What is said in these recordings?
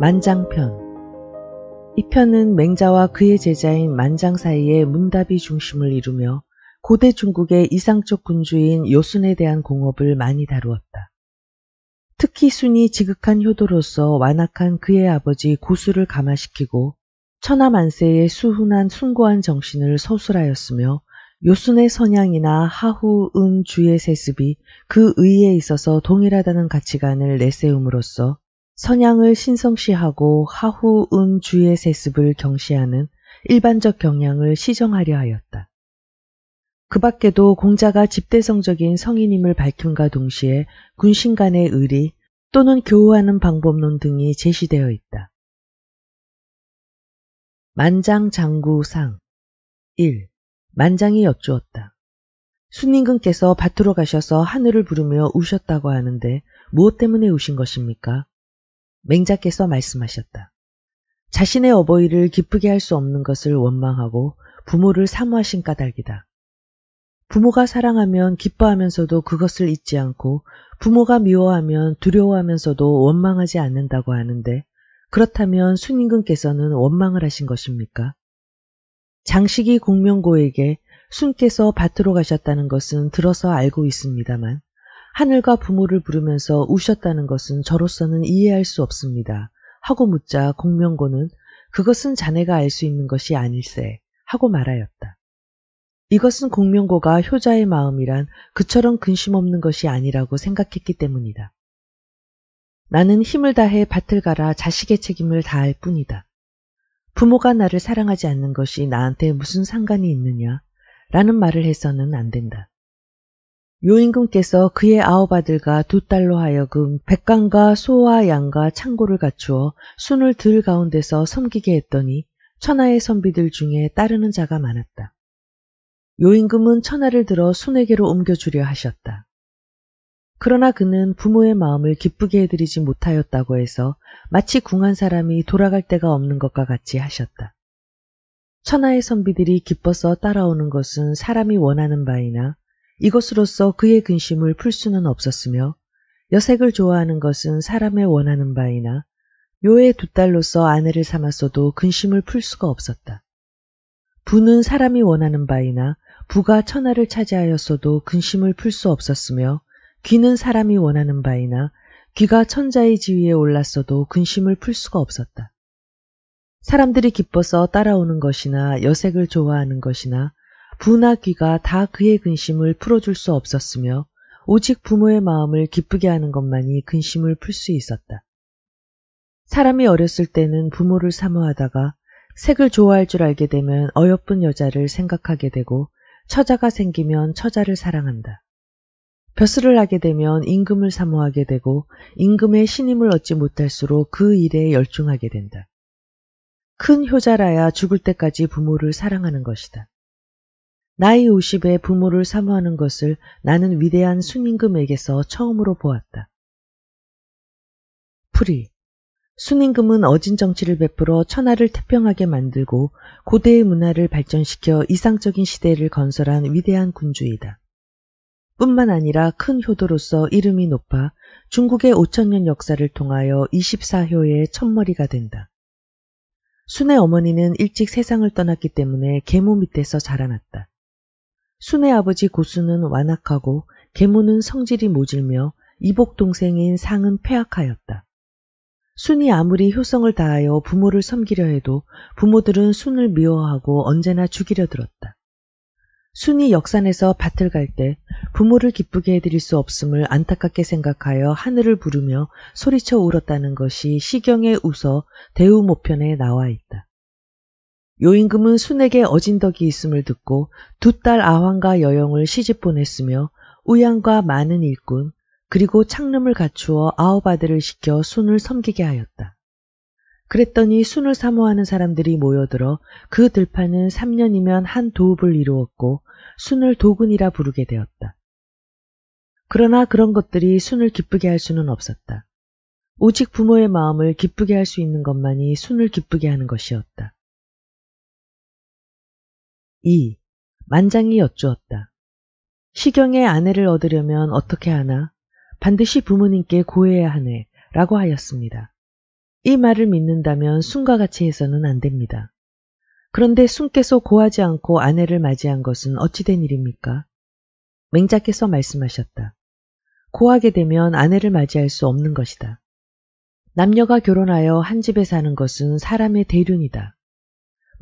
만장편 이 편은 맹자와 그의 제자인 만장 사이의 문답이 중심을 이루며 고대 중국의 이상적 군주인 요순에 대한 공업을 많이 다루었다. 특히 순이 지극한 효도로서 완악한 그의 아버지 고수를 감화시키고 천하 만세의 수훈한 숭고한 정신을 서술하였으며 요순의 선양이나 하후, 은, 주의 세습이 그 의에 있어서 동일하다는 가치관을 내세움으로써 선양을 신성시하고 하후음 주의 세습을 경시하는 일반적 경향을 시정하려 하였다. 그 밖에도 공자가 집대성적인 성인임을 밝힌과 동시에 군신 간의 의리 또는 교우하는 방법론 등이 제시되어 있다. 만장장구상 1. 만장이 엿주었다 순임금께서 밭으로 가셔서 하늘을 부르며 우셨다고 하는데 무엇 때문에 우신 것입니까? 맹자께서 말씀하셨다. 자신의 어버이를 기쁘게 할 수 없는 것을 원망하고 부모를 사모하신 까닭이다. 부모가 사랑하면 기뻐하면서도 그것을 잊지 않고 부모가 미워하면 두려워하면서도 원망하지 않는다고 하는데 그렇다면 순임금께서는 원망을 하신 것입니까? 장식이 공명고에게 순께서 밭으로 가셨다는 것은 들어서 알고 있습니다만 하늘과 부모를 부르면서 우셨다는 것은 저로서는 이해할 수 없습니다. 하고 묻자 공명고는 그것은 자네가 알 수 있는 것이 아닐세 하고 말하였다. 이것은 공명고가 효자의 마음이란 그처럼 근심 없는 것이 아니라고 생각했기 때문이다. 나는 힘을 다해 밭을 갈아 자식의 책임을 다할 뿐이다. 부모가 나를 사랑하지 않는 것이 나한테 무슨 상관이 있느냐 라는 말을 해서는 안 된다. 요임금께서 그의 아홉 아들과 두 딸로 하여금 백강과 소와 양과 창고를 갖추어 순을 들 가운데서 섬기게 했더니 천하의 선비들 중에 따르는 자가 많았다. 요임금은 천하를 들어 순에게로 옮겨주려 하셨다. 그러나 그는 부모의 마음을 기쁘게 해드리지 못하였다고 해서 마치 궁한 사람이 돌아갈 데가 없는 것과 같이 하셨다. 천하의 선비들이 기뻐서 따라오는 것은 사람이 원하는 바이나 이것으로써 그의 근심을 풀 수는 없었으며 여색을 좋아하는 것은 사람의 원하는 바이나 요의 두 딸로서 아내를 삼았어도 근심을 풀 수가 없었다. 부는 사람이 원하는 바이나 부가 천하를 차지하였어도 근심을 풀 수 없었으며 귀는 사람이 원하는 바이나 귀가 천자의 지위에 올랐어도 근심을 풀 수가 없었다. 사람들이 기뻐서 따라오는 것이나 여색을 좋아하는 것이나 분하귀가 다 그의 근심을 풀어줄 수 없었으며 오직 부모의 마음을 기쁘게 하는 것만이 근심을 풀 수 있었다. 사람이 어렸을 때는 부모를 사모하다가 색을 좋아할 줄 알게 되면 어여쁜 여자를 생각하게 되고 처자가 생기면 처자를 사랑한다. 벼슬을 하게 되면 임금을 사모하게 되고 임금의 신임을 얻지 못할수록 그 일에 열중하게 된다. 큰 효자라야 죽을 때까지 부모를 사랑하는 것이다. 나이 50에 부모를 사모하는 것을 나는 위대한 순임금에게서 처음으로 보았다. 프리. 순임금은 어진 정치를 베풀어 천하를 태평하게 만들고 고대의 문화를 발전시켜 이상적인 시대를 건설한 위대한 군주이다. 뿐만 아니라 큰 효도로서 이름이 높아 중국의 5천년 역사를 통하여 24효의 첫머리가 된다. 순의 어머니는 일찍 세상을 떠났기 때문에 계모 밑에서 자라났다. 순의 아버지 고수는 완악하고 계모는 성질이 모질며 이복 동생인 상은 폐악하였다. 순이 아무리 효성을 다하여 부모를 섬기려 해도 부모들은 순을 미워하고 언제나 죽이려 들었다. 순이 역산에서 밭을 갈 때 부모를 기쁘게 해드릴 수 없음을 안타깝게 생각하여 하늘을 부르며 소리쳐 울었다는 것이 시경에 웃어 대우모편에 나와 있다. 요임금은 순에게 어진덕이 있음을 듣고 두 딸 아황과 여영을 시집 보냈으며 우양과 많은 일꾼 그리고 창름을 갖추어 아홉 아들을 시켜 순을 섬기게 하였다. 그랬더니 순을 사모하는 사람들이 모여들어 그 들판은 3년이면 한 도읍을 이루었고 순을 도군이라 부르게 되었다. 그러나 그런 것들이 순을 기쁘게 할 수는 없었다. 오직 부모의 마음을 기쁘게 할 수 있는 것만이 순을 기쁘게 하는 것이었다. 2. 만장이 여쭈었다. 시경의 아내를 얻으려면 어떻게 하나? 반드시 부모님께 고해야 하네. 라고 하였습니다. 이 말을 믿는다면 순과 같이 해서는 안 됩니다. 그런데 순께서 고하지 않고 아내를 맞이한 것은 어찌된 일입니까? 맹자께서 말씀하셨다. 고하게 되면 아내를 맞이할 수 없는 것이다. 남녀가 결혼하여 한 집에 사는 것은 사람의 대륜이다.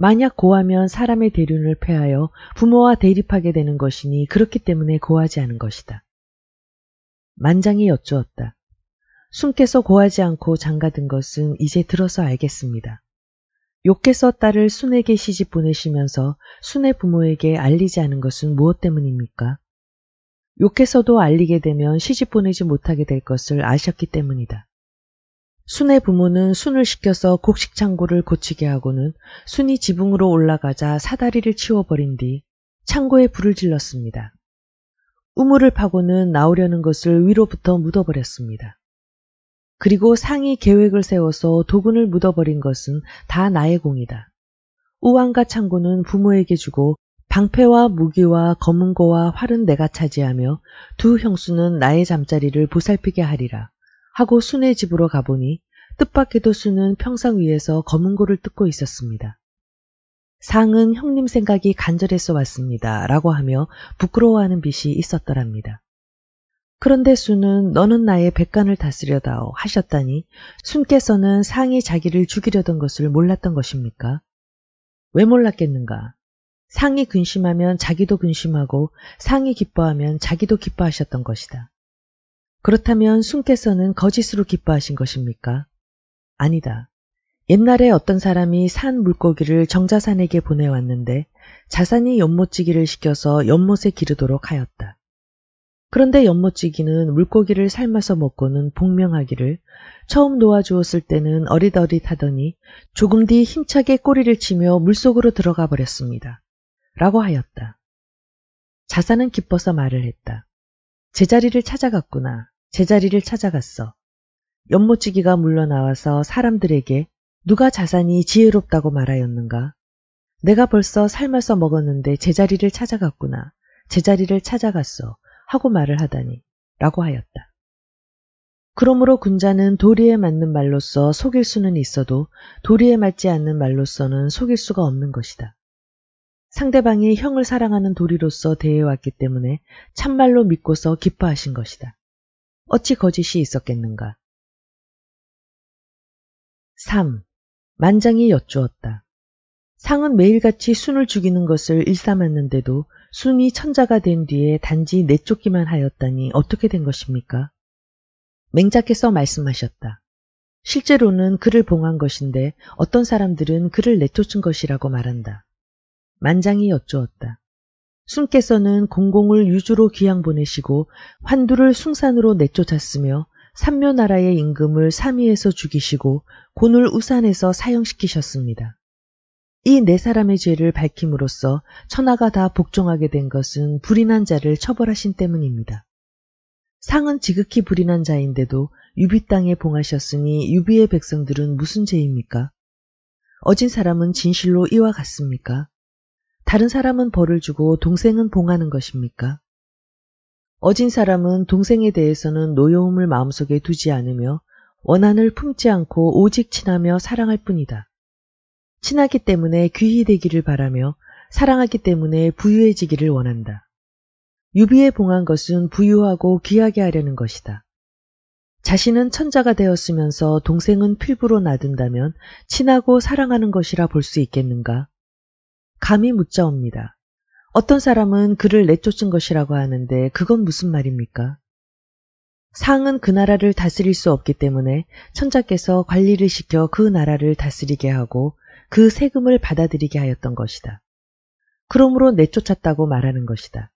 만약 고하면 사람의 대륜을 패하여 부모와 대립하게 되는 것이니 그렇기 때문에 고하지 않은 것이다. 만장이 여쭈었다. 숨께서 고하지 않고 장가든 것은 이제 들어서 알겠습니다. 욕께서 딸을 순에게 시집 보내시면서 순의 부모에게 알리지 않은 것은 무엇 때문입니까? 욕께서도 알리게 되면 시집 보내지 못하게 될 것을 아셨기 때문이다. 순의 부모는 순을 시켜서 곡식 창고를 고치게 하고는 순이 지붕으로 올라가자 사다리를 치워버린 뒤 창고에 불을 질렀습니다. 우물을 파고는 나오려는 것을 위로부터 묻어버렸습니다. 그리고 상이 계획을 세워서 도군을 묻어버린 것은 다 나의 공이다. 우왕과 창고는 부모에게 주고 방패와 무기와 검은고와 활은 내가 차지하며 두 형수는 나의 잠자리를 보살피게 하리라. 하고 순의 집으로 가보니 뜻밖에도 순은 평상 위에서 검은고를 뜯고 있었습니다. 상은 형님 생각이 간절해서 왔습니다. 라고 하며 부끄러워하는 빛이 있었더랍니다. 그런데 수는 너는 나의 백관을 다스려다오 하셨다니 순께서는 상이 자기를 죽이려던 것을 몰랐던 것입니까? 왜 몰랐겠는가? 상이 근심하면 자기도 근심하고 상이 기뻐하면 자기도 기뻐하셨던 것이다. 그렇다면 순께서는 거짓으로 기뻐하신 것입니까? 아니다. 옛날에 어떤 사람이 산 물고기를 정자산에게 보내왔는데 자산이 연못지기를 시켜서 연못에 기르도록 하였다. 그런데 연못지기는 물고기를 삶아서 먹고는 복명하기를 처음 놓아주었을 때는 어리더리하더니 조금 뒤 힘차게 꼬리를 치며 물속으로 들어가 버렸습니다. 라고 하였다. 자산은 기뻐서 말을 했다. 제자리를 찾아갔구나. 제자리를 찾아갔어. 연못지기가 물러나와서 사람들에게 누가 자산이 지혜롭다고 말하였는가. 내가 벌써 삶아서 먹었는데 제자리를 찾아갔구나. 제자리를 찾아갔어. 하고 말을 하다니. 라고 하였다. 그러므로 군자는 도리에 맞는 말로서 속일 수는 있어도 도리에 맞지 않는 말로서는 속일 수가 없는 것이다. 상대방이 형을 사랑하는 도리로서 대해왔기 때문에 참말로 믿고서 기뻐하신 것이다. 어찌 거짓이 있었겠는가. 3. 만장이 여쭈었다. 상은 매일같이 순을 죽이는 것을 일삼았는데도 순이 천자가 된 뒤에 단지 내쫓기만 하였다니 어떻게 된 것입니까? 맹작께서 말씀하셨다. 실제로는 그를 봉한 것인데 어떤 사람들은 그를 내쫓은 것이라고 말한다. 만장이 여쭈었다. 순께서는 공공을 유주로 귀양 보내시고 환두를 숭산으로 내쫓았으며 삼묘나라의 임금을 삼위에서 죽이시고 곤을 우산에서 사형시키셨습니다. 이 네 사람의 죄를 밝힘으로써 천하가 다 복종하게 된 것은 불이 난 자를 처벌하신 때문입니다. 상은 지극히 불이 난 자인데도 유비 땅에 봉하셨으니 유비의 백성들은 무슨 죄입니까? 어진 사람은 진실로 이와 같습니까? 다른 사람은 벌을 주고 동생은 봉하는 것입니까? 어진 사람은 동생에 대해서는 노여움을 마음속에 두지 않으며 원한을 품지 않고 오직 친하며 사랑할 뿐이다. 친하기 때문에 귀히 되기를 바라며 사랑하기 때문에 부유해지기를 원한다. 유비에 봉한 것은 부유하고 귀하게 하려는 것이다. 자신은 천자가 되었으면서 동생은 필부로 나둔다면 친하고 사랑하는 것이라 볼 수 있겠는가? 감히 묻자옵니다. 어떤 사람은 그를 내쫓은 것이라고 하는데 그건 무슨 말입니까? 상은 그 나라를 다스릴 수 없기 때문에 천자께서 관리를 시켜 그 나라를 다스리게 하고 그 세금을 받아들이게 하였던 것이다. 그러므로 내쫓았다고 말하는 것이다.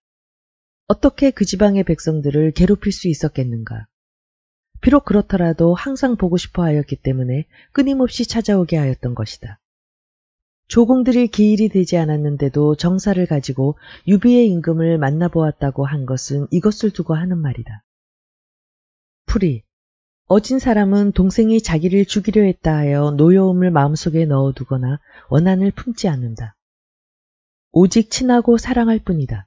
어떻게 그 지방의 백성들을 괴롭힐 수 있었겠는가? 비록 그렇더라도 항상 보고 싶어 하였기 때문에 끊임없이 찾아오게 하였던 것이다. 조공들이 기일이 되지 않았는데도 정사를 가지고 유비의 임금을 만나보았다고 한 것은 이것을 두고 하는 말이다. 풀이 어진 사람은 동생이 자기를 죽이려 했다 하여 노여움을 마음속에 넣어두거나 원한을 품지 않는다. 오직 친하고 사랑할 뿐이다.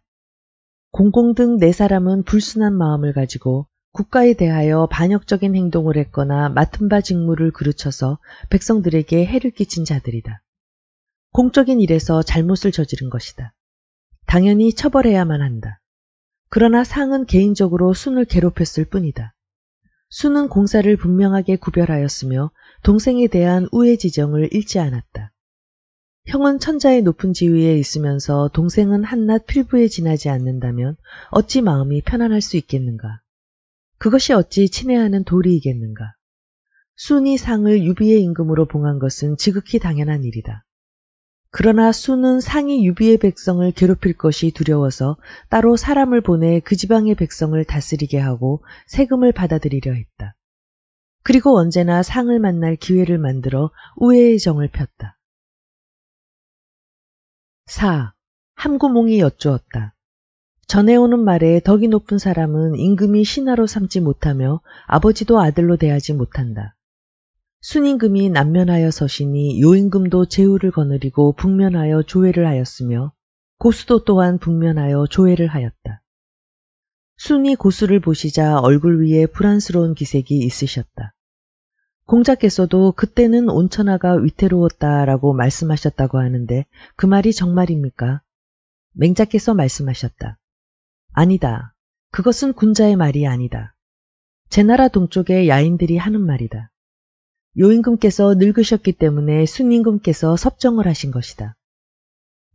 공공 등 네 사람은 불순한 마음을 가지고 국가에 대하여 반역적인 행동을 했거나 맡은 바 직무를 그르쳐서 백성들에게 해를 끼친 자들이다. 공적인 일에서 잘못을 저지른 것이다. 당연히 처벌해야만 한다. 그러나 상은 개인적으로 순을 괴롭혔을 뿐이다. 순은 공사를 분명하게 구별하였으며 동생에 대한 우애 지정을 잃지 않았다. 형은 천자의 높은 지위에 있으면서 동생은 한낱 필부에 지나지 않는다면 어찌 마음이 편안할 수 있겠는가? 그것이 어찌 친애하는 도리이겠는가? 순이 상을 유비의 임금으로 봉한 것은 지극히 당연한 일이다. 그러나 수는 상이 유비의 백성을 괴롭힐 것이 두려워서 따로 사람을 보내 그 지방의 백성을 다스리게 하고 세금을 받아들이려 했다. 그리고 언제나 상을 만날 기회를 만들어 우애의 정을 폈다. 4. 함구몽이 여쭈었다. 전해오는 말에 덕이 높은 사람은 임금이 신하로 삼지 못하며 아버지도 아들로 대하지 못한다. 순임금이 남면하여 서시니 요임금도 제후를 거느리고 북면하여 조회를 하였으며 고수도 또한 북면하여 조회를 하였다. 순이 고수를 보시자 얼굴 위에 불안스러운 기색이 있으셨다. 공자께서도 그때는 온천하가 위태로웠다라고 말씀하셨다고 하는데 그 말이 정말입니까? 맹자께서 말씀하셨다. 아니다. 그것은 군자의 말이 아니다. 제 나라 동쪽의 야인들이 하는 말이다. 요임금께서 늙으셨기 때문에 순임금께서 섭정을 하신 것이다.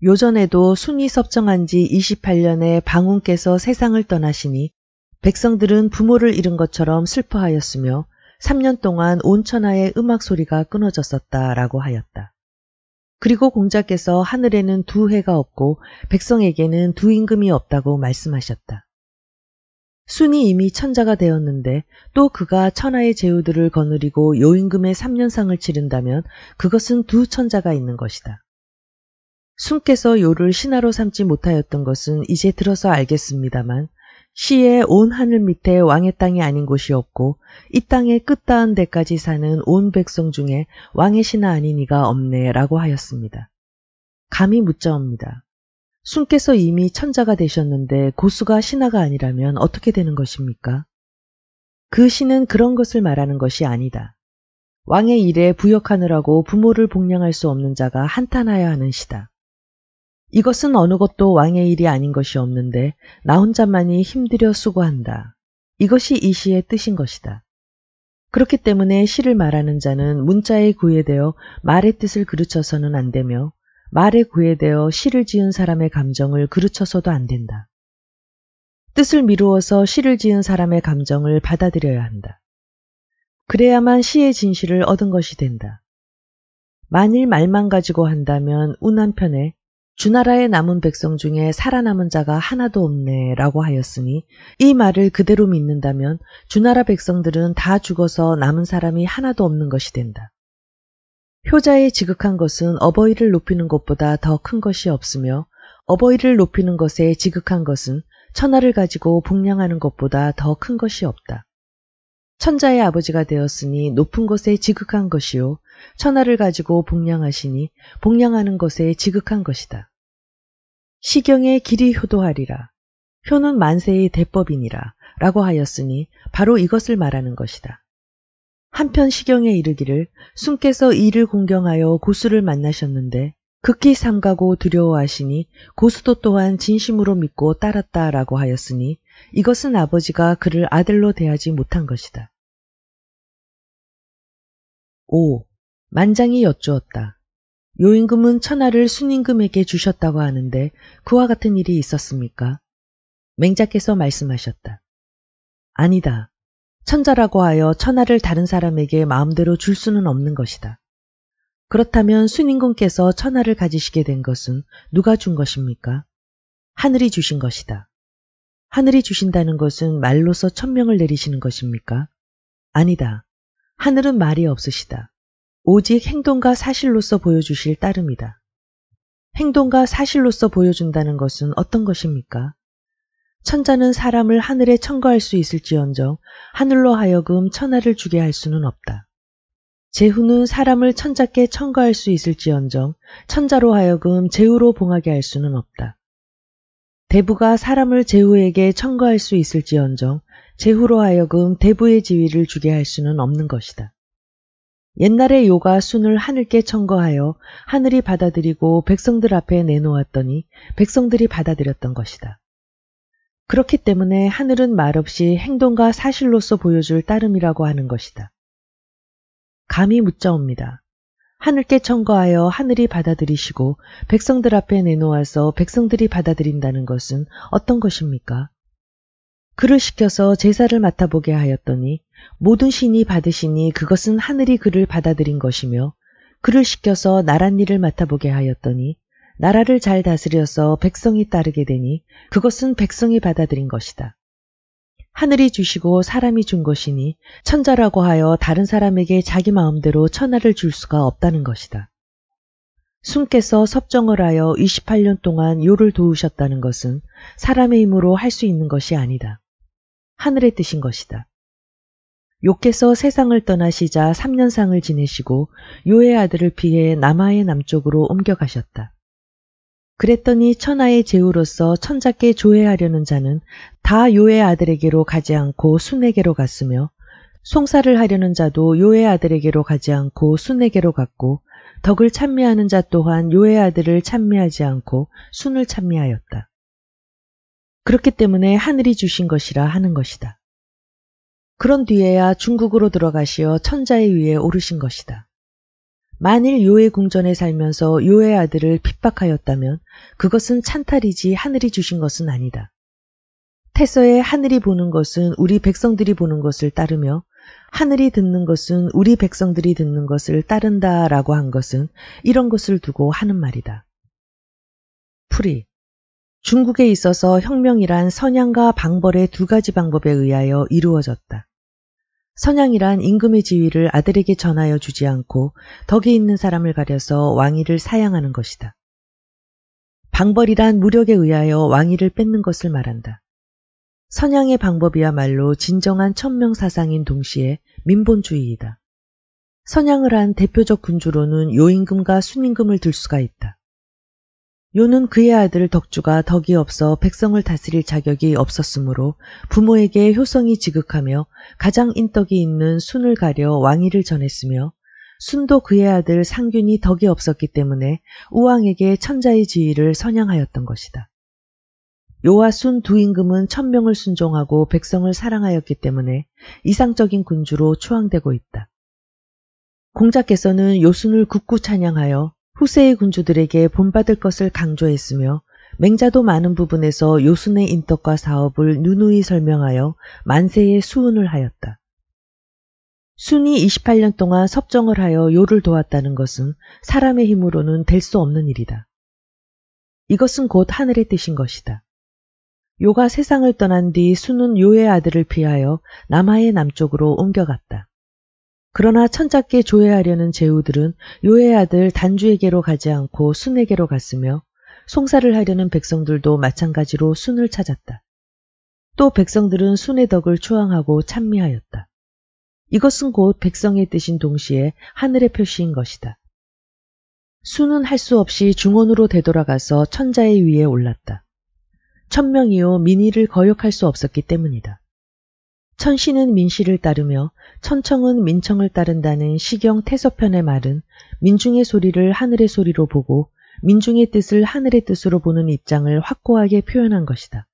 요전에도 순이 섭정한 지 28년에 방운께서 세상을 떠나시니 백성들은 부모를 잃은 것처럼 슬퍼하였으며 3년 동안 온 천하의 음악 소리가 끊어졌었다라고 하였다. 그리고 공자께서 하늘에는 두 해가 없고 백성에게는 두 임금이 없다고 말씀하셨다. 순이 이미 천자가 되었는데 또 그가 천하의 제후들을 거느리고 요임금의 3년상을 치른다면 그것은 두 천자가 있는 것이다. 순께서 요를 신하로 삼지 못하였던 것은 이제 들어서 알겠습니다만 시의 온 하늘 밑에 왕의 땅이 아닌 곳이 없고 이 땅의 끝다은 데까지 사는 온 백성 중에 왕의 신하 아닌 이가 없네라고 하였습니다. 감히 묻자옵니다. 순께서 이미 천자가 되셨는데 고수가 신하가 아니라면 어떻게 되는 것입니까? 그 신은 그런 것을 말하는 것이 아니다. 왕의 일에 부역하느라고 부모를 복량할 수 없는 자가 한탄하여 하는 시다. 이것은 어느 것도 왕의 일이 아닌 것이 없는데 나 혼자만이 힘들여 수고한다. 이것이 이 시의 뜻인 것이다. 그렇기 때문에 시를 말하는 자는 문자에구애되어 말의 뜻을 그르쳐서는 안 되며 말에 구애되어 시를 지은 사람의 감정을 그르쳐서도 안 된다. 뜻을 미루어서 시를 지은 사람의 감정을 받아들여야 한다. 그래야만 시의 진실을 얻은 것이 된다. 만일 말만 가지고 한다면 운 한편에 주나라의 남은 백성 중에 살아남은 자가 하나도 없네 라고 하였으니 이 말을 그대로 믿는다면 주나라 백성들은 다 죽어서 남은 사람이 하나도 없는 것이 된다. 효자의 지극한 것은 어버이를 높이는 것보다 더 큰 것이 없으며 어버이를 높이는 것에 지극한 것은 천하를 가지고 복량하는 것보다 더 큰 것이 없다. 천자의 아버지가 되었으니 높은 것에 지극한 것이요 천하를 가지고 복량하시니 복량하는 것에 지극한 것이다. 시경의 길이 효도하리라. 효는 만세의 대법이니라 라고 하였으니 바로 이것을 말하는 것이다. 한편 시경에 이르기를 숨께서 이를 공경하여 고수를 만나셨는데 극히 삼가고 두려워하시니 고수도 또한 진심으로 믿고 따랐다라고 하였으니 이것은 아버지가 그를 아들로 대하지 못한 것이다. 5. 만장이 여쭈었다. 요임금은 천하를 순임금에게 주셨다고 하는데 그와 같은 일이 있었습니까? 맹자께서 말씀하셨다. 아니다. 천자라고 하여 천하를 다른 사람에게 마음대로 줄 수는 없는 것이다. 그렇다면 순인군께서 천하를 가지시게 된 것은 누가 준 것입니까? 하늘이 주신 것이다. 하늘이 주신다는 것은 말로서 천명을 내리시는 것입니까? 아니다. 하늘은 말이 없으시다. 오직 행동과 사실로서 보여주실 따름이다. 행동과 사실로서 보여준다는 것은 어떤 것입니까? 천자는 사람을 하늘에 천거할수 있을지언정 하늘로 하여금 천하를 주게 할 수는 없다. 제후는 사람을 천자께 천거할수 있을지언정 천자로 하여금 제후로 봉하게 할 수는 없다. 대부가 사람을 제후에게 천거할수 있을지언정 제후로 하여금 대부의 지위를 주게 할 수는 없는 것이다. 옛날에 요가 순을 하늘께 천거하여 하늘이 받아들이고 백성들 앞에 내놓았더니 백성들이 받아들였던 것이다. 그렇기 때문에 하늘은 말없이 행동과 사실로서 보여줄 따름이라고 하는 것이다. 감히 묻자옵니다. 하늘께 청거하여 하늘이 받아들이시고 백성들 앞에 내놓아서 백성들이 받아들인다는 것은 어떤 것입니까? 그를 시켜서 제사를 맡아보게 하였더니 모든 신이 받으시니 그것은 하늘이 그를 받아들인 것이며 그를 시켜서 나란 일을 맡아보게 하였더니 나라를 잘 다스려서 백성이 따르게 되니 그것은 백성이 받아들인 것이다. 하늘이 주시고 사람이 준 것이니 천자라고 하여 다른 사람에게 자기 마음대로 천하를 줄 수가 없다는 것이다. 숨께서 섭정을 하여 28년 동안 요를 도우셨다는 것은 사람의 힘으로 할 수 있는 것이 아니다. 하늘의 뜻인 것이다. 요께서 세상을 떠나시자 3년상을 지내시고 요의 아들을 피해 남하의 남쪽으로 옮겨가셨다. 그랬더니 천하의 제후로서 천자께 조회하려는 자는 다 요의 아들에게로 가지 않고 순에게로 갔으며 송사를 하려는 자도 요의 아들에게로 가지 않고 순에게로 갔고 덕을 찬미하는 자 또한 요의 아들을 찬미하지 않고 순을 찬미하였다. 그렇기 때문에 하늘이 주신 것이라 하는 것이다. 그런 뒤에야 중국으로 들어가시어 천자의 위에 오르신 것이다. 만일 요의 궁전에 살면서 요의 아들을 핍박하였다면 그것은 찬탈이지 하늘이 주신 것은 아니다. 태서의 하늘이 보는 것은 우리 백성들이 보는 것을 따르며 하늘이 듣는 것은 우리 백성들이 듣는 것을 따른다 라고 한 것은 이런 것을 두고 하는 말이다. 풀이 중국에 있어서 혁명이란 선양과 방벌의 두 가지 방법에 의하여 이루어졌다. 선양이란 임금의 지위를 아들에게 전하여 주지 않고 덕이 있는 사람을 가려서 왕위를 사양하는 것이다. 방벌이란 무력에 의하여 왕위를 뺏는 것을 말한다. 선양의 방법이야말로 진정한 천명 사상인 동시에 민본주의이다. 선양을 한 대표적 군주로는 요임금과 순임금을 들 수가 있다. 요는 그의 아들 덕주가 덕이 없어 백성을 다스릴 자격이 없었으므로 부모에게 효성이 지극하며 가장 인덕이 있는 순을 가려 왕위를 전했으며 순도 그의 아들 상균이 덕이 없었기 때문에 우왕에게 천자의 지위를 선양하였던 것이다. 요와 순 두 임금은 천명을 순종하고 백성을 사랑하였기 때문에 이상적인 군주로 추앙되고 있다. 공자께서는 요순을 굳구 찬양하여 후세의 군주들에게 본받을 것을 강조했으며 맹자도 많은 부분에서 요순의 인덕과 사업을 누누이 설명하여 만세에 수운을 하였다. 순이 28년 동안 섭정을 하여 요를 도왔다는 것은 사람의 힘으로는 될 수 없는 일이다. 이것은 곧 하늘의 뜻인 것이다. 요가 세상을 떠난 뒤 수는 요의 아들을 피하여 남하의 남쪽으로 옮겨갔다. 그러나 천작께 조회하려는 제후들은 요의 아들 단주에게로 가지 않고 순에게로 갔으며 송사를 하려는 백성들도 마찬가지로 순을 찾았다. 또 백성들은 순의 덕을 추앙하고 찬미하였다. 이것은 곧 백성의 뜻인 동시에 하늘의 표시인 것이다. 순은 할 수 없이 중원으로 되돌아가서 천자의 위에 올랐다. 천명이요 민의를 거역할 수 없었기 때문이다. 천씨는 민씨를 따르며 천청은 민청을 따른다는 시경 태서편의 말은 민중의 소리를 하늘의 소리로 보고 민중의 뜻을 하늘의 뜻으로 보는 입장을 확고하게 표현한 것이다.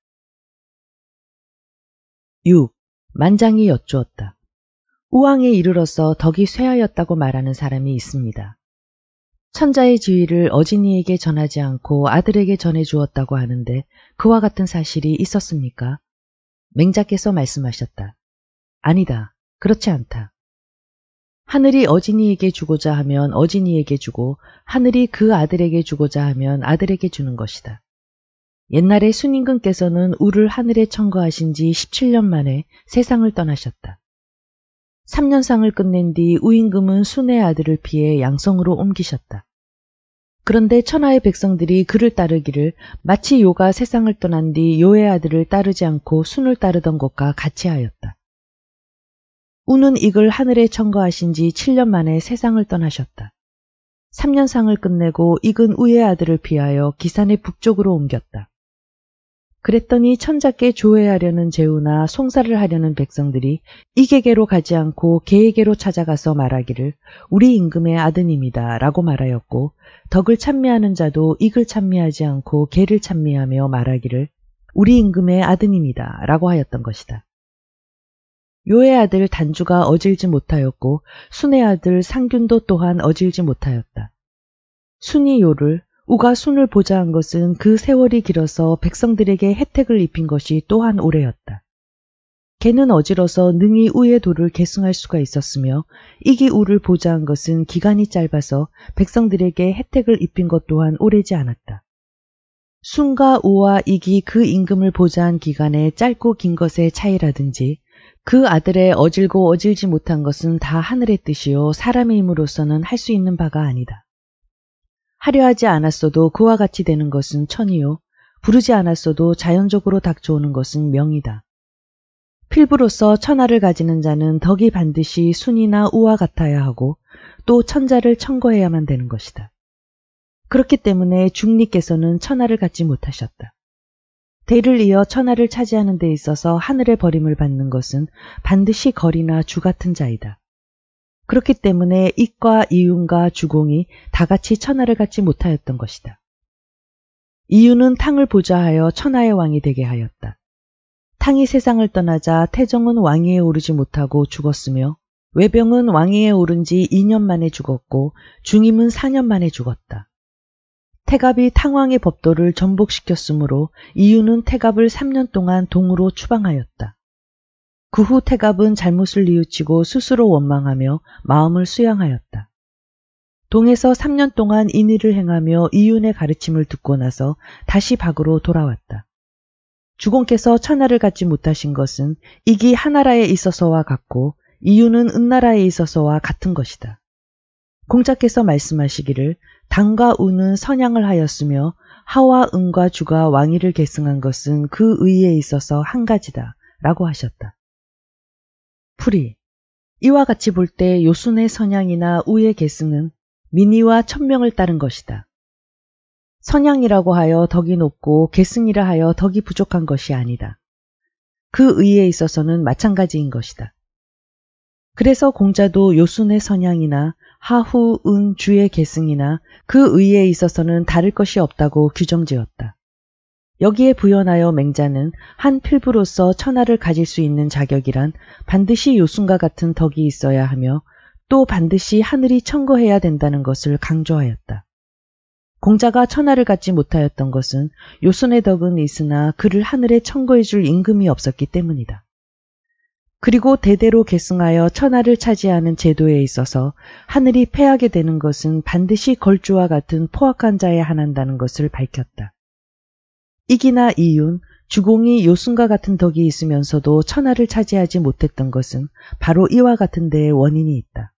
6. 만장이 여쭈었다. 우왕에 이르러서 덕이 쇠하였다고 말하는 사람이 있습니다. 천자의 지위를 어진이에게 전하지 않고 아들에게 전해주었다고 하는데 그와 같은 사실이 있었습니까? 맹자께서 말씀하셨다. 아니다. 그렇지 않다. 하늘이 어진이에게 주고자 하면 어진이에게 주고 하늘이 그 아들에게 주고자 하면 아들에게 주는 것이다. 옛날에 순임금께서는 우를 하늘에 청거하신 지 17년 만에 세상을 떠나셨다. 3년상을 끝낸 뒤 우임금은 순의 아들을 피해 양성으로 옮기셨다. 그런데 천하의 백성들이 그를 따르기를 마치 요가 세상을 떠난 뒤 요의 아들을 따르지 않고 순을 따르던 것과 같이 하였다. 우는 이을 하늘에 청거하신 지 7년 만에 세상을 떠나셨다. 3년상을 끝내고 익은 우의 아들을 피하여 기산의 북쪽으로 옮겼다. 그랬더니 천자께 조회하려는 제우나 송사를 하려는 백성들이 이계계로 가지 않고 개에게로 찾아가서 말하기를 우리 임금의 아드님이다 라고 말하였고 덕을 찬미하는 자도 이을 찬미하지 않고 개를 찬미하며 말하기를 우리 임금의 아드님이다 라고 하였던 것이다. 요의 아들 단주가 어질지 못하였고 순의 아들 상균도 또한 어질지 못하였다. 순이 요를 우가 순을 보자한 것은 그 세월이 길어서 백성들에게 혜택을 입힌 것이 또한 오래였다. 개는 어지러서 능히 우의 도를 계승할 수가 있었으며 이기 우를 보자한 것은 기간이 짧아서 백성들에게 혜택을 입힌 것 또한 오래지 않았다. 순과 우와 이기 그 임금을 보자한 기간의 짧고 긴 것의 차이라든지 그 아들의 어질고 어질지 못한 것은 다 하늘의 뜻이요 사람임으로서는할 수 있는 바가 아니다. 하려 하지 않았어도 그와 같이 되는 것은 천이요 부르지 않았어도 자연적으로 닥쳐오는 것은 명이다. 필부로서 천하를 가지는 자는 덕이 반드시 순이나 우와 같아야 하고 또 천자를 천거해야만 되는 것이다. 그렇기 때문에 중리께서는 천하를 갖지 못하셨다. 대를 이어 천하를 차지하는 데 있어서 하늘의 버림을 받는 것은 반드시 거리나 주 같은 자이다. 그렇기 때문에 이과 이윤과 주공이 다 같이 천하를 갖지 못하였던 것이다. 이윤은 탕을 보좌하여 천하의 왕이 되게 하였다. 탕이 세상을 떠나자 태정은 왕위에 오르지 못하고 죽었으며 외병은 왕위에 오른 지 2년 만에 죽었고 중임은 4년 만에 죽었다. 태갑이 탕왕의 법도를 전복시켰으므로 이유는 태갑을 3년 동안 동으로 추방하였다. 그 후 태갑은 잘못을 뉘우치고 스스로 원망하며 마음을 수양하였다. 동에서 3년 동안 인의를 행하며 이윤의 가르침을 듣고 나서 다시 밖으로 돌아왔다. 주공께서 천하를 갖지 못하신 것은 이기 하나라에 있어서와 같고 이유는 은나라에 있어서와 같은 것이다. 공자께서 말씀하시기를 당과 우는 선양을 하였으며 하와 은과 주가 왕위를 계승한 것은 그 의에 있어서 한 가지다 라고 하셨다. 풀이 이와 같이 볼 때 요순의 선양이나 우의 계승은 민의와 천명을 따른 것이다. 선양이라고 하여 덕이 높고 계승이라 하여 덕이 부족한 것이 아니다. 그 의에 있어서는 마찬가지인 것이다. 그래서 공자도 요순의 선양이나 하후 은 주의 계승이나 그 의에 있어서는 다를 것이 없다고 규정지었다. 여기에 부연하여 맹자는 한 필부로서 천하를 가질 수 있는 자격이란 반드시 요순과 같은 덕이 있어야 하며 또 반드시 하늘이 청거해야 된다는 것을 강조하였다. 공자가 천하를 갖지 못하였던 것은 요순의 덕은 있으나 그를 하늘에 청거해줄 임금이 없었기 때문이다. 그리고 대대로 계승하여 천하를 차지하는 제도에 있어서 하늘이 패하게 되는 것은 반드시 걸주와 같은 포악한 자에 한한다는 것을 밝혔다. 이기나 이윤, 주공이 요순과 같은 덕이 있으면서도 천하를 차지하지 못했던 것은 바로 이와 같은 데에 원인이 있다.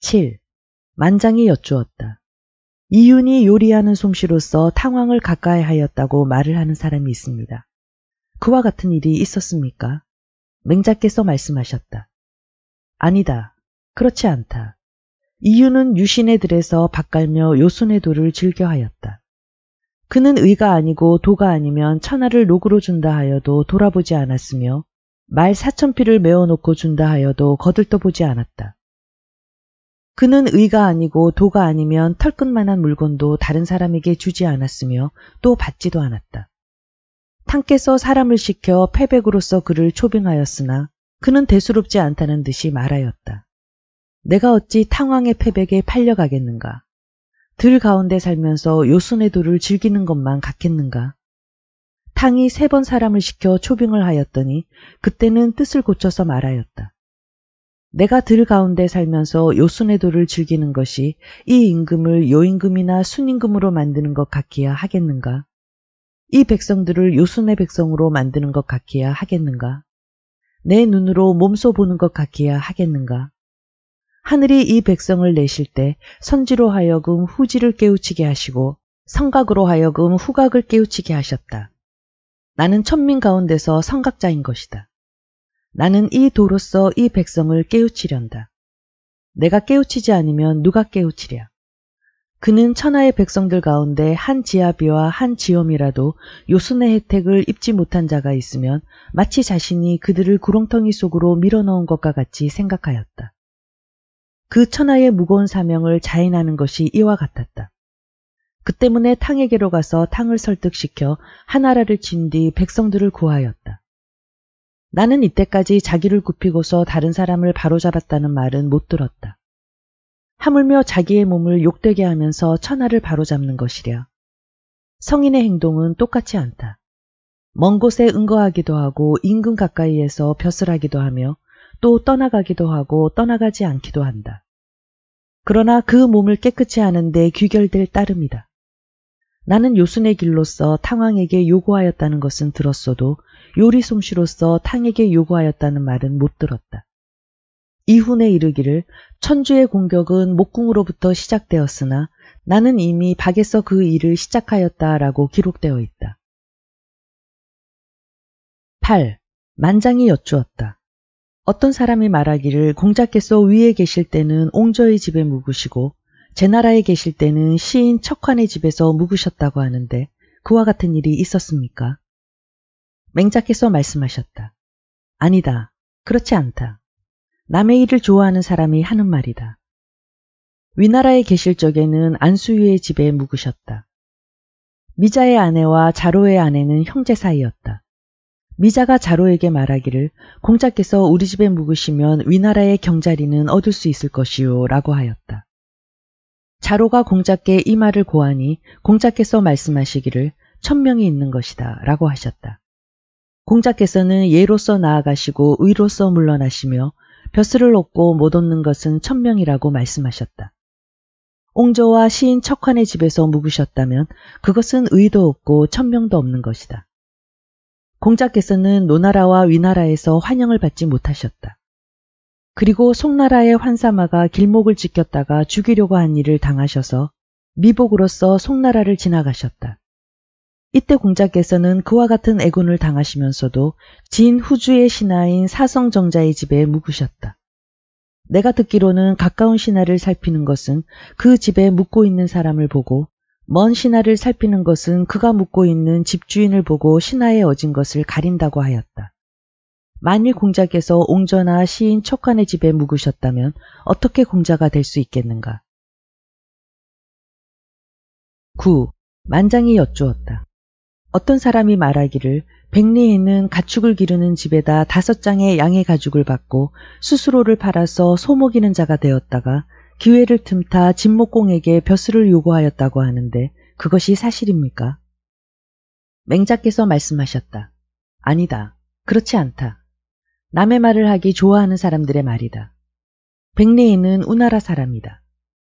7. 만장이 여쭈었다. 이윤이 요리하는 솜씨로서 탕왕을 가까이 하였다고 말을 하는 사람이 있습니다. 그와 같은 일이 있었습니까? 맹자께서 말씀하셨다. 아니다. 그렇지 않다. 이유는 유신의 들에서 바깔며 요순의 도를 즐겨하였다. 그는 의가 아니고 도가 아니면 천하를 녹으로 준다 하여도 돌아보지 않았으며 말 사천피를 메어놓고 준다 하여도 거들떠보지 않았다. 그는 의가 아니고 도가 아니면 털끝만한 물건도 다른 사람에게 주지 않았으며 또 받지도 않았다. 탕께서 사람을 시켜 패백으로서 그를 초빙하였으나 그는 대수롭지 않다는 듯이 말하였다. 내가 어찌 탕왕의 패백에 팔려가겠는가? 들 가운데 살면서 요순의 도를 즐기는 것만 같겠는가? 탕이 세 번 사람을 시켜 초빙을 하였더니 그때는 뜻을 고쳐서 말하였다. 내가 들 가운데 살면서 요순의 도를 즐기는 것이 이 임금을 요임금이나 순임금으로 만드는 것 같기야 하겠는가? 이 백성들을 요순의 백성으로 만드는 것 같기야 하겠는가? 내 눈으로 몸소 보는 것 같기야 하겠는가? 하늘이 이 백성을 내실 때 선지로 하여금 후지를 깨우치게 하시고 성각으로 하여금 후각을 깨우치게 하셨다. 나는 천민 가운데서 성각자인 것이다. 나는 이 도로서 이 백성을 깨우치련다. 내가 깨우치지 않으면 누가 깨우치랴. 그는 천하의 백성들 가운데 한 지아비와 한 지엄이라도 요순의 혜택을 입지 못한 자가 있으면 마치 자신이 그들을 구렁텅이 속으로 밀어넣은 것과 같이 생각하였다. 그 천하의 무거운 사명을 자인하는 것이 이와 같았다. 그 때문에 탕에게로 가서 탕을 설득시켜 하나라를 친 뒤 백성들을 구하였다. 나는 이때까지 자기를 굽히고서 다른 사람을 바로잡았다는 말은 못 들었다. 하물며 자기의 몸을 욕되게 하면서 천하를 바로잡는 것이랴. 성인의 행동은 똑같지 않다. 먼 곳에 은거하기도 하고 인근 가까이에서 벼슬하기도 하며 또 떠나가기도 하고 떠나가지 않기도 한다. 그러나 그 몸을 깨끗이 하는데 귀결될 따름이다. 나는 요순의 길로서 탕왕에게 요구하였다는 것은 들었어도 요리 솜씨로서 탕에게 요구하였다는 말은 못 들었다. 이훈에 이르기를 천주의 공격은 목궁으로부터 시작되었으나 나는 이미 박에서 그 일을 시작하였다라고 기록되어 있다. 8. 만장이 여쭈었다. 어떤 사람이 말하기를 공자께서 위에 계실 때는 옹저의 집에 묵으시고 제 나라에 계실 때는 시인 척환의 집에서 묵으셨다고 하는데 그와 같은 일이 있었습니까? 맹자께서 말씀하셨다. 아니다. 그렇지 않다. 남의 일을 좋아하는 사람이 하는 말이다. 위나라에 계실 적에는 안수유의 집에 묵으셨다. 미자의 아내와 자로의 아내는 형제 사이였다. 미자가 자로에게 말하기를 공자께서 우리 집에 묵으시면 위나라의 경자리는 얻을 수 있을 것이요 라고 하였다. 자로가 공자께 이 말을 고하니 공자께서 말씀하시기를 천명이 있는 것이다 라고 하셨다. 공자께서는 예로서 나아가시고 의로서 물러나시며 벼슬을 얻고 못 얻는 것은 천명이라고 말씀하셨다. 옹조와 시인 척환의 집에서 묵으셨다면 그것은 의도 없고 천명도 없는 것이다. 공자께서는 노나라와 위나라에서 환영을 받지 못하셨다. 그리고 송나라의 환사마가 길목을 지켰다가 죽이려고 한 일을 당하셔서 미복으로서 송나라를 지나가셨다. 이때 공자께서는 그와 같은 애군을 당하시면서도 진 후주의 신하인 사성정자의 집에 묵으셨다. 내가 듣기로는 가까운 신하를 살피는 것은 그 집에 묵고 있는 사람을 보고 먼 신하를 살피는 것은 그가 묵고 있는 집주인을 보고 신하의 어진 것을 가린다고 하였다. 만일 공자께서 옹전하 시인 척관의 집에 묵으셨다면 어떻게 공자가 될 수 있겠는가? 9. 만장이 여쭈었다. 어떤 사람이 말하기를 백리에는 가축을 기르는 집에다 다섯 장의 양의 가죽을 받고 스스로를 팔아서 소목이는 자가 되었다가 기회를 틈타 진목공에게 벼슬을 요구하였다고 하는데 그것이 사실입니까? 맹자께서 말씀하셨다. 아니다. 그렇지 않다. 남의 말을 하기 좋아하는 사람들의 말이다. 백내인는 우나라 사람이다.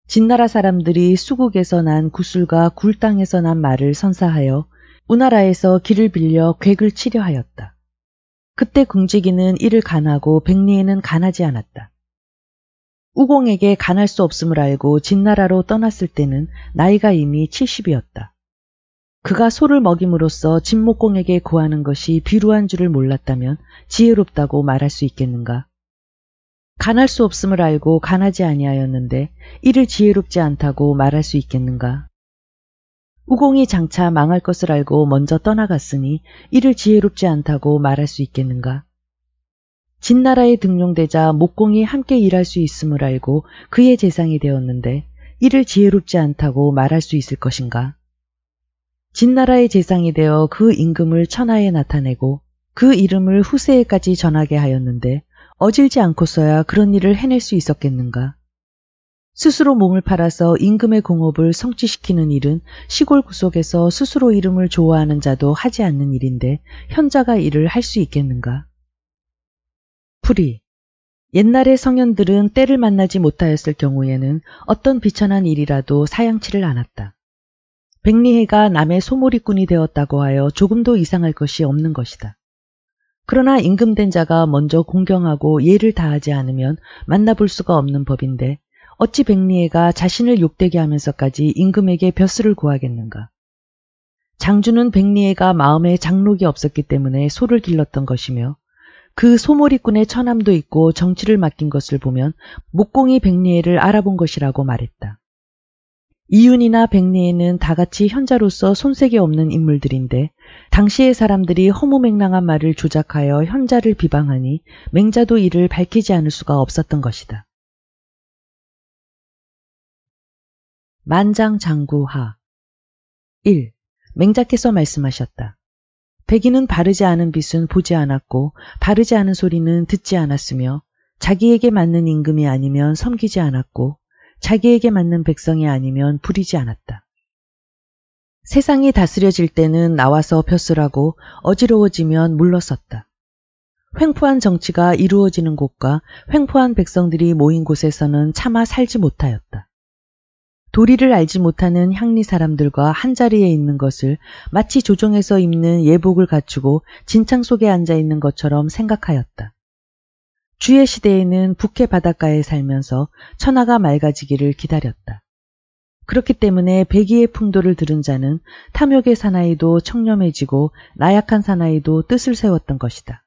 진나라 사람들이 수국에서 난 구슬과 굴 땅에서 난 말을 선사하여 우나라에서 길을 빌려 객을 치려 하였다. 그때 궁지기는 이를 간하고 백리에는 간하지 않았다. 우공에게 간할 수 없음을 알고 진나라로 떠났을 때는 나이가 이미 70이었다. 그가 소를 먹임으로써 진목공에게 구하는 것이 비루한 줄을 몰랐다면 지혜롭다고 말할 수 있겠는가? 간할 수 없음을 알고 간하지 아니하였는데 이를 지혜롭지 않다고 말할 수 있겠는가? 후공이 장차 망할 것을 알고 먼저 떠나갔으니 이를 지혜롭지 않다고 말할 수 있겠는가? 진나라에 등용되자 목공이 함께 일할 수 있음을 알고 그의 재상이 되었는데 이를 지혜롭지 않다고 말할 수 있을 것인가? 진나라의 재상이 되어 그 임금을 천하에 나타내고 그 이름을 후세에까지 전하게 하였는데 어질지 않고서야 그런 일을 해낼 수 있었겠는가? 스스로 몸을 팔아서 임금의 공업을 성취시키는 일은 시골 구석에서 스스로 이름을 좋아하는 자도 하지 않는 일인데 현자가 이를 할수 있겠는가? 풀이 옛날의 성현들은 때를 만나지 못하였을 경우에는 어떤 비천한 일이라도 사양치를 않았다. 백리해가 남의 소몰이꾼이 되었다고 하여 조금도 이상할 것이 없는 것이다. 그러나 임금된 자가 먼저 공경하고 예를 다하지 않으면 만나볼 수가 없는 법인데 어찌 백리해가 자신을 욕되게 하면서까지 임금에게 벼슬을 구하겠는가. 장주는 백리해가 마음에 장록이 없었기 때문에 소를 길렀던 것이며 그 소몰이꾼의 처남도 있고 정치를 맡긴 것을 보면 목공이 백리해를 알아본 것이라고 말했다. 이윤이나 백리에는 다같이 현자로서 손색이 없는 인물들인데 당시의 사람들이 허무맹랑한 말을 조작하여 현자를 비방하니 맹자도 이를 밝히지 않을 수가 없었던 것이다. 만장장구하 1. 맹자께서 말씀하셨다. 백인은 바르지 않은 빛은 보지 않았고 바르지 않은 소리는 듣지 않았으며 자기에게 맞는 임금이 아니면 섬기지 않았고 자기에게 맞는 백성이 아니면 부리지 않았다. 세상이 다스려질 때는 나와서 벼슬하고 어지러워지면 물러섰다. 횡포한 정치가 이루어지는 곳과 횡포한 백성들이 모인 곳에서는 차마 살지 못하였다. 도리를 알지 못하는 향리 사람들과 한자리에 있는 것을 마치 조정에서 입는 예복을 갖추고 진창 속에 앉아 있는 것처럼 생각하였다. 주의 시대에는 북해 바닷가에 살면서 천하가 맑아지기를 기다렸다. 그렇기 때문에 백의의 풍도를 들은 자는 탐욕의 사나이도 청렴해지고 나약한 사나이도 뜻을 세웠던 것이다.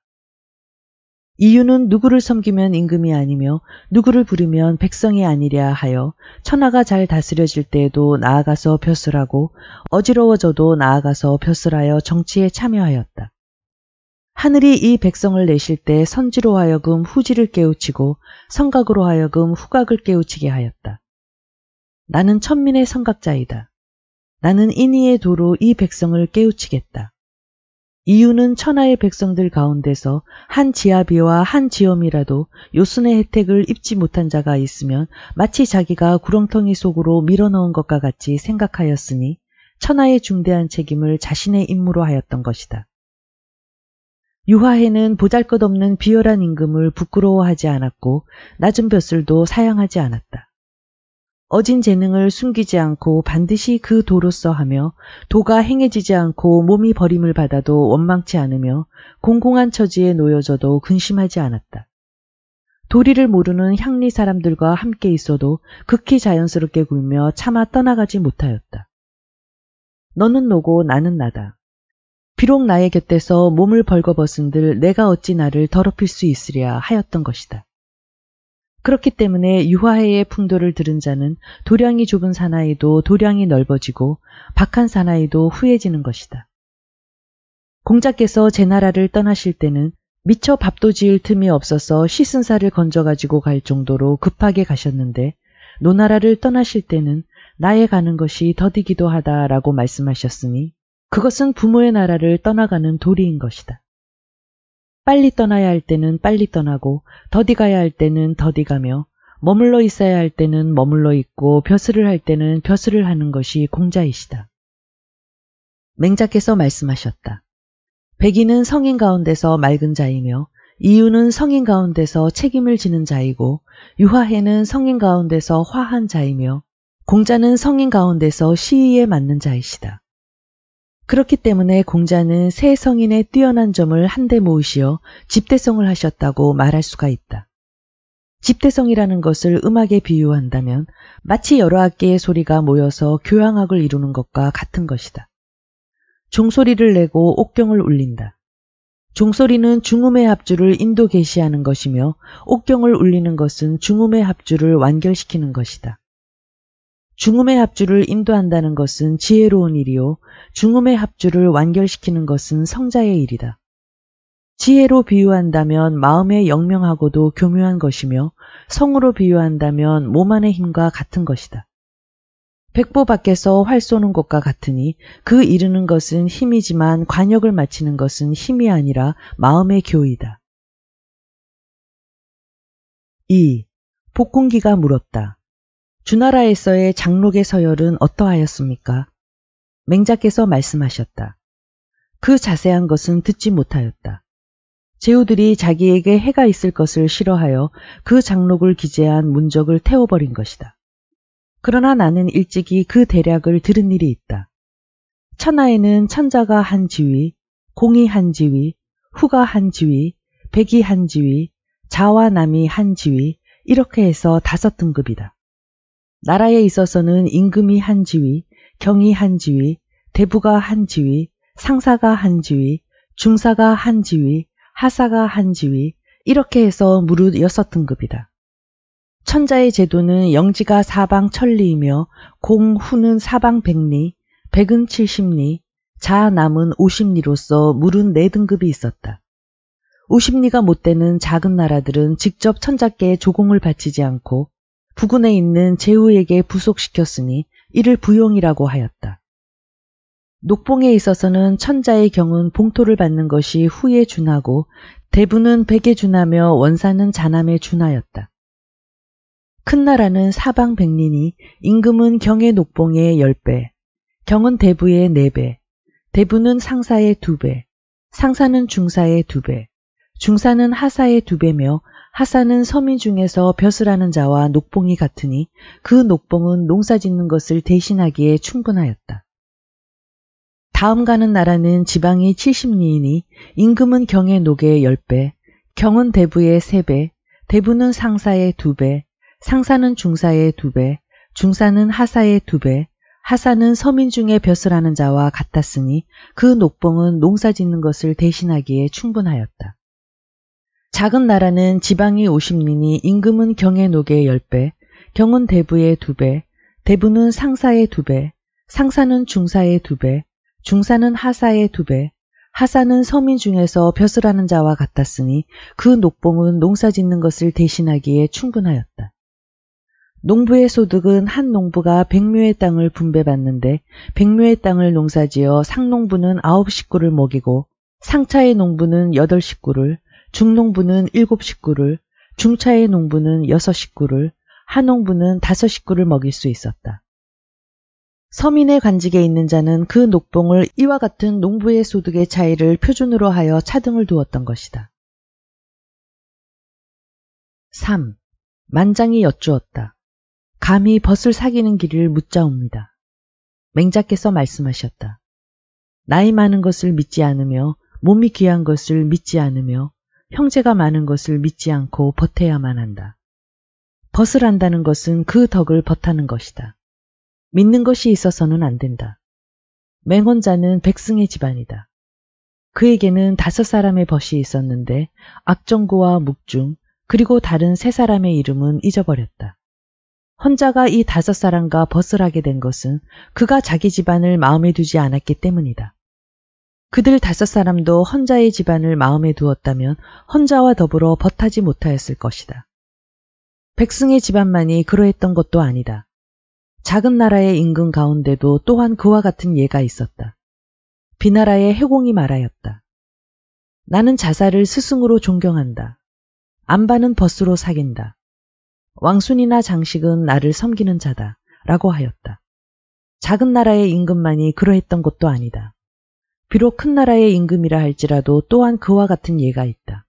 이유는 누구를 섬기면 임금이 아니며 누구를 부르면 백성이 아니랴 하여 천하가 잘 다스려질 때에도 나아가서 벼슬하고 어지러워져도 나아가서 벼슬하여 정치에 참여하였다. 하늘이 이 백성을 내실 때 선지로 하여금 후지를 깨우치고 성각으로 하여금 후각을 깨우치게 하였다. 나는 천민의 성각자이다. 나는 인의의 도로 이 백성을 깨우치겠다. 이유는 천하의 백성들 가운데서 한 지아비와 한 지엄이라도 요순의 혜택을 입지 못한 자가 있으면 마치 자기가 구렁텅이 속으로 밀어넣은 것과 같이 생각하였으니 천하의 중대한 책임을 자신의 임무로 하였던 것이다. 유화해는 보잘것없는 비열한 임금을 부끄러워하지 않았고 낮은 벼슬도 사양하지 않았다. 어진 재능을 숨기지 않고 반드시 그 도로써 하며 도가 행해지지 않고 몸이 버림을 받아도 원망치 않으며 공공한 처지에 놓여져도 근심하지 않았다. 도리를 모르는 향리 사람들과 함께 있어도 극히 자연스럽게 굴며 차마 떠나가지 못하였다. 너는 노고 나는 나다. 비록 나의 곁에서 몸을 벌거벗은들 내가 어찌 나를 더럽힐 수 있으랴 하였던 것이다. 그렇기 때문에 유화해의 풍도를 들은 자는 도량이 좁은 사나이도 도량이 넓어지고 박한 사나이도 후해지는 것이다. 공자께서 제 나라를 떠나실 때는 미처 밥도 지을 틈이 없어서 씻은 살을 건져가지고 갈 정도로 급하게 가셨는데 노나라를 떠나실 때는 나에 가는 것이 더디기도 하다라고 말씀하셨으니 그것은 부모의 나라를 떠나가는 도리인 것이다. 빨리 떠나야 할 때는 빨리 떠나고 더디 가야 할 때는 더디 가며 머물러 있어야 할 때는 머물러 있고 벼슬을 할 때는 벼슬을 하는 것이 공자이시다. 맹자께서 말씀하셨다. 백인은 성인 가운데서 맑은 자이며 이유는 성인 가운데서 책임을 지는 자이고 유화해는 성인 가운데서 화한 자이며 공자는 성인 가운데서 시의에 맞는 자이시다. 그렇기 때문에 공자는 세 성인의 뛰어난 점을 한데 모으시어 집대성을 하셨다고 말할 수가 있다. 집대성이라는 것을 음악에 비유한다면 마치 여러 악기의 소리가 모여서 교향악을 이루는 것과 같은 것이다. 종소리를 내고 옥경을 울린다. 종소리는 중음의 합주를 인도 개시하는 것이며 옥경을 울리는 것은 중음의 합주를 완결시키는 것이다. 중음의 합주를 인도한다는 것은 지혜로운 일이요. 중음의 합주를 완결시키는 것은 성자의 일이다. 지혜로 비유한다면 마음의 영명하고도 교묘한 것이며 성으로 비유한다면 몸 안의 힘과 같은 것이다. 백보 밖에서 활 쏘는 것과 같으니 그 이르는 것은 힘이지만 관역을 마치는 것은 힘이 아니라 마음의 교이다. 2. 복공기가 물었다. 주나라에서의 장록의 서열은 어떠하였습니까? 맹자께서 말씀하셨다. 그 자세한 것은 듣지 못하였다. 제후들이 자기에게 해가 있을 것을 싫어하여 그 장록을 기재한 문적을 태워버린 것이다. 그러나 나는 일찍이 그 대략을 들은 일이 있다. 천하에는 천자가 한 지위, 공이 한 지위, 후가 한 지위, 백이 한 지위, 자와 남이 한 지위, 이렇게 해서 다섯 등급이다. 나라에 있어서는 임금이 한 지위, 경이 한 지위, 대부가 한 지위, 상사가 한 지위, 중사가 한 지위, 하사가 한 지위, 이렇게 해서 무릇 여섯 등급이다. 천자의 제도는 영지가 사방 천리이며 공후는 사방 백리, 백은 칠십리, 자남은 오십리로서 무릇 네 등급이 있었다. 오십리가 못되는 작은 나라들은 직접 천자께 조공을 바치지 않고 부근에 있는 제후에게 부속시켰으니 이를 부용이라고 하였다. 녹봉에 있어서는 천자의 경은 봉토를 받는 것이 후에 준하고 대부는 백에 준하며 원사는 자남에 준하였다. 큰 나라는 사방 백린이 임금은 경의 녹봉의 10배, 경은 대부의 4배, 대부는 상사의 2배, 상사는 중사의 2배, 중사는 하사의 2배며 하사는 서민 중에서 벼슬하는 자와 녹봉이 같으니 그 녹봉은 농사 짓는 것을 대신하기에 충분하였다. 다음 가는 나라는 지방이 70리이니 임금은 경의 녹계의 10배, 경은 대부의 3배, 대부는 상사의 2배, 상사는 중사의 2배, 중사는 하사의 2배, 하사는 서민 중에 벼슬하는 자와 같았으니 그 녹봉은 농사 짓는 것을 대신하기에 충분하였다. 작은 나라는 지방이 50리니 임금은 경의 녹계의 10배, 경은 대부의 2배, 대부는 상사의 2배, 상사는 중사의 2배, 중사는 하사의 2배, 하사는 서민 중에서 벼슬 하는 자와 같았으니 그 녹봉은 농사 짓는 것을 대신하기에 충분하였다. 농부의 소득은 한 농부가 백묘의 땅을 분배받는데 백묘의 땅을 농사지어 상농부는 아홉 식구를 먹이고 상차의 농부는 여덟 식구를 중농부는 일곱 식구를, 중차의 농부는 여섯 식구를, 하농부는 다섯 식구를 먹일 수 있었다. 서민의 관직에 있는 자는 그 녹봉을 이와 같은 농부의 소득의 차이를 표준으로 하여 차등을 두었던 것이다. 3. 만장이 여쭈었다. 감히 벗을 사귀는 길을 묻자옵니다. 맹자께서 말씀하셨다. 나이 많은 것을 믿지 않으며 몸이 귀한 것을 믿지 않으며 형제가 많은 것을 믿지 않고 버텨야만 한다. 벗을 한다는 것은 그 덕을 벗하는 것이다. 믿는 것이 있어서는 안 된다. 맹원자는 백승의 집안이다. 그에게는 다섯 사람의 벗이 있었는데 악정구와 묵중 그리고 다른 세 사람의 이름은 잊어버렸다. 혼자가이 다섯 사람과 벗을 하게 된 것은 그가 자기 집안을 마음에 두지 않았기 때문이다. 그들 다섯 사람도 헌자의 집안을 마음에 두었다면 헌자와 더불어 버하지 못하였을 것이다. 백승의 집안만이 그러했던 것도 아니다. 작은 나라의 인근 가운데도 또한 그와 같은 예가 있었다. 비나라의 해공이 말하였다. 나는 자살을 스승으로 존경한다. 안반은 벗으로 사귄다. 왕순이나 장식은 나를 섬기는 자다. 라고 하였다. 작은 나라의 임금만이 그러했던 것도 아니다. 비록 큰 나라의 임금이라 할지라도 또한 그와 같은 예가 있다.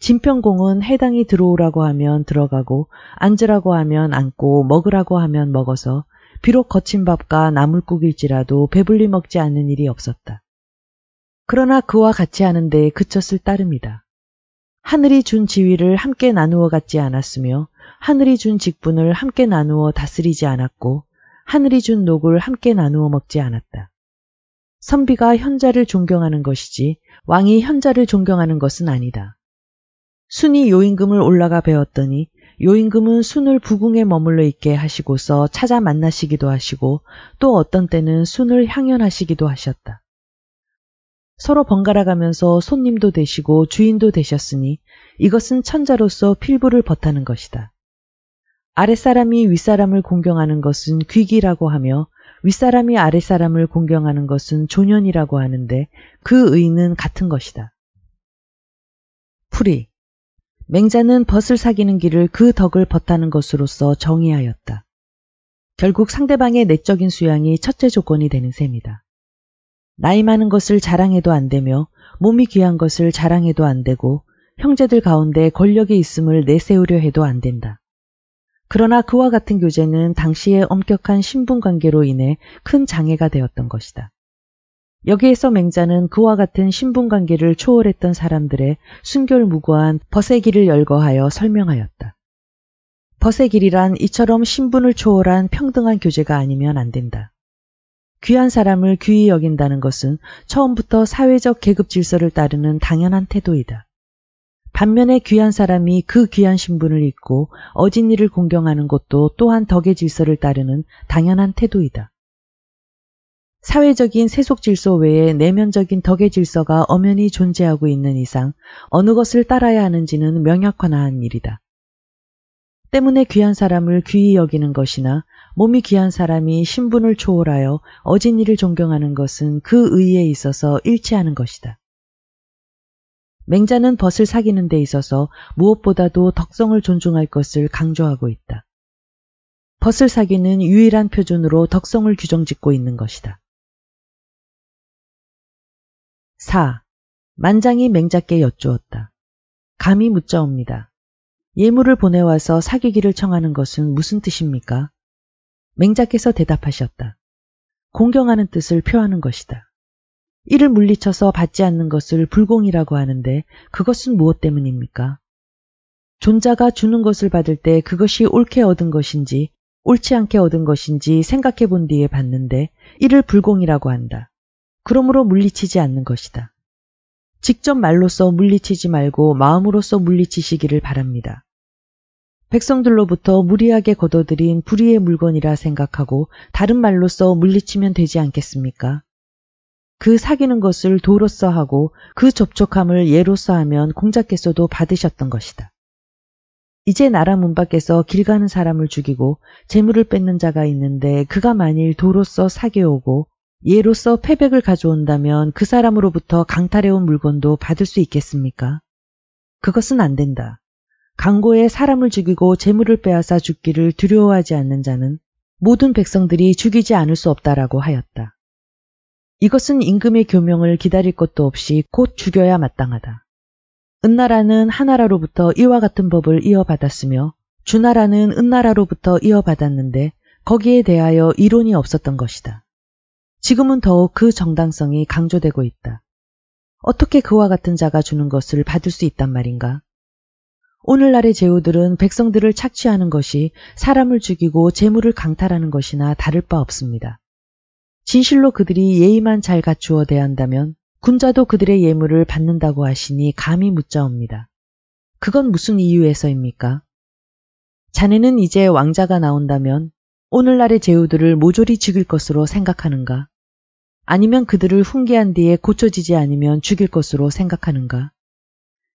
진평공은 해당이 들어오라고 하면 들어가고 앉으라고 하면 앉고 먹으라고 하면 먹어서 비록 거친 밥과 나물국일지라도 배불리 먹지 않는 일이 없었다. 그러나 그와 같이 하는데 그쳤을 따름이다. 하늘이 준 지위를 함께 나누어 갖지 않았으며 하늘이 준 직분을 함께 나누어 다스리지 않았고 하늘이 준 녹을 함께 나누어 먹지 않았다. 선비가 현자를 존경하는 것이지 왕이 현자를 존경하는 것은 아니다. 순이 요임금을 올라가 배웠더니 요임금은 순을 부궁에 머물러 있게 하시고서 찾아 만나시기도 하시고 또 어떤 때는 순을 향연하시기도 하셨다. 서로 번갈아 가면서 손님도 되시고 주인도 되셨으니 이것은 천자로서 필부를 벗하는 것이다. 아랫사람이 윗사람을 공경하는 것은 귀기라고 하며 윗사람이 아랫사람을 공경하는 것은 조년이라고 하는데 그 의는 같은 것이다. 풀이 맹자는 벗을 사귀는 길을 그 덕을 벗다는 것으로서 정의하였다. 결국 상대방의 내적인 수양이 첫째 조건이 되는 셈이다. 나이 많은 것을 자랑해도 안 되며 몸이 귀한 것을 자랑해도 안 되고 형제들 가운데 권력이 있음을 내세우려 해도 안 된다. 그러나 그와 같은 교제는 당시의 엄격한 신분 관계로 인해 큰 장애가 되었던 것이다. 여기에서 맹자는 그와 같은 신분 관계를 초월했던 사람들의 순결무구한 벗의 길을 열거하여 설명하였다. 벗의 길이란 이처럼 신분을 초월한 평등한 교제가 아니면 안 된다. 귀한 사람을 귀히 여긴다는 것은 처음부터 사회적 계급 질서를 따르는 당연한 태도이다. 반면에 귀한 사람이 그 귀한 신분을 잊고 어진 이를 공경하는 것도 또한 덕의 질서를 따르는 당연한 태도이다. 사회적인 세속 질서 외에 내면적인 덕의 질서가 엄연히 존재하고 있는 이상 어느 것을 따라야 하는지는 명약화나한 일이다. 때문에 귀한 사람을 귀히 여기는 것이나 몸이 귀한 사람이 신분을 초월하여 어진 이를 존경하는 것은 그 의에 있어서 일치하는 것이다. 맹자는 벗을 사귀는 데 있어서 무엇보다도 덕성을 존중할 것을 강조하고 있다. 벗을 사귀는 유일한 표준으로 덕성을 규정짓고 있는 것이다. 4. 만장이 맹자께 여쭈었다. 감히 묻자옵니다. 예물을 보내와서 사귀기를 청하는 것은 무슨 뜻입니까? 맹자께서 대답하셨다. 공경하는 뜻을 표하는 것이다. 이를 물리쳐서 받지 않는 것을 불공이라고 하는데 그것은 무엇 때문입니까? 존자가 주는 것을 받을 때 그것이 옳게 얻은 것인지 옳지 않게 얻은 것인지 생각해 본 뒤에 받는데 이를 불공이라고 한다. 그러므로 물리치지 않는 것이다. 직접 말로써 물리치지 말고 마음으로써 물리치시기를 바랍니다. 백성들로부터 무리하게 걷어들인 불의의 물건이라 생각하고 다른 말로써 물리치면 되지 않겠습니까? 그 사귀는 것을 도로써 하고 그 접촉함을 예로써 하면 공자께서도 받으셨던 것이다. 이제 나라 문 밖에서 길 가는 사람을 죽이고 재물을 뺏는 자가 있는데 그가 만일 도로써 사게오고 예로써 패백을 가져온다면 그 사람으로부터 강탈해온 물건도 받을 수 있겠습니까? 그것은 안 된다. 강고에 사람을 죽이고 재물을 빼앗아 죽기를 두려워하지 않는 자는 모든 백성들이 죽이지 않을 수 없다라고 하였다. 이것은 임금의 교명을 기다릴 것도 없이 곧 죽여야 마땅하다. 은나라는 하나라로부터 이와 같은 법을 이어받았으며 주나라는 은나라로부터 이어받았는데 거기에 대하여 이론이 없었던 것이다. 지금은 더욱 그 정당성이 강조되고 있다. 어떻게 그와 같은 자가 주는 것을 받을 수 있단 말인가? 오늘날의 제후들은 백성들을 착취하는 것이 사람을 죽이고 재물을 강탈하는 것이나 다를 바 없습니다. 진실로 그들이 예의만 잘 갖추어 대한다면 군자도 그들의 예물을 받는다고 하시니 감히 묻자옵니다. 그건 무슨 이유에서입니까? 자네는 이제 왕자가 나온다면 오늘날의 제후들을 모조리 죽일 것으로 생각하는가? 아니면 그들을 훈계한 뒤에 고쳐지지 않으면 죽일 것으로 생각하는가?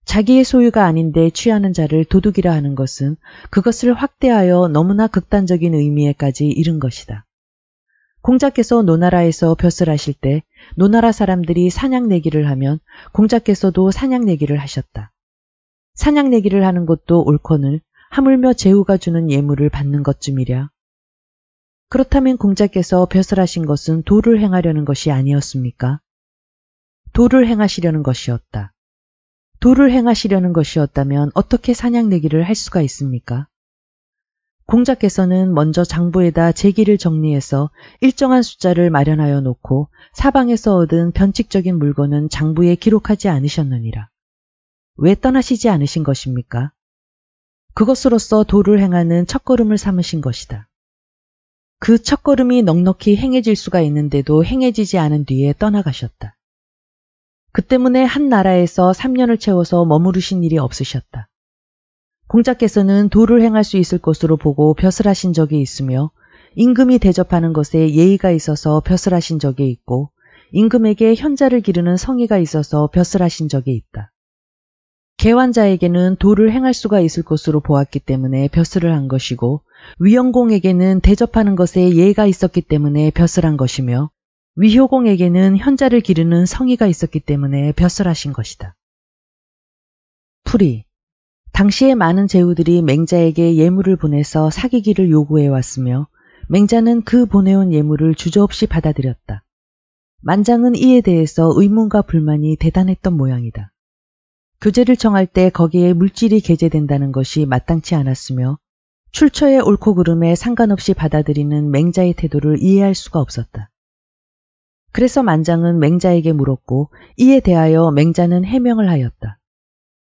자기의 소유가 아닌데 취하는 자를 도둑이라 하는 것은 그것을 확대하여 너무나 극단적인 의미에까지 이른 것이다. 공자께서 노나라에서 벼슬하실 때 노나라 사람들이 사냥내기를 하면 공자께서도 사냥내기를 하셨다. 사냥내기를 하는 것도 옳거늘 하물며 제후가 주는 예물을 받는 것쯤이랴. 그렇다면 공자께서 벼슬하신 것은 도를 행하려는 것이 아니었습니까? 도를 행하시려는 것이었다. 도를 행하시려는 것이었다면 어떻게 사냥내기를 할 수가 있습니까? 공자께서는 먼저 장부에다 제기를 정리해서 일정한 숫자를 마련하여 놓고 사방에서 얻은 변칙적인 물건은 장부에 기록하지 않으셨느니라. 왜 떠나시지 않으신 것입니까? 그것으로서 도를 행하는 첫걸음을 삼으신 것이다. 그 첫걸음이 넉넉히 행해질 수가 있는데도 행해지지 않은 뒤에 떠나가셨다. 그 때문에 한 나라에서 3년을 채워서 머무르신 일이 없으셨다. 공자께서는 도를 행할 수 있을 것으로 보고 벼슬 하신 적이 있으며 임금이 대접하는 것에 예의가 있어서 벼슬 하신 적이 있고 임금에게 현자를 기르는 성의가 있어서 벼슬 하신 적이 있다. 개환자에게는 도를 행할 수가 있을 것으로 보았기 때문에 벼슬을 한 것이고 위영공에게는 대접하는 것에 예의가 있었기 때문에 벼슬한 것이며 위효공에게는 현자를 기르는 성의가 있었기 때문에 벼슬하신 것이다. 풀이 당시에 많은 제후들이 맹자에게 예물을 보내서 사귀기를 요구해 왔으며 맹자는 그 보내온 예물을 주저없이 받아들였다. 만장은 이에 대해서 의문과 불만이 대단했던 모양이다. 교제를 청할 때 거기에 물질이 게재된다는 것이 마땅치 않았으며 출처의 옳고 그름에 상관없이 받아들이는 맹자의 태도를 이해할 수가 없었다. 그래서 만장은 맹자에게 물었고 이에 대하여 맹자는 해명을 하였다.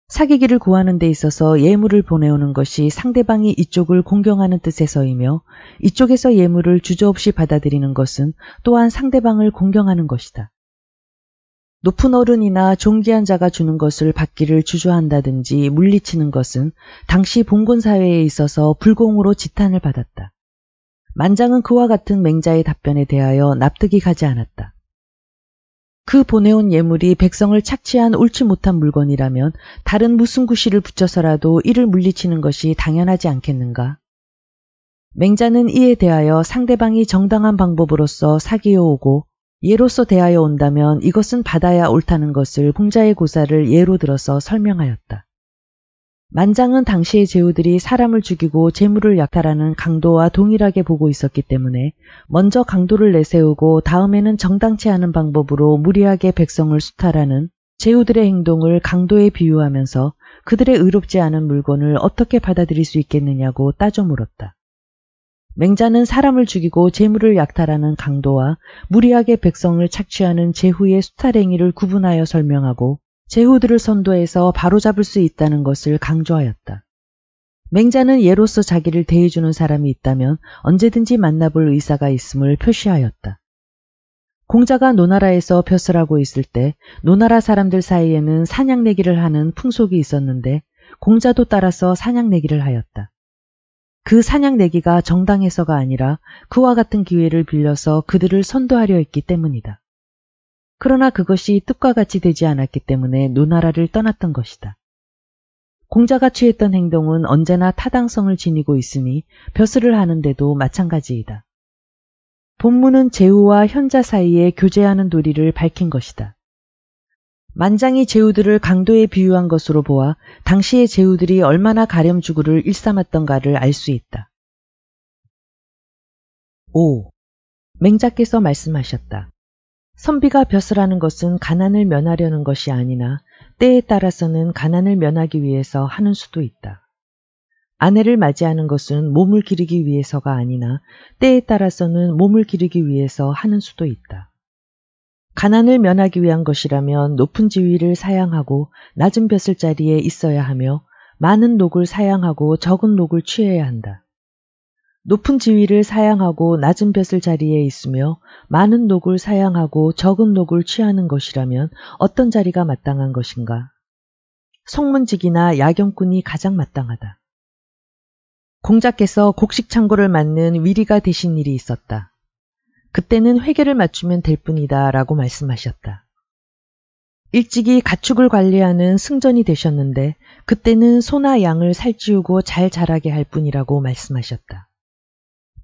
사귀기를 구하는 데 있어서 예물을 보내오는 것이 상대방이 이쪽을 공경하는 뜻에서이며 이쪽에서 예물을 주저없이 받아들이는 것은 또한 상대방을 공경하는 것이다. 높은 어른이나 존귀한 자가 주는 것을 받기를 주저한다든지 물리치는 것은 당시 봉건 사회에 있어서 불공으로 지탄을 받았다. 만장은 그와 같은 맹자의 답변에 대하여 납득이 가지 않았다. 그 보내온 예물이 백성을 착취한 옳지 못한 물건이라면 다른 무슨 구실을 붙여서라도 이를 물리치는 것이 당연하지 않겠는가. 맹자는 이에 대하여 상대방이 정당한 방법으로서 사귀어 오고 예로서 대하여 온다면 이것은 받아야 옳다는 것을 공자의 고사를 예로 들어서 설명하였다. 만장은 당시의 제후들이 사람을 죽이고 재물을 약탈하는 강도와 동일하게 보고 있었기 때문에 먼저 강도를 내세우고 다음에는 정당치 않은 방법으로 무리하게 백성을 수탈하는 제후들의 행동을 강도에 비유하면서 그들의 의롭지 않은 물건을 어떻게 받아들일 수 있겠느냐고 따져 물었다. 맹자는 사람을 죽이고 재물을 약탈하는 강도와 무리하게 백성을 착취하는 제후의 수탈 행위를 구분하여 설명하고 제후들을 선도해서 바로잡을 수 있다는 것을 강조하였다. 맹자는 예로서 자기를 대해주는 사람이 있다면 언제든지 만나볼 의사가 있음을 표시하였다. 공자가 노나라에서 벼슬 하고 있을 때 노나라 사람들 사이에는 사냥내기를 하는 풍속이 있었는데 공자도 따라서 사냥내기를 하였다. 그 사냥내기가 정당해서가 아니라 그와 같은 기회를 빌려서 그들을 선도하려 했기 때문이다. 그러나 그것이 뜻과 같이 되지 않았기 때문에 노나라를 떠났던 것이다. 공자가 취했던 행동은 언제나 타당성을 지니고 있으니 벼슬을 하는데도 마찬가지이다. 본문은 제후와 현자 사이에 교제하는 도리를 밝힌 것이다. 만장이 제후들을 강도에 비유한 것으로 보아 당시의 제후들이 얼마나 가렴주구를 일삼았던가를 알 수 있다. 5. 맹자께서 말씀하셨다. 선비가 벼슬하는 것은 가난을 면하려는 것이 아니나 때에 따라서는 가난을 면하기 위해서 하는 수도 있다. 아내를 맞이하는 것은 몸을 기르기 위해서가 아니나 때에 따라서는 몸을 기르기 위해서 하는 수도 있다. 가난을 면하기 위한 것이라면 높은 지위를 사양하고 낮은 벼슬 자리에 있어야 하며 많은 녹을 사양하고 적은 녹을 취해야 한다. 높은 지위를 사양하고 낮은 벼슬 자리에 있으며 많은 녹을 사양하고 적은 녹을 취하는 것이라면 어떤 자리가 마땅한 것인가? 성문직이나 야경꾼이 가장 마땅하다. 공작께서 곡식 창고를 맡는 위리가 되신 일이 있었다. 그때는 회계를 맞추면 될 뿐이다 라고 말씀하셨다. 일찍이 가축을 관리하는 승전이 되셨는데 그때는 소나 양을 살찌우고 잘 자라게 할 뿐이라고 말씀하셨다.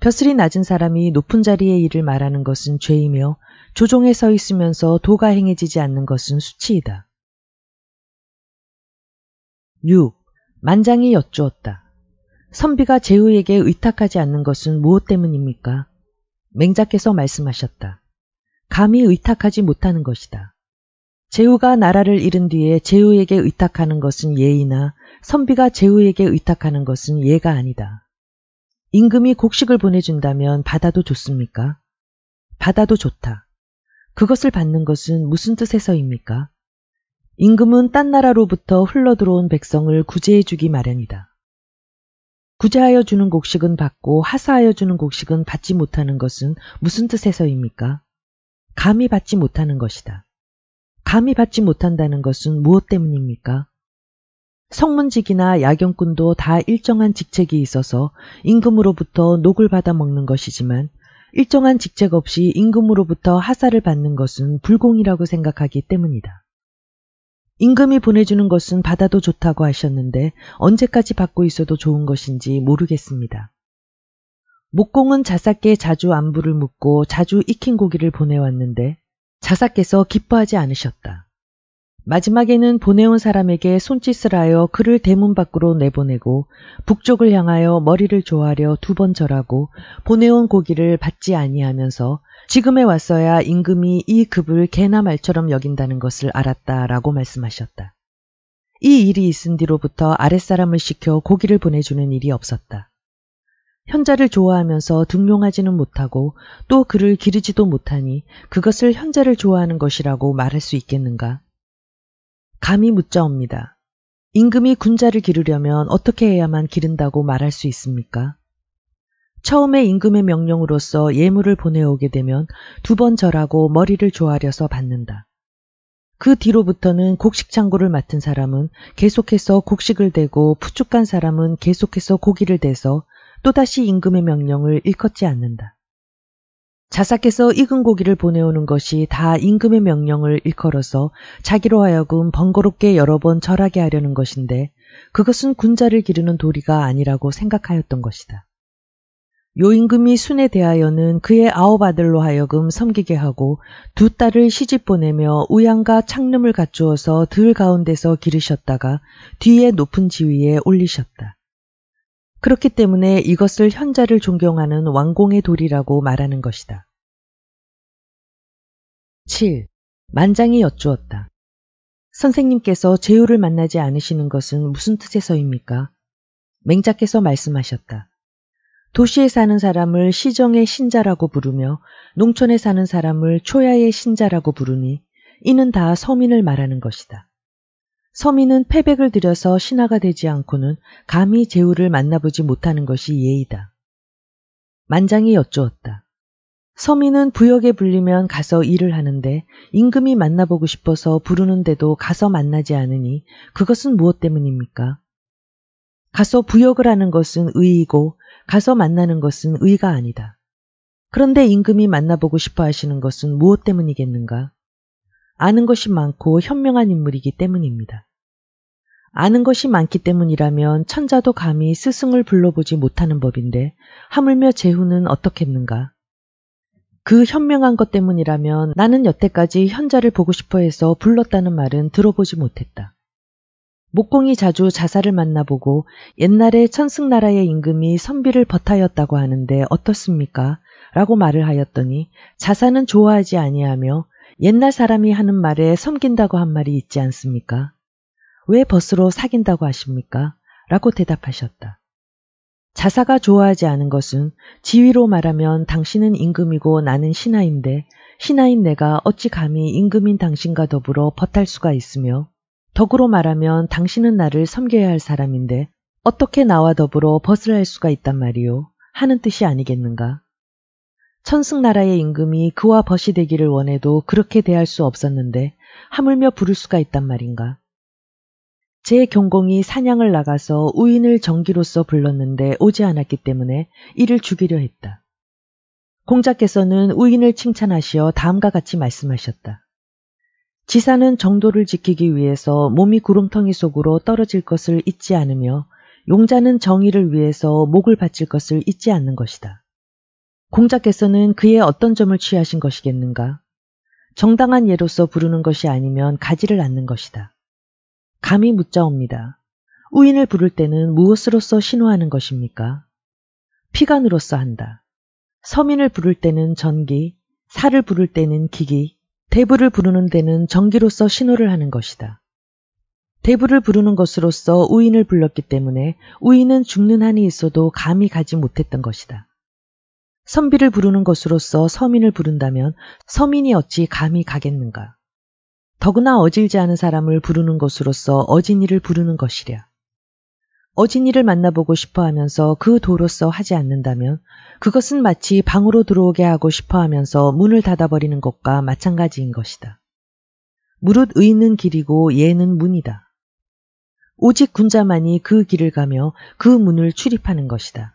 벼슬이 낮은 사람이 높은 자리의 일을 말하는 것은 죄이며 조종에 서 있으면서 도가 행해지지 않는 것은 수치이다. 6. 만장이 여쭈었다. 선비가 제후에게 의탁하지 않는 것은 무엇 때문입니까? 맹자께서 말씀하셨다. 감히 의탁하지 못하는 것이다. 제후가 나라를 잃은 뒤에 제후에게 의탁하는 것은 예의나 선비가 제후에게 의탁하는 것은 예가 아니다. 임금이 곡식을 보내준다면 받아도 좋습니까? 받아도 좋다. 그것을 받는 것은 무슨 뜻에서입니까? 임금은 딴 나라로부터 흘러들어온 백성을 구제해주기 마련이다. 구제하여 주는 곡식은 받고 하사하여 주는 곡식은 받지 못하는 것은 무슨 뜻에서입니까? 감히 받지 못하는 것이다. 감히 받지 못한다는 것은 무엇 때문입니까? 성문직이나 야경꾼도 다 일정한 직책이 있어서 임금으로부터 녹을 받아 먹는 것이지만 일정한 직책 없이 임금으로부터 하사를 받는 것은 불공이라고 생각하기 때문이다. 임금이 보내주는 것은 받아도 좋다고 하셨는데 언제까지 받고 있어도 좋은 것인지 모르겠습니다. 목공은 자삭께 자주 안부를 묻고 자주 익힌 고기를 보내왔는데 자삭께서 기뻐하지 않으셨다. 마지막에는 보내온 사람에게 손짓을 하여 그를 대문 밖으로 내보내고 북쪽을 향하여 머리를 조아려 두 번 절하고 보내온 고기를 받지 아니하면서 지금에 왔어야 임금이 이 급을 개나 말처럼 여긴다는 것을 알았다라고 말씀하셨다. 이 일이 있은 뒤로부터 아랫사람을 시켜 고기를 보내주는 일이 없었다. 현자를 좋아하면서 등용하지는 못하고 또 그를 기르지도 못하니 그것을 현자를 좋아하는 것이라고 말할 수 있겠는가? 감히 묻자옵니다. 임금이 군자를 기르려면 어떻게 해야만 기른다고 말할 수 있습니까? 처음에 임금의 명령으로서 예물을 보내오게 되면 두 번 절하고 머리를 조아려서 받는다. 그 뒤로부터는 곡식 창고를 맡은 사람은 계속해서 곡식을 대고 푸축한 사람은 계속해서 고기를 대서 또다시 임금의 명령을 일컫지 않는다. 자삭해서 익은 고기를 보내오는 것이 다 임금의 명령을 일컬어서 자기로 하여금 번거롭게 여러 번 절하게 하려는 것인데 그것은 군자를 기르는 도리가 아니라고 생각하였던 것이다. 요임금이 순에 대하여는 그의 아홉 아들로 하여금 섬기게 하고 두 딸을 시집 보내며 우양과 창름을 갖추어서 들 가운데서 기르셨다가 뒤에 높은 지위에 올리셨다. 그렇기 때문에 이것을 현자를 존경하는 왕공의 돌이라고 말하는 것이다. 7. 만장이 여쭈었다. 선생님께서 제후를 만나지 않으시는 것은 무슨 뜻에서입니까? 맹자께서 말씀하셨다. 도시에 사는 사람을 시정의 신자라고 부르며 농촌에 사는 사람을 초야의 신자라고 부르니 이는 다 서민을 말하는 것이다. 서민은 패백을 들여서 신하가 되지 않고는 감히 재우를 만나보지 못하는 것이 예의다. 만장이 여쭈었다. 서민은 부역에 불리면 가서 일을 하는데 임금이 만나보고 싶어서 부르는데도 가서 만나지 않으니 그것은 무엇 때문입니까? 가서 부역을 하는 것은 의이고 가서 만나는 것은 의가 아니다. 그런데 임금이 만나보고 싶어 하시는 것은 무엇 때문이겠는가? 아는 것이 많고 현명한 인물이기 때문입니다. 아는 것이 많기 때문이라면 천자도 감히 스승을 불러보지 못하는 법인데 하물며 재후는 어떻겠는가? 그 현명한 것 때문이라면 나는 여태까지 현자를 보고 싶어 해서 불렀다는 말은 들어보지 못했다. 목공이 자주 자살을 만나보고 옛날에 천승나라의 임금이 선비를 버타였다고 하는데 어떻습니까? 라고 말을 하였더니 자사는 좋아하지 아니하며 옛날 사람이 하는 말에 섬긴다고 한 말이 있지 않습니까? 왜 벗으로 사귄다고 하십니까? 라고 대답하셨다. 자사가 좋아하지 않은 것은 지위로 말하면 당신은 임금이고 나는 신하인데 신하인 내가 어찌 감히 임금인 당신과 더불어 버탈 수가 있으며 덕으로 말하면 당신은 나를 섬겨야 할 사람인데 어떻게 나와 더불어 벗을 할 수가 있단 말이오 하는 뜻이 아니겠는가? 천승나라의 임금이 그와 벗이 되기를 원해도 그렇게 대할 수 없었는데 하물며 부를 수가 있단 말인가. 제 경공이 사냥을 나가서 우인을 정기로서 불렀는데 오지 않았기 때문에 이를 죽이려 했다. 공자께서는 우인을 칭찬하시어 다음과 같이 말씀하셨다. 지사는 정도를 지키기 위해서 몸이 구렁텅이 속으로 떨어질 것을 잊지 않으며 용자는 정의를 위해서 목을 바칠 것을 잊지 않는 것이다. 공자께서는 그의 어떤 점을 취하신 것이겠는가? 정당한 예로서 부르는 것이 아니면 가지를 않는 것이다. 감히 묻자옵니다. 우인을 부를 때는 무엇으로서 신호하는 것입니까? 피관으로서 한다. 서민을 부를 때는 전기, 살을 부를 때는 기기, 대부를 부르는 데는 전기로서 신호를 하는 것이다. 대부를 부르는 것으로서 우인을 불렀기 때문에 우인은 죽는 한이 있어도 감히 가지 못했던 것이다. 선비를 부르는 것으로서 서민을 부른다면 서민이 어찌 감히 가겠는가. 더구나 어질지 않은 사람을 부르는 것으로서 어진이를 부르는 것이랴. 어진이를 만나보고 싶어 하면서 그 도로서 하지 않는다면 그것은 마치 방으로 들어오게 하고 싶어 하면서 문을 닫아버리는 것과 마찬가지인 것이다. 무릇 의는 길이고 예는 문이다. 오직 군자만이 그 길을 가며 그 문을 출입하는 것이다.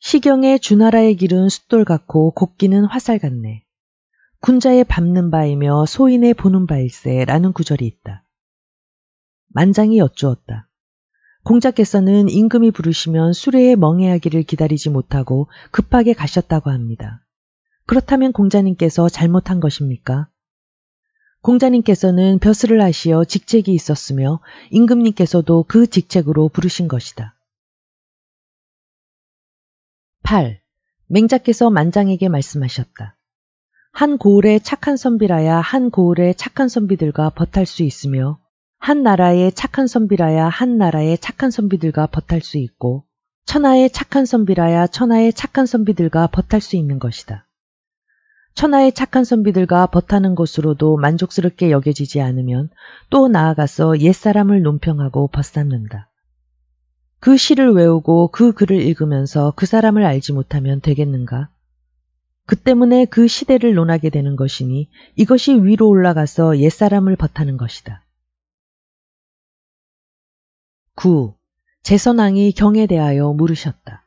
시경의 주나라의 길은 숫돌 같고 곱기는 화살 같네. 군자의 밟는 바이며 소인의 보는 바일세라는 구절이 있다. 만장이 여쭈었다. 공자께서는 임금이 부르시면 수레에 멍해하기를 기다리지 못하고 급하게 가셨다고 합니다. 그렇다면 공자님께서 잘못한 것입니까? 공자님께서는 벼슬을 하시어 직책이 있었으며 임금님께서도 그 직책으로 부르신 것이다. 8. 맹자께서 만장에게 말씀하셨다. 한 고을의 착한 선비라야 한 고을의 착한 선비들과 버탈 수 있으며 한 나라의 착한 선비라야 한 나라의 착한 선비들과 버탈 수 있고 천하의 착한 선비라야 천하의 착한 선비들과 버탈 수 있는 것이다. 천하의 착한 선비들과 버타는 것으로도 만족스럽게 여겨지지 않으면 또 나아가서 옛사람을 논평하고 벗삼는다. 그 시를 외우고 그 글을 읽으면서 그 사람을 알지 못하면 되겠는가? 그 때문에 그 시대를 논하게 되는 것이니 이것이 위로 올라가서 옛사람을 벗하는 것이다. 9. 제선왕이 경에 대하여 물으셨다.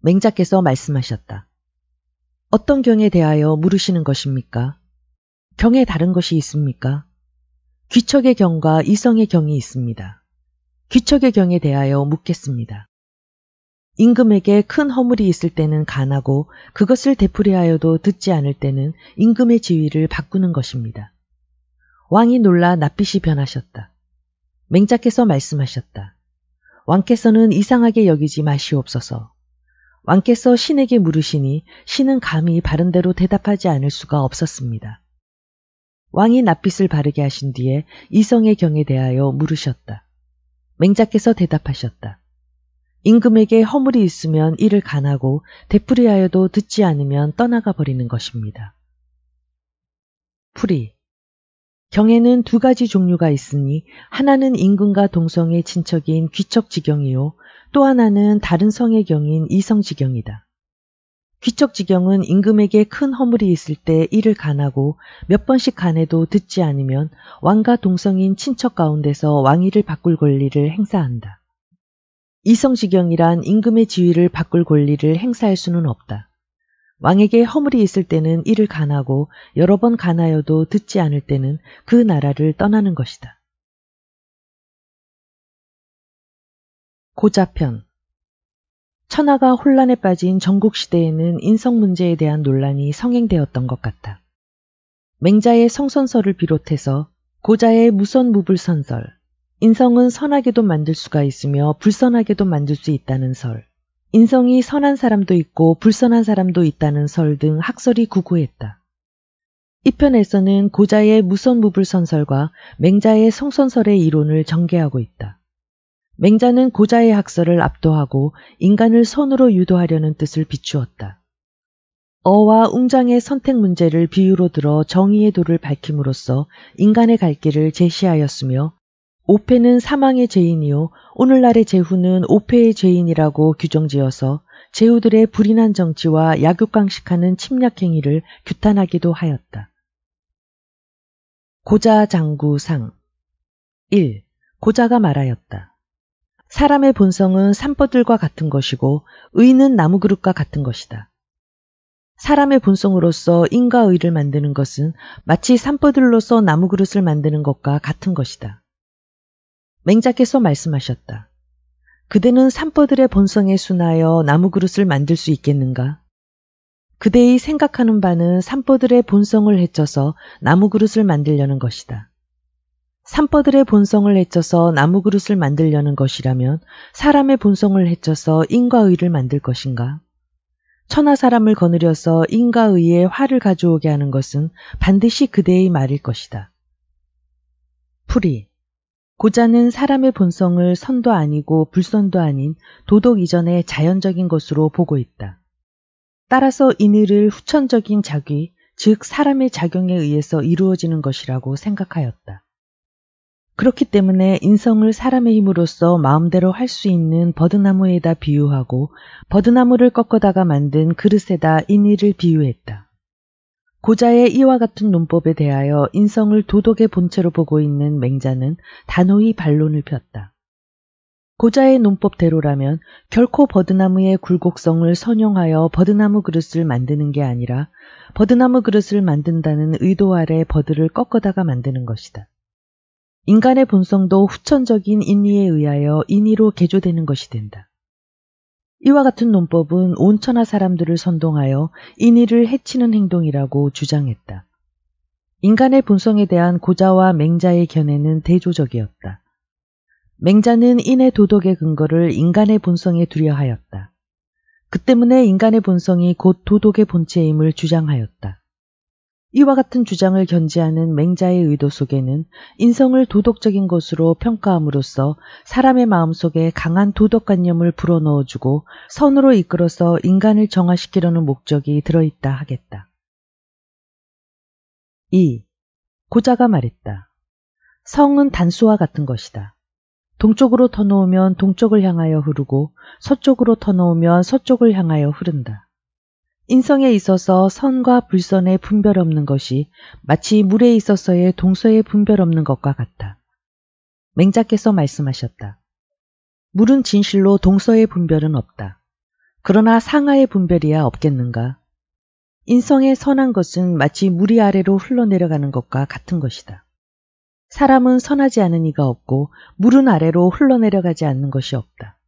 맹자께서 말씀하셨다. 어떤 경에 대하여 물으시는 것입니까? 경에 다른 것이 있습니까? 귀척의 경과 이성의 경이 있습니다. 귀척의 경에 대하여 묻겠습니다. 임금에게 큰 허물이 있을 때는 간하고 그것을 되풀이하여도 듣지 않을 때는 임금의 지위를 바꾸는 것입니다. 왕이 놀라 낯빛이 변하셨다. 맹자께서 말씀하셨다. 왕께서는 이상하게 여기지 마시옵소서. 왕께서 신에게 물으시니 신은 감히 바른대로 대답하지 않을 수가 없었습니다. 왕이 낯빛을 바르게 하신 뒤에 이성의 경에 대하여 물으셨다. 맹자께서 대답하셨다. 임금에게 허물이 있으면 이를 간하고 되풀이하여도 듣지 않으면 떠나가 버리는 것입니다. 풀이 경에는 두 가지 종류가 있으니 하나는 임금과 동성의 친척인 귀척지경이요 또 하나는 다른 성의 경인 이성지경이다. 귀척지경은 임금에게 큰 허물이 있을 때 이를 간하고 몇 번씩 간해도 듣지 않으면 왕과 동성인 친척 가운데서 왕위를 바꿀 권리를 행사한다. 이성지경이란 임금의 지위를 바꿀 권리를 행사할 수는 없다. 왕에게 허물이 있을 때는 이를 간하고 여러 번 간하여도 듣지 않을 때는 그 나라를 떠나는 것이다. 고자편 천하가 혼란에 빠진 전국 시대에는 인성 문제에 대한 논란이 성행되었던 것 같다. 맹자의 성선설을 비롯해서 고자의 무선무불선설, 인성은 선하게도 만들 수가 있으며 불선하게도 만들 수 있다는 설, 인성이 선한 사람도 있고 불선한 사람도 있다는 설 등 학설이 구구했다. 이 편에서는 고자의 무선무불선설과 맹자의 성선설의 이론을 전개하고 있다. 맹자는 고자의 학설을 압도하고 인간을 선으로 유도하려는 뜻을 비추었다. 어와 웅장의 선택 문제를 비유로 들어 정의의 도를 밝힘으로써 인간의 갈 길을 제시하였으며 오페는 사망의 죄인이요 오늘날의 제후는 오페의 죄인이라고 규정지어서 제후들의 불인한 정치와 약육강식하는 침략 행위를 규탄하기도 하였다. 고자 장구상 1. 고자가 말하였다. 사람의 본성은 산버들과 같은 것이고 의는 나무 그릇과 같은 것이다. 사람의 본성으로서 인과의를 만드는 것은 마치 산버들로서 나무 그릇을 만드는 것과 같은 것이다. 맹자께서 말씀하셨다. 그대는 산버들의 본성에 순하여 나무 그릇을 만들 수 있겠는가? 그대의 생각하는 바는 산버들의 본성을 헤쳐서 나무 그릇을 만들려는 것이다. 산버들의 본성을 해쳐서 나무 그릇을 만들려는 것이라면 사람의 본성을 해쳐서 인과의를 만들 것인가? 천하 사람을 거느려서 인과의에 화를 가져오게 하는 것은 반드시 그대의 말일 것이다. 풀이 고자는 사람의 본성을 선도 아니고 불선도 아닌 도덕 이전의 자연적인 것으로 보고 있다. 따라서 이늘을 후천적인 자기, 즉 사람의 작용에 의해서 이루어지는 것이라고 생각하였다. 그렇기 때문에 인성을 사람의 힘으로써 마음대로 할 수 있는 버드나무에다 비유하고 버드나무를 꺾어다가 만든 그릇에다 인의를 비유했다. 고자의 이와 같은 논법에 대하여 인성을 도덕의 본체로 보고 있는 맹자는 단호히 반론을 폈다. 고자의 논법대로라면 결코 버드나무의 굴곡성을 선용하여 버드나무 그릇을 만드는 게 아니라 버드나무 그릇을 만든다는 의도 아래 버드를 꺾어다가 만드는 것이다. 인간의 본성도 후천적인 인의에 의하여 인의로 개조되는 것이 된다. 이와 같은 논법은 온천하 사람들을 선동하여 인의를 해치는 행동이라고 주장했다. 인간의 본성에 대한 고자와 맹자의 견해는 대조적이었다. 맹자는 인의 도덕의 근거를 인간의 본성에 두려하였다. 그 때문에 인간의 본성이 곧 도덕의 본체임을 주장하였다. 이와 같은 주장을 견지하는 맹자의 의도 속에는 인성을 도덕적인 것으로 평가함으로써 사람의 마음속에 강한 도덕관념을 불어넣어주고 선으로 이끌어서 인간을 정화시키려는 목적이 들어있다 하겠다. 2. 고자가 말했다. 성은 단수와 같은 것이다. 동쪽으로 터놓으면 동쪽을 향하여 흐르고 서쪽으로 터놓으면 서쪽을 향하여 흐른다. 인성에 있어서 선과 불선의 분별 없는 것이 마치 물에 있어서의 동서의 분별 없는 것과 같다. 맹자께서 말씀하셨다. 물은 진실로 동서의 분별은 없다. 그러나 상하의 분별이야 없겠는가? 인성의 선한 것은 마치 물이 아래로 흘러내려가는 것과 같은 것이다. 사람은 선하지 않은 이가 없고 물은 아래로 흘러내려가지 않는 것이 없다.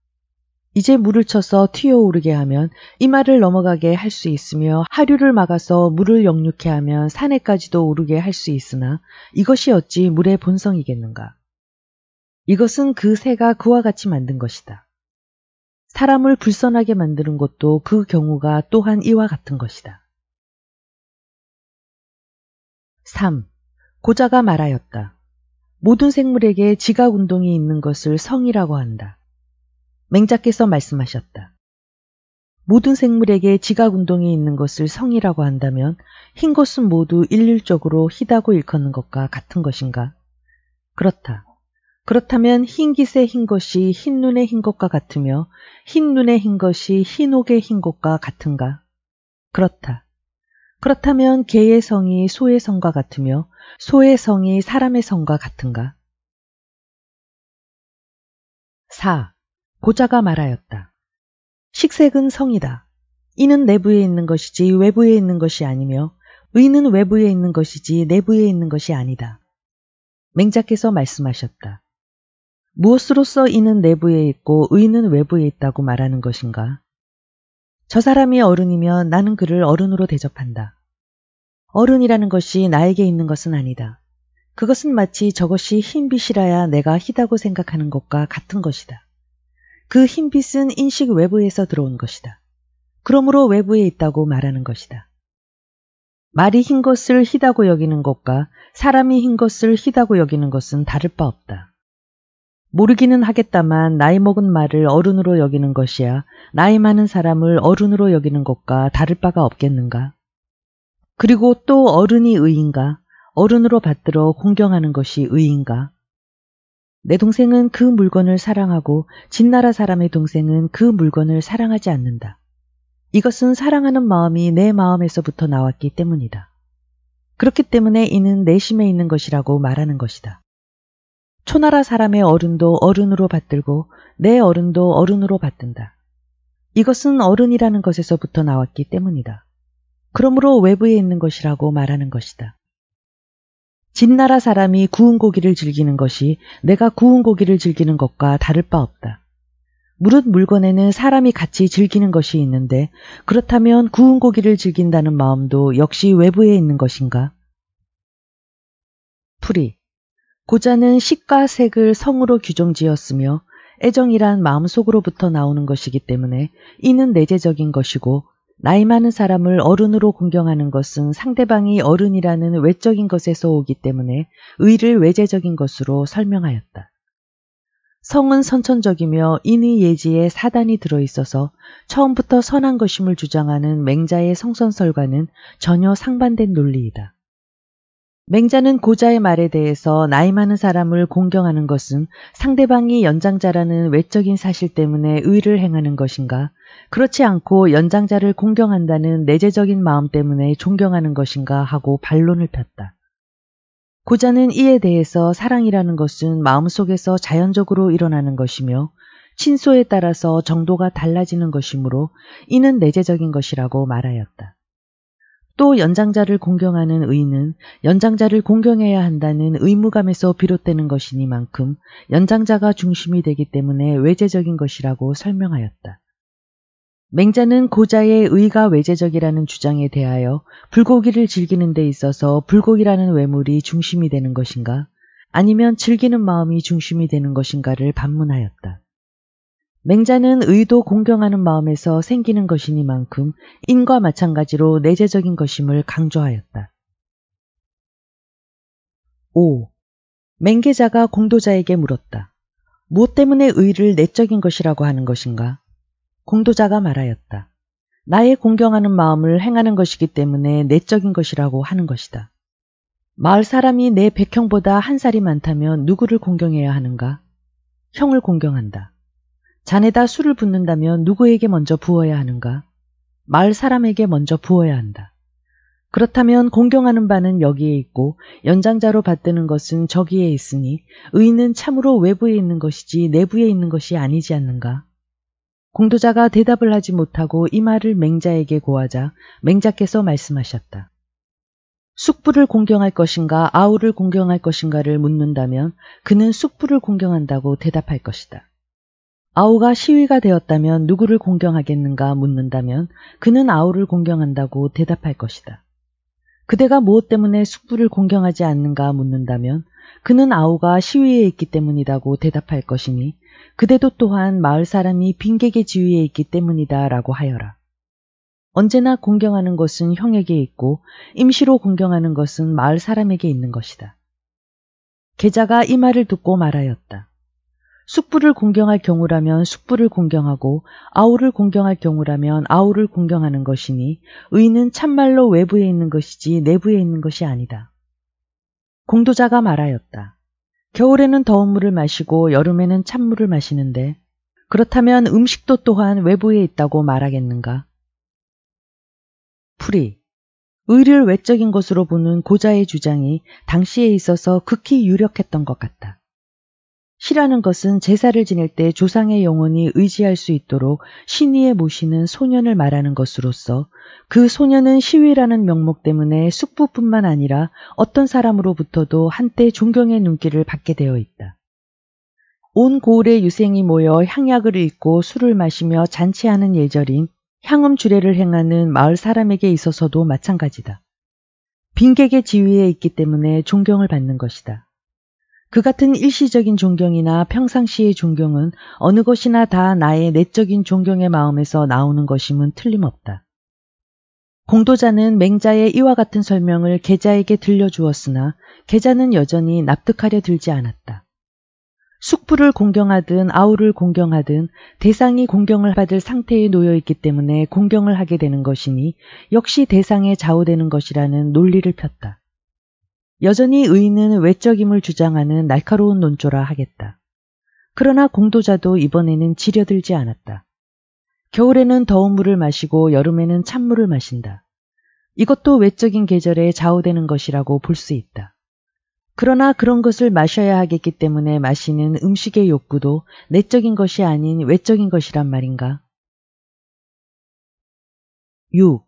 이제 물을 쳐서 튀어오르게 하면 이마를 넘어가게 할 수 있으며 하류를 막아서 물을 역류케 하면 산에까지도 오르게 할 수 있으나 이것이 어찌 물의 본성이겠는가. 이것은 그 새가 그와 같이 만든 것이다. 사람을 불선하게 만드는 것도 그 경우가 또한 이와 같은 것이다. 3. 고자가 말하였다. 모든 생물에게 지각 운동이 있는 것을 성이라고 한다. 맹자께서 말씀하셨다. 모든 생물에게 지각 운동이 있는 것을 성이라고 한다면 흰 것은 모두 일률적으로 희다고 일컫는 것과 같은 것인가? 그렇다. 그렇다면 흰 기세 흰 것이 흰 눈의 흰 것과 같으며 흰 눈의 흰 것이 흰 옥의 흰 것과 같은가? 그렇다. 그렇다면 개의 성이 소의 성과 같으며 소의 성이 사람의 성과 같은가? 4. 고자가 말하였다. 식색은 성이다. 이는 내부에 있는 것이지 외부에 있는 것이 아니며 의는 외부에 있는 것이지 내부에 있는 것이 아니다. 맹자께서 말씀하셨다. 무엇으로써 이는 내부에 있고 의는 외부에 있다고 말하는 것인가? 저 사람이 어른이면 나는 그를 어른으로 대접한다. 어른이라는 것이 나에게 있는 것은 아니다. 그것은 마치 저것이 흰 빛이라야 내가 희다고 생각하는 것과 같은 것이다. 그 흰빛은 인식 외부에서 들어온 것이다. 그러므로 외부에 있다고 말하는 것이다. 말이 흰 것을 희다고 여기는 것과 사람이 흰 것을 희다고 여기는 것은 다를 바 없다. 모르기는 하겠다만 나이 먹은 말을 어른으로 여기는 것이야 나이 많은 사람을 어른으로 여기는 것과 다를 바가 없겠는가? 그리고 또 어른이 의인가? 어른으로 받들어 공경하는 것이 의인가? 내 동생은 그 물건을 사랑하고 진나라 사람의 동생은 그 물건을 사랑하지 않는다. 이것은 사랑하는 마음이 내 마음에서부터 나왔기 때문이다. 그렇기 때문에 이는 내심에 있는 것이라고 말하는 것이다. 초나라 사람의 어른도 어른으로 받들고 내 어른도 어른으로 받든다. 이것은 어른이라는 것에서부터 나왔기 때문이다. 그러므로 외부에 있는 것이라고 말하는 것이다. 진나라 사람이 구운 고기를 즐기는 것이 내가 구운 고기를 즐기는 것과 다를 바 없다. 무릇 물건에는 사람이 같이 즐기는 것이 있는데 그렇다면 구운 고기를 즐긴다는 마음도 역시 외부에 있는 것인가? 풀이 고자는 식과 색을 성으로 규정지었으며 애정이란 마음속으로부터 나오는 것이기 때문에 이는 내재적인 것이고 나이 많은 사람을 어른으로 공경하는 것은 상대방이 어른이라는 외적인 것에서 오기 때문에 의를 외재적인 것으로 설명하였다. 성은 선천적이며 인의 예지에 사단이 들어있어서 처음부터 선한 것임을 주장하는 맹자의 성선설과는 전혀 상반된 논리이다. 맹자는 고자의 말에 대해서 나이 많은 사람을 공경하는 것은 상대방이 연장자라는 외적인 사실 때문에 의를 행하는 것인가, 그렇지 않고 연장자를 공경한다는 내재적인 마음 때문에 존경하는 것인가 하고 반론을 폈다. 고자는 이에 대해서 사랑이라는 것은 마음속에서 자연적으로 일어나는 것이며 친소에 따라서 정도가 달라지는 것이므로 이는 내재적인 것이라고 말하였다. 또 연장자를 공경하는 의는 연장자를 공경해야 한다는 의무감에서 비롯되는 것이니만큼 연장자가 중심이 되기 때문에 외재적인 것이라고 설명하였다. 맹자는 고자의 의가 외재적이라는 주장에 대하여 불고기를 즐기는 데 있어서 불고기라는 외물이 중심이 되는 것인가 아니면 즐기는 마음이 중심이 되는 것인가를 반문하였다. 맹자는 의도 공경하는 마음에서 생기는 것이니만큼 인과 마찬가지로 내재적인 것임을 강조하였다. 5. 맹계자가 공도자에게 물었다. 무엇 때문에 의를 내적인 것이라고 하는 것인가? 공도자가 말하였다. 나의 공경하는 마음을 행하는 것이기 때문에 내적인 것이라고 하는 것이다. 마을 사람이 내 백형보다 한 살이 많다면 누구를 공경해야 하는가? 형을 공경한다. 잔에다 술을 붓는다면 누구에게 먼저 부어야 하는가? 말 사람에게 먼저 부어야 한다. 그렇다면 공경하는 바는 여기에 있고 연장자로 받드는 것은 저기에 있으니 의는 참으로 외부에 있는 것이지 내부에 있는 것이 아니지 않는가? 공도자가 대답을 하지 못하고 이 말을 맹자에게 고하자 맹자께서 말씀하셨다. 숙부를 공경할 것인가 아우를 공경할 것인가를 묻는다면 그는 숙부를 공경한다고 대답할 것이다. 아우가 시위가 되었다면 누구를 공경하겠는가 묻는다면 그는 아우를 공경한다고 대답할 것이다. 그대가 무엇 때문에 숙부를 공경하지 않는가 묻는다면 그는 아우가 시위에 있기 때문이다고 대답할 것이니 그대도 또한 마을 사람이 빈객의 지위에 있기 때문이다라고 하여라. 언제나 공경하는 것은 형에게 있고 임시로 공경하는 것은 마을 사람에게 있는 것이다. 계좌가이 말을 듣고 말하였다. 숙부를 공경할 경우라면 숙부를 공경하고 아우를 공경할 경우라면 아우를 공경하는 것이니 의는 참말로 외부에 있는 것이지 내부에 있는 것이 아니다. 공도자가 말하였다. 겨울에는 더운 물을 마시고 여름에는 찬물을 마시는데 그렇다면 음식도 또한 외부에 있다고 말하겠는가? 풀이 의를 외적인 것으로 보는 고자의 주장이 당시에 있어서 극히 유력했던 것 같다. 시라는 것은 제사를 지낼 때 조상의 영혼이 의지할 수 있도록 신의에 모시는 소년을 말하는 것으로서 그 소년은 시위라는 명목 때문에 숙부뿐만 아니라 어떤 사람으로부터도 한때 존경의 눈길을 받게 되어 있다. 온 고을의 유생이 모여 향약을 읽고 술을 마시며 잔치하는 예절인 향음 주례를 행하는 마을 사람에게 있어서도 마찬가지다. 빈객의 지위에 있기 때문에 존경을 받는 것이다. 그 같은 일시적인 존경이나 평상시의 존경은 어느 것이나 다 나의 내적인 존경의 마음에서 나오는 것임은 틀림없다. 공도자는 맹자의 이와 같은 설명을 계자에게 들려주었으나 계자는 여전히 납득하려 들지 않았다. 숙부를 공경하든 아우를 공경하든 대상이 공경을 받을 상태에 놓여 있기 때문에 공경을 하게 되는 것이니 역시 대상에 좌우되는 것이라는 논리를 폈다. 여전히 의인은 외적임을 주장하는 날카로운 논조라 하겠다. 그러나 공도자도 이번에는 지려들지 않았다. 겨울에는 더운 물을 마시고 여름에는 찬물을 마신다. 이것도 외적인 계절에 좌우되는 것이라고 볼 수 있다. 그러나 그런 것을 마셔야 하겠기 때문에 마시는 음식의 욕구도 내적인 것이 아닌 외적인 것이란 말인가? 6.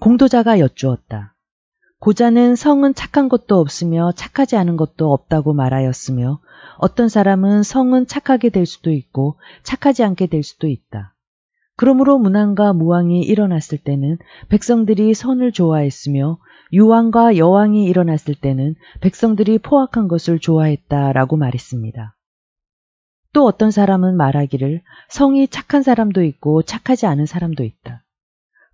공도자가 여쭈었다. 고자는 성은 착한 것도 없으며 착하지 않은 것도 없다고 말하였으며 어떤 사람은 성은 착하게 될 수도 있고 착하지 않게 될 수도 있다. 그러므로 문왕과 무왕이 일어났을 때는 백성들이 선을 좋아했으며 유왕과 여왕이 일어났을 때는 백성들이 포악한 것을 좋아했다라고 말했습니다. 또 어떤 사람은 말하기를 성이 착한 사람도 있고 착하지 않은 사람도 있다.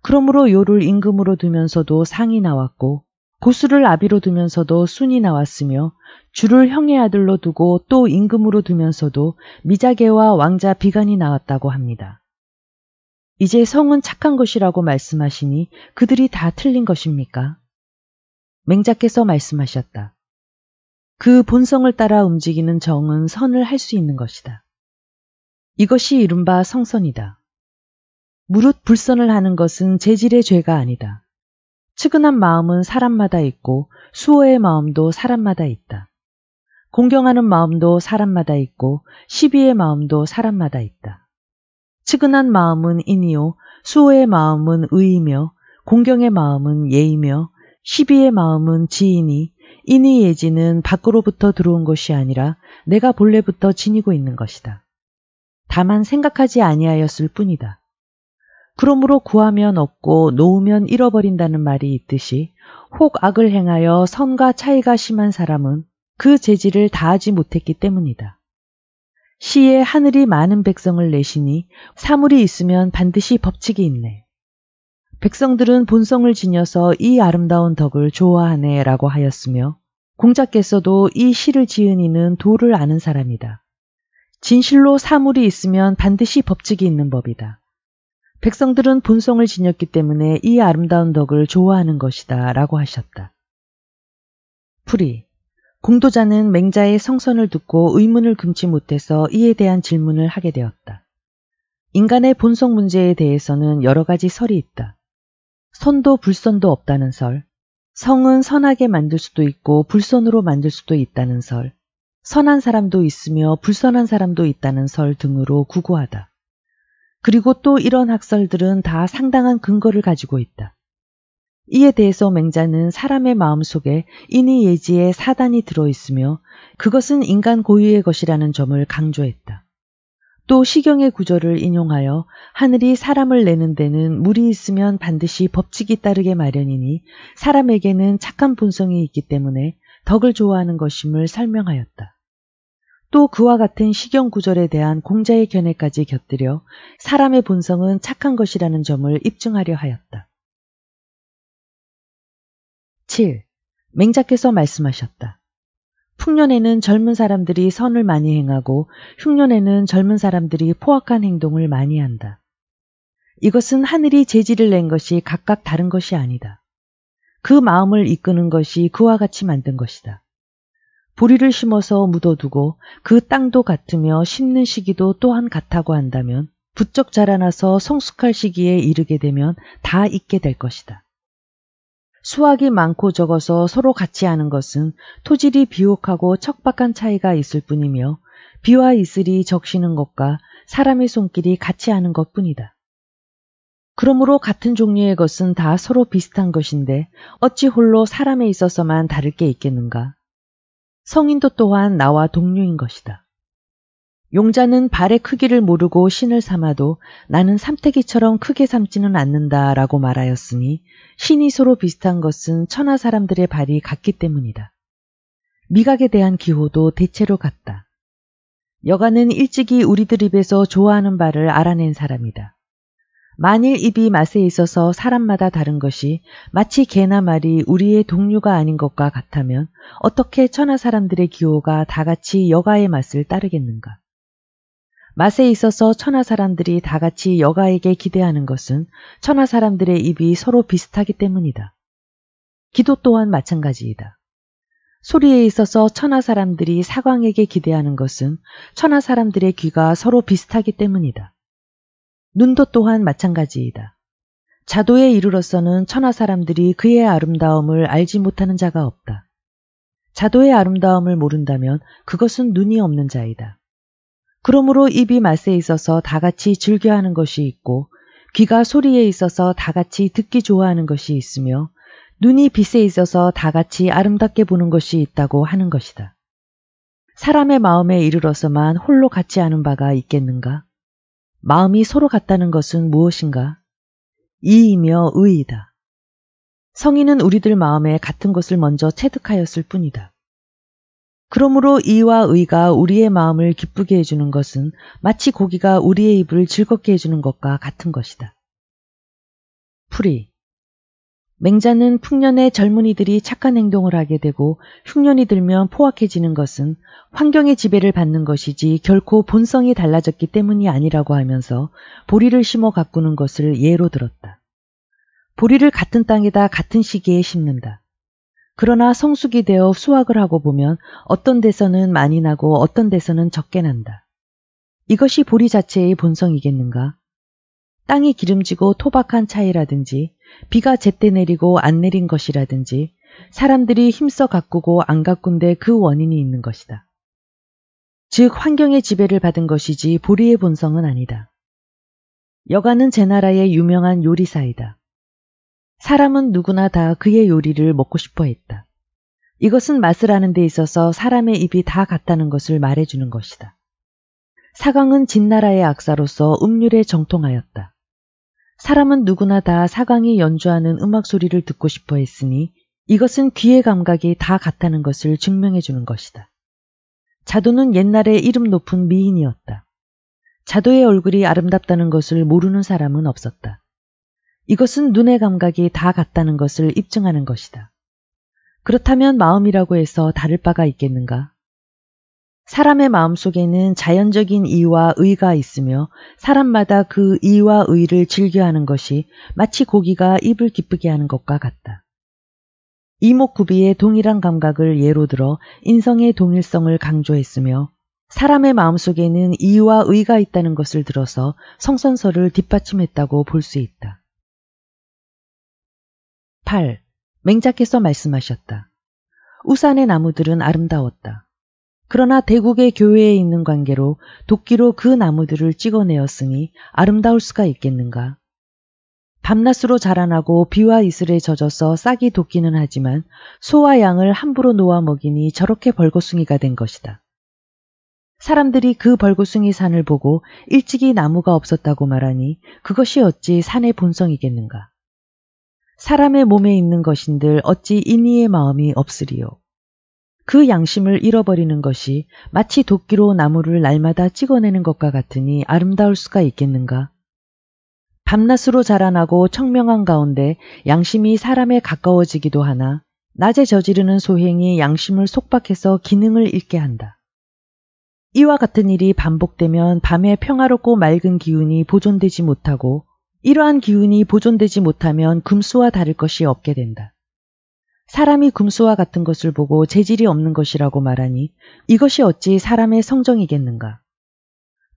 그러므로 요를 임금으로 두면서도 상이 나왔고 고수를 아비로 두면서도 순이 나왔으며 주를 형의 아들로 두고 또 임금으로 두면서도 미자계와 왕자 비간이 나왔다고 합니다. 이제 성은 착한 것이라고 말씀하시니 그들이 다 틀린 것입니까? 맹자께서 말씀하셨다. 그 본성을 따라 움직이는 정은 선을 할 수 있는 것이다. 이것이 이른바 성선이다. 무릇 불선을 하는 것은 재질의 죄가 아니다. 측은한 마음은 사람마다 있고 수호의 마음도 사람마다 있다. 공경하는 마음도 사람마다 있고 시비의 마음도 사람마다 있다. 측은한 마음은 인이요 수호의 마음은 의이며 공경의 마음은 예이며 시비의 마음은 지인이 인의 예지는 밖으로부터 들어온 것이 아니라 내가 본래부터 지니고 있는 것이다. 다만 생각하지 아니하였을 뿐이다. 그러므로 구하면 얻고 놓으면 잃어버린다는 말이 있듯이 혹 악을 행하여 선과 차이가 심한 사람은 그 재질을 다하지 못했기 때문이다. 시에 하늘이 많은 백성을 내시니 사물이 있으면 반드시 법칙이 있네. 백성들은 본성을 지녀서 이 아름다운 덕을 좋아하네 라고 하였으며 공자께서도 이 시를 지은 이는 도를 아는 사람이다. 진실로 사물이 있으면 반드시 법칙이 있는 법이다. 백성들은 본성을 지녔기 때문에 이 아름다운 덕을 좋아하는 것이다 라고 하셨다. 풀이 공도자는 맹자의 성선을 듣고 의문을 금치 못해서 이에 대한 질문을 하게 되었다. 인간의 본성 문제에 대해서는 여러 가지 설이 있다. 선도 불선도 없다는 설, 성은 선하게 만들 수도 있고 불선으로 만들 수도 있다는 설, 선한 사람도 있으며 불선한 사람도 있다는 설 등으로 구구하다. 그리고 또 이런 학설들은 다 상당한 근거를 가지고 있다. 이에 대해서 맹자는 사람의 마음속에 인의 예지에 사단이 들어있으며 그것은 인간 고유의 것이라는 점을 강조했다. 또 시경의 구절을 인용하여 하늘이 사람을 내는 데는 물이 있으면 반드시 법칙이 따르게 마련이니 사람에게는 착한 본성이 있기 때문에 덕을 좋아하는 것임을 설명하였다. 또 그와 같은 식용 구절에 대한 공자의 견해까지 곁들여 사람의 본성은 착한 것이라는 점을 입증하려 하였다. 7. 맹자께서 말씀하셨다. 풍년에는 젊은 사람들이 선을 많이 행하고 흉년에는 젊은 사람들이 포악한 행동을 많이 한다. 이것은 하늘이 재질을 낸 것이 각각 다른 것이 아니다. 그 마음을 이끄는 것이 그와 같이 만든 것이다. 보리를 심어서 묻어두고 그 땅도 같으며 심는 시기도 또한 같다고 한다면 부쩍 자라나서 성숙할 시기에 이르게 되면 다잊게될 것이다. 수확이 많고 적어서 서로 같이 하는 것은 토질이 비옥하고 척박한 차이가 있을 뿐이며 비와 이슬이 적시는 것과 사람의 손길이 같이 하는 것 뿐이다. 그러므로 같은 종류의 것은 다 서로 비슷한 것인데 어찌 홀로 사람에 있어서만 다를 게 있겠는가? 성인도 또한 나와 동료인 것이다. 용자는 발의 크기를 모르고 신을 삼아도 나는 삼태기처럼 크게 삼지는 않는다 라고 말하였으니 신이 서로 비슷한 것은 천하 사람들의 발이 같기 때문이다. 미각에 대한 기호도 대체로 같다. 여가는 일찍이 우리들 입에서 좋아하는 발을 알아낸 사람이다. 만일 입이 맛에 있어서 사람마다 다른 것이 마치 개나 말이 우리의 동류가 아닌 것과 같다면 어떻게 천하 사람들의 기호가 다 같이 여가의 맛을 따르겠는가? 맛에 있어서 천하 사람들이 다 같이 여가에게 기대하는 것은 천하 사람들의 입이 서로 비슷하기 때문이다. 기도 또한 마찬가지이다. 소리에 있어서 천하 사람들이 사광에게 기대하는 것은 천하 사람들의 귀가 서로 비슷하기 때문이다. 눈도 또한 마찬가지이다. 자도에 이르러서는 천하 사람들이 그의 아름다움을 알지 못하는 자가 없다. 자도의 아름다움을 모른다면 그것은 눈이 없는 자이다. 그러므로 입이 맛에 있어서 다 같이 즐겨하는 것이 있고 귀가 소리에 있어서 다 같이 듣기 좋아하는 것이 있으며 눈이 빛에 있어서 다 같이 아름답게 보는 것이 있다고 하는 것이다. 사람의 마음에 이르러서만 홀로 같이 하는 바가 있겠는가? 마음이 서로 같다는 것은 무엇인가? 이이며 의이다. 성인은 우리들 마음에 같은 것을 먼저 체득하였을 뿐이다. 그러므로 이와 의가 우리의 마음을 기쁘게 해주는 것은 마치 고기가 우리의 입을 즐겁게 해주는 것과 같은 것이다. 풀이 맹자는 풍년에 젊은이들이 착한 행동을 하게 되고 흉년이 들면 포악해지는 것은 환경의 지배를 받는 것이지 결코 본성이 달라졌기 때문이 아니라고 하면서 보리를 심어 가꾸는 것을 예로 들었다. 보리를 같은 땅에다 같은 시기에 심는다. 그러나 성숙이 되어 수확을 하고 보면 어떤 데서는 많이 나고 어떤 데서는 적게 난다. 이것이 보리 자체의 본성이겠는가? 땅이 기름지고 토박한 차이라든지 비가 제때 내리고 안 내린 것이라든지 사람들이 힘써 가꾸고 안 가꾼데 그 원인이 있는 것이다. 즉 환경의 지배를 받은 것이지 보리의 본성은 아니다. 여가는 제 나라의 유명한 요리사이다. 사람은 누구나 다 그의 요리를 먹고 싶어 했다. 이것은 맛을 아는 데 있어서 사람의 입이 다 같다는 것을 말해주는 것이다. 사강은 진나라의 악사로서 음률에 정통하였다. 사람은 누구나 다 사광이 연주하는 음악 소리를 듣고 싶어 했으니 이것은 귀의 감각이 다 같다는 것을 증명해 주는 것이다. 자도는 옛날에 이름 높은 미인이었다. 자도의 얼굴이 아름답다는 것을 모르는 사람은 없었다. 이것은 눈의 감각이 다 같다는 것을 입증하는 것이다. 그렇다면 마음이라고 해서 다를 바가 있겠는가? 사람의 마음속에는 자연적인 이와 의가 있으며 사람마다 그 이와 의를 즐겨하는 것이 마치 고기가 입을 기쁘게 하는 것과 같다. 이목구비의 동일한 감각을 예로 들어 인성의 동일성을 강조했으며 사람의 마음속에는 이와 의가 있다는 것을 들어서 성선설을 뒷받침했다고 볼 수 있다. 8. 맹자께서 말씀하셨다. 우산의 나무들은 아름다웠다. 그러나 대국의 교회에 있는 관계로 도끼로 그 나무들을 찍어내었으니 아름다울 수가 있겠는가. 밤낮으로 자라나고 비와 이슬에 젖어서 싹이 돋기는 하지만 소와 양을 함부로 놓아 먹이니 저렇게 벌거숭이가 된 것이다. 사람들이 그 벌거숭이 산을 보고 일찍이 나무가 없었다고 말하니 그것이 어찌 산의 본성이겠는가. 사람의 몸에 있는 것인들 어찌 인이의 마음이 없으리요. 그 양심을 잃어버리는 것이 마치 도끼로 나무를 날마다 찍어내는 것과 같으니 아름다울 수가 있겠는가? 밤낮으로 자라나고 청명한 가운데 양심이 사람에 가까워지기도 하나 낮에 저지르는 소행이 양심을 속박해서 기능을 잃게 한다. 이와 같은 일이 반복되면 밤에 평화롭고 맑은 기운이 보존되지 못하고 이러한 기운이 보존되지 못하면 금수와 다를 것이 없게 된다. 사람이 금수와 같은 것을 보고 재질이 없는 것이라고 말하니 이것이 어찌 사람의 성정이겠는가.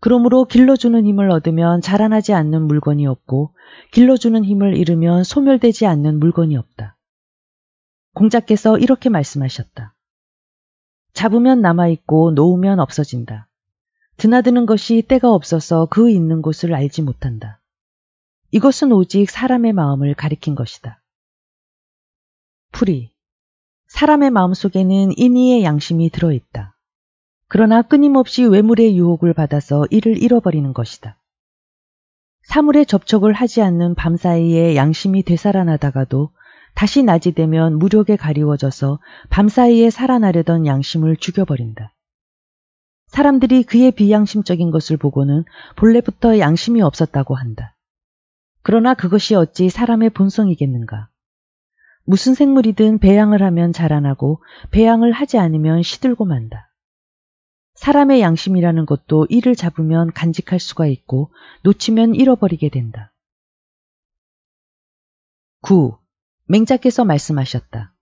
그러므로 길러주는 힘을 얻으면 자라나지 않는 물건이 없고 길러주는 힘을 잃으면 소멸되지 않는 물건이 없다. 공자께서 이렇게 말씀하셨다. 잡으면 남아있고 놓으면 없어진다. 드나드는 것이 때가 없어서 그 있는 곳을 알지 못한다. 이것은 오직 사람의 마음을 가리킨 것이다. 풀이. 사람의 마음속에는 인의의 양심이 들어있다. 그러나 끊임없이 외물의 유혹을 받아서 이를 잃어버리는 것이다. 사물에 접촉을 하지 않는 밤 사이에 양심이 되살아나다가도 다시 낮이 되면 무력에 가리워져서 밤 사이에 살아나려던 양심을 죽여버린다. 사람들이 그의 비양심적인 것을 보고는 본래부터 양심이 없었다고 한다. 그러나 그것이 어찌 사람의 본성이겠는가? 무슨 생물이든 배양을 하면 자라나고 배양을 하지 않으면 시들고 만다. 사람의 양심이라는 것도 이를 잡으면 간직할 수가 있고 놓치면 잃어버리게 된다. 9. 맹자께서 말씀하셨다.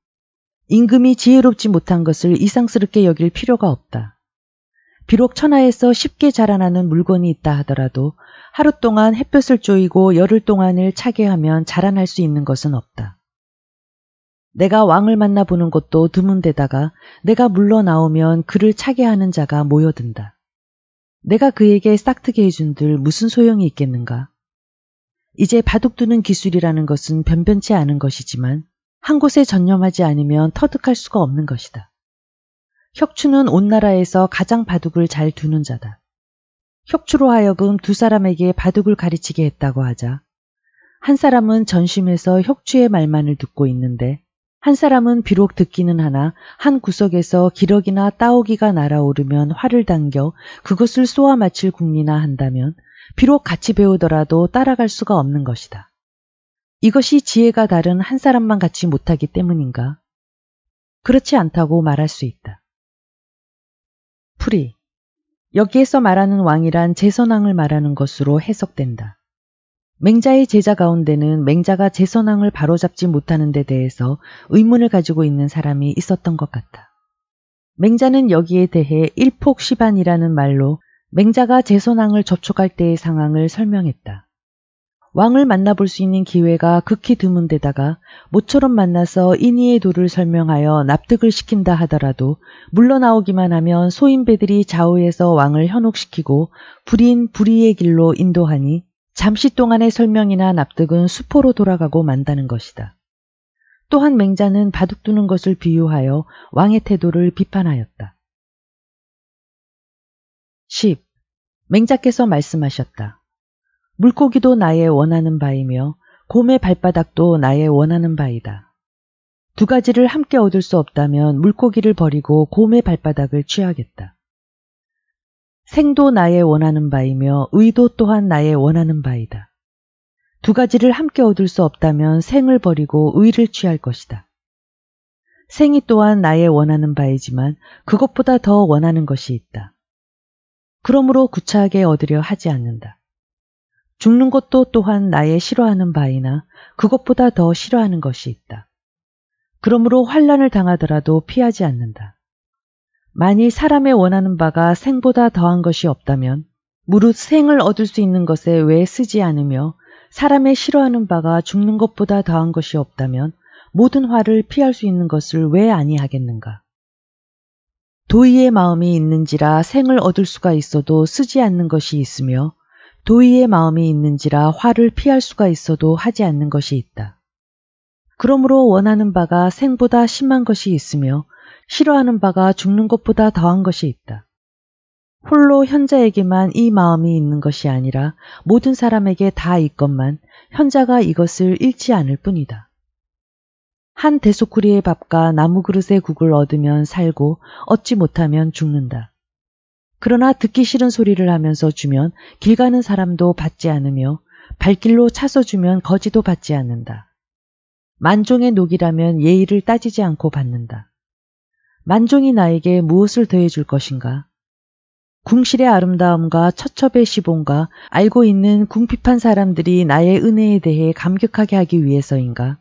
임금이 지혜롭지 못한 것을 이상스럽게 여길 필요가 없다. 비록 천하에서 쉽게 자라나는 물건이 있다 하더라도 하루 동안 햇볕을 쪼이고 열흘 동안을 차게 하면 자라날 수 있는 것은 없다. 내가 왕을 만나보는 것도 드문데다가 내가 물러나오면 그를 차게 하는 자가 모여든다. 내가 그에게 싹트게 해준들 무슨 소용이 있겠는가? 이제 바둑두는 기술이라는 것은 변변치 않은 것이지만 한 곳에 전념하지 않으면 터득할 수가 없는 것이다. 혁추는 온 나라에서 가장 바둑을 잘 두는 자다. 혁추로 하여금 두 사람에게 바둑을 가르치게 했다고 하자 한 사람은 전심에서 혁추의 말만을 듣고 있는데 한 사람은 비록 듣기는 하나 한 구석에서 기러기나 따오기가 날아오르면 화를 당겨 그것을 쏘아 맞힐 궁리나 한다면 비록 같이 배우더라도 따라갈 수가 없는 것이다. 이것이 지혜가 다른 한 사람만 같이 못하기 때문인가? 그렇지 않다고 말할 수 있다. 프리. 여기에서 말하는 왕이란 제선왕을 말하는 것으로 해석된다. 맹자의 제자 가운데는 맹자가 제선왕을 바로잡지 못하는 데 대해서 의문을 가지고 있는 사람이 있었던 것 같다. 맹자는 여기에 대해 일폭시반이라는 말로 맹자가 제선왕을 접촉할 때의 상황을 설명했다. 왕을 만나볼 수 있는 기회가 극히 드문 데다가 모처럼 만나서 인의의 도를 설명하여 납득을 시킨다 하더라도 물러나오기만 하면 소인배들이 좌우에서 왕을 현혹시키고 불인 불의의 길로 인도하니 잠시 동안의 설명이나 납득은 수포로 돌아가고 만다는 것이다. 또한 맹자는 바둑두는 것을 비유하여 왕의 태도를 비판하였다. 10. 맹자께서 말씀하셨다. 물고기도 나의 원하는 바이며 곰의 발바닥도 나의 원하는 바이다. 두 가지를 함께 얻을 수 없다면 물고기를 버리고 곰의 발바닥을 취하겠다. 생도 나의 원하는 바이며 의도 또한 나의 원하는 바이다. 두 가지를 함께 얻을 수 없다면 생을 버리고 의를 취할 것이다. 생이 또한 나의 원하는 바이지만 그것보다 더 원하는 것이 있다. 그러므로 구차하게 얻으려 하지 않는다. 죽는 것도 또한 나의 싫어하는 바이나 그것보다 더 싫어하는 것이 있다. 그러므로 환란을 당하더라도 피하지 않는다. 만일 사람의 원하는 바가 생보다 더한 것이 없다면 무릇 생을 얻을 수 있는 것에 왜 쓰지 않으며 사람의 싫어하는 바가 죽는 것보다 더한 것이 없다면 모든 화를 피할 수 있는 것을 왜 아니하겠는가? 도의의 마음이 있는지라 생을 얻을 수가 있어도 쓰지 않는 것이 있으며 도의의 마음이 있는지라 화를 피할 수가 있어도 하지 않는 것이 있다. 그러므로 원하는 바가 생보다 심한 것이 있으며 싫어하는 바가 죽는 것보다 더한 것이 있다. 홀로 현자에게만 이 마음이 있는 것이 아니라 모든 사람에게 다 있건만 현자가 이것을 잃지 않을 뿐이다. 한 대소쿠리의 밥과 나무 그릇의 국을 얻으면 살고 얻지 못하면 죽는다. 그러나 듣기 싫은 소리를 하면서 주면 길 가는 사람도 받지 않으며 발길로 차서 주면 거지도 받지 않는다. 만종의 녹이라면 예의를 따지지 않고 받는다. 만종이 나에게 무엇을 더해줄 것인가? 궁실의 아름다움과 처첩의 시봉과 알고 있는 궁핍한 사람들이 나의 은혜에 대해 감격하게 하기 위해서인가?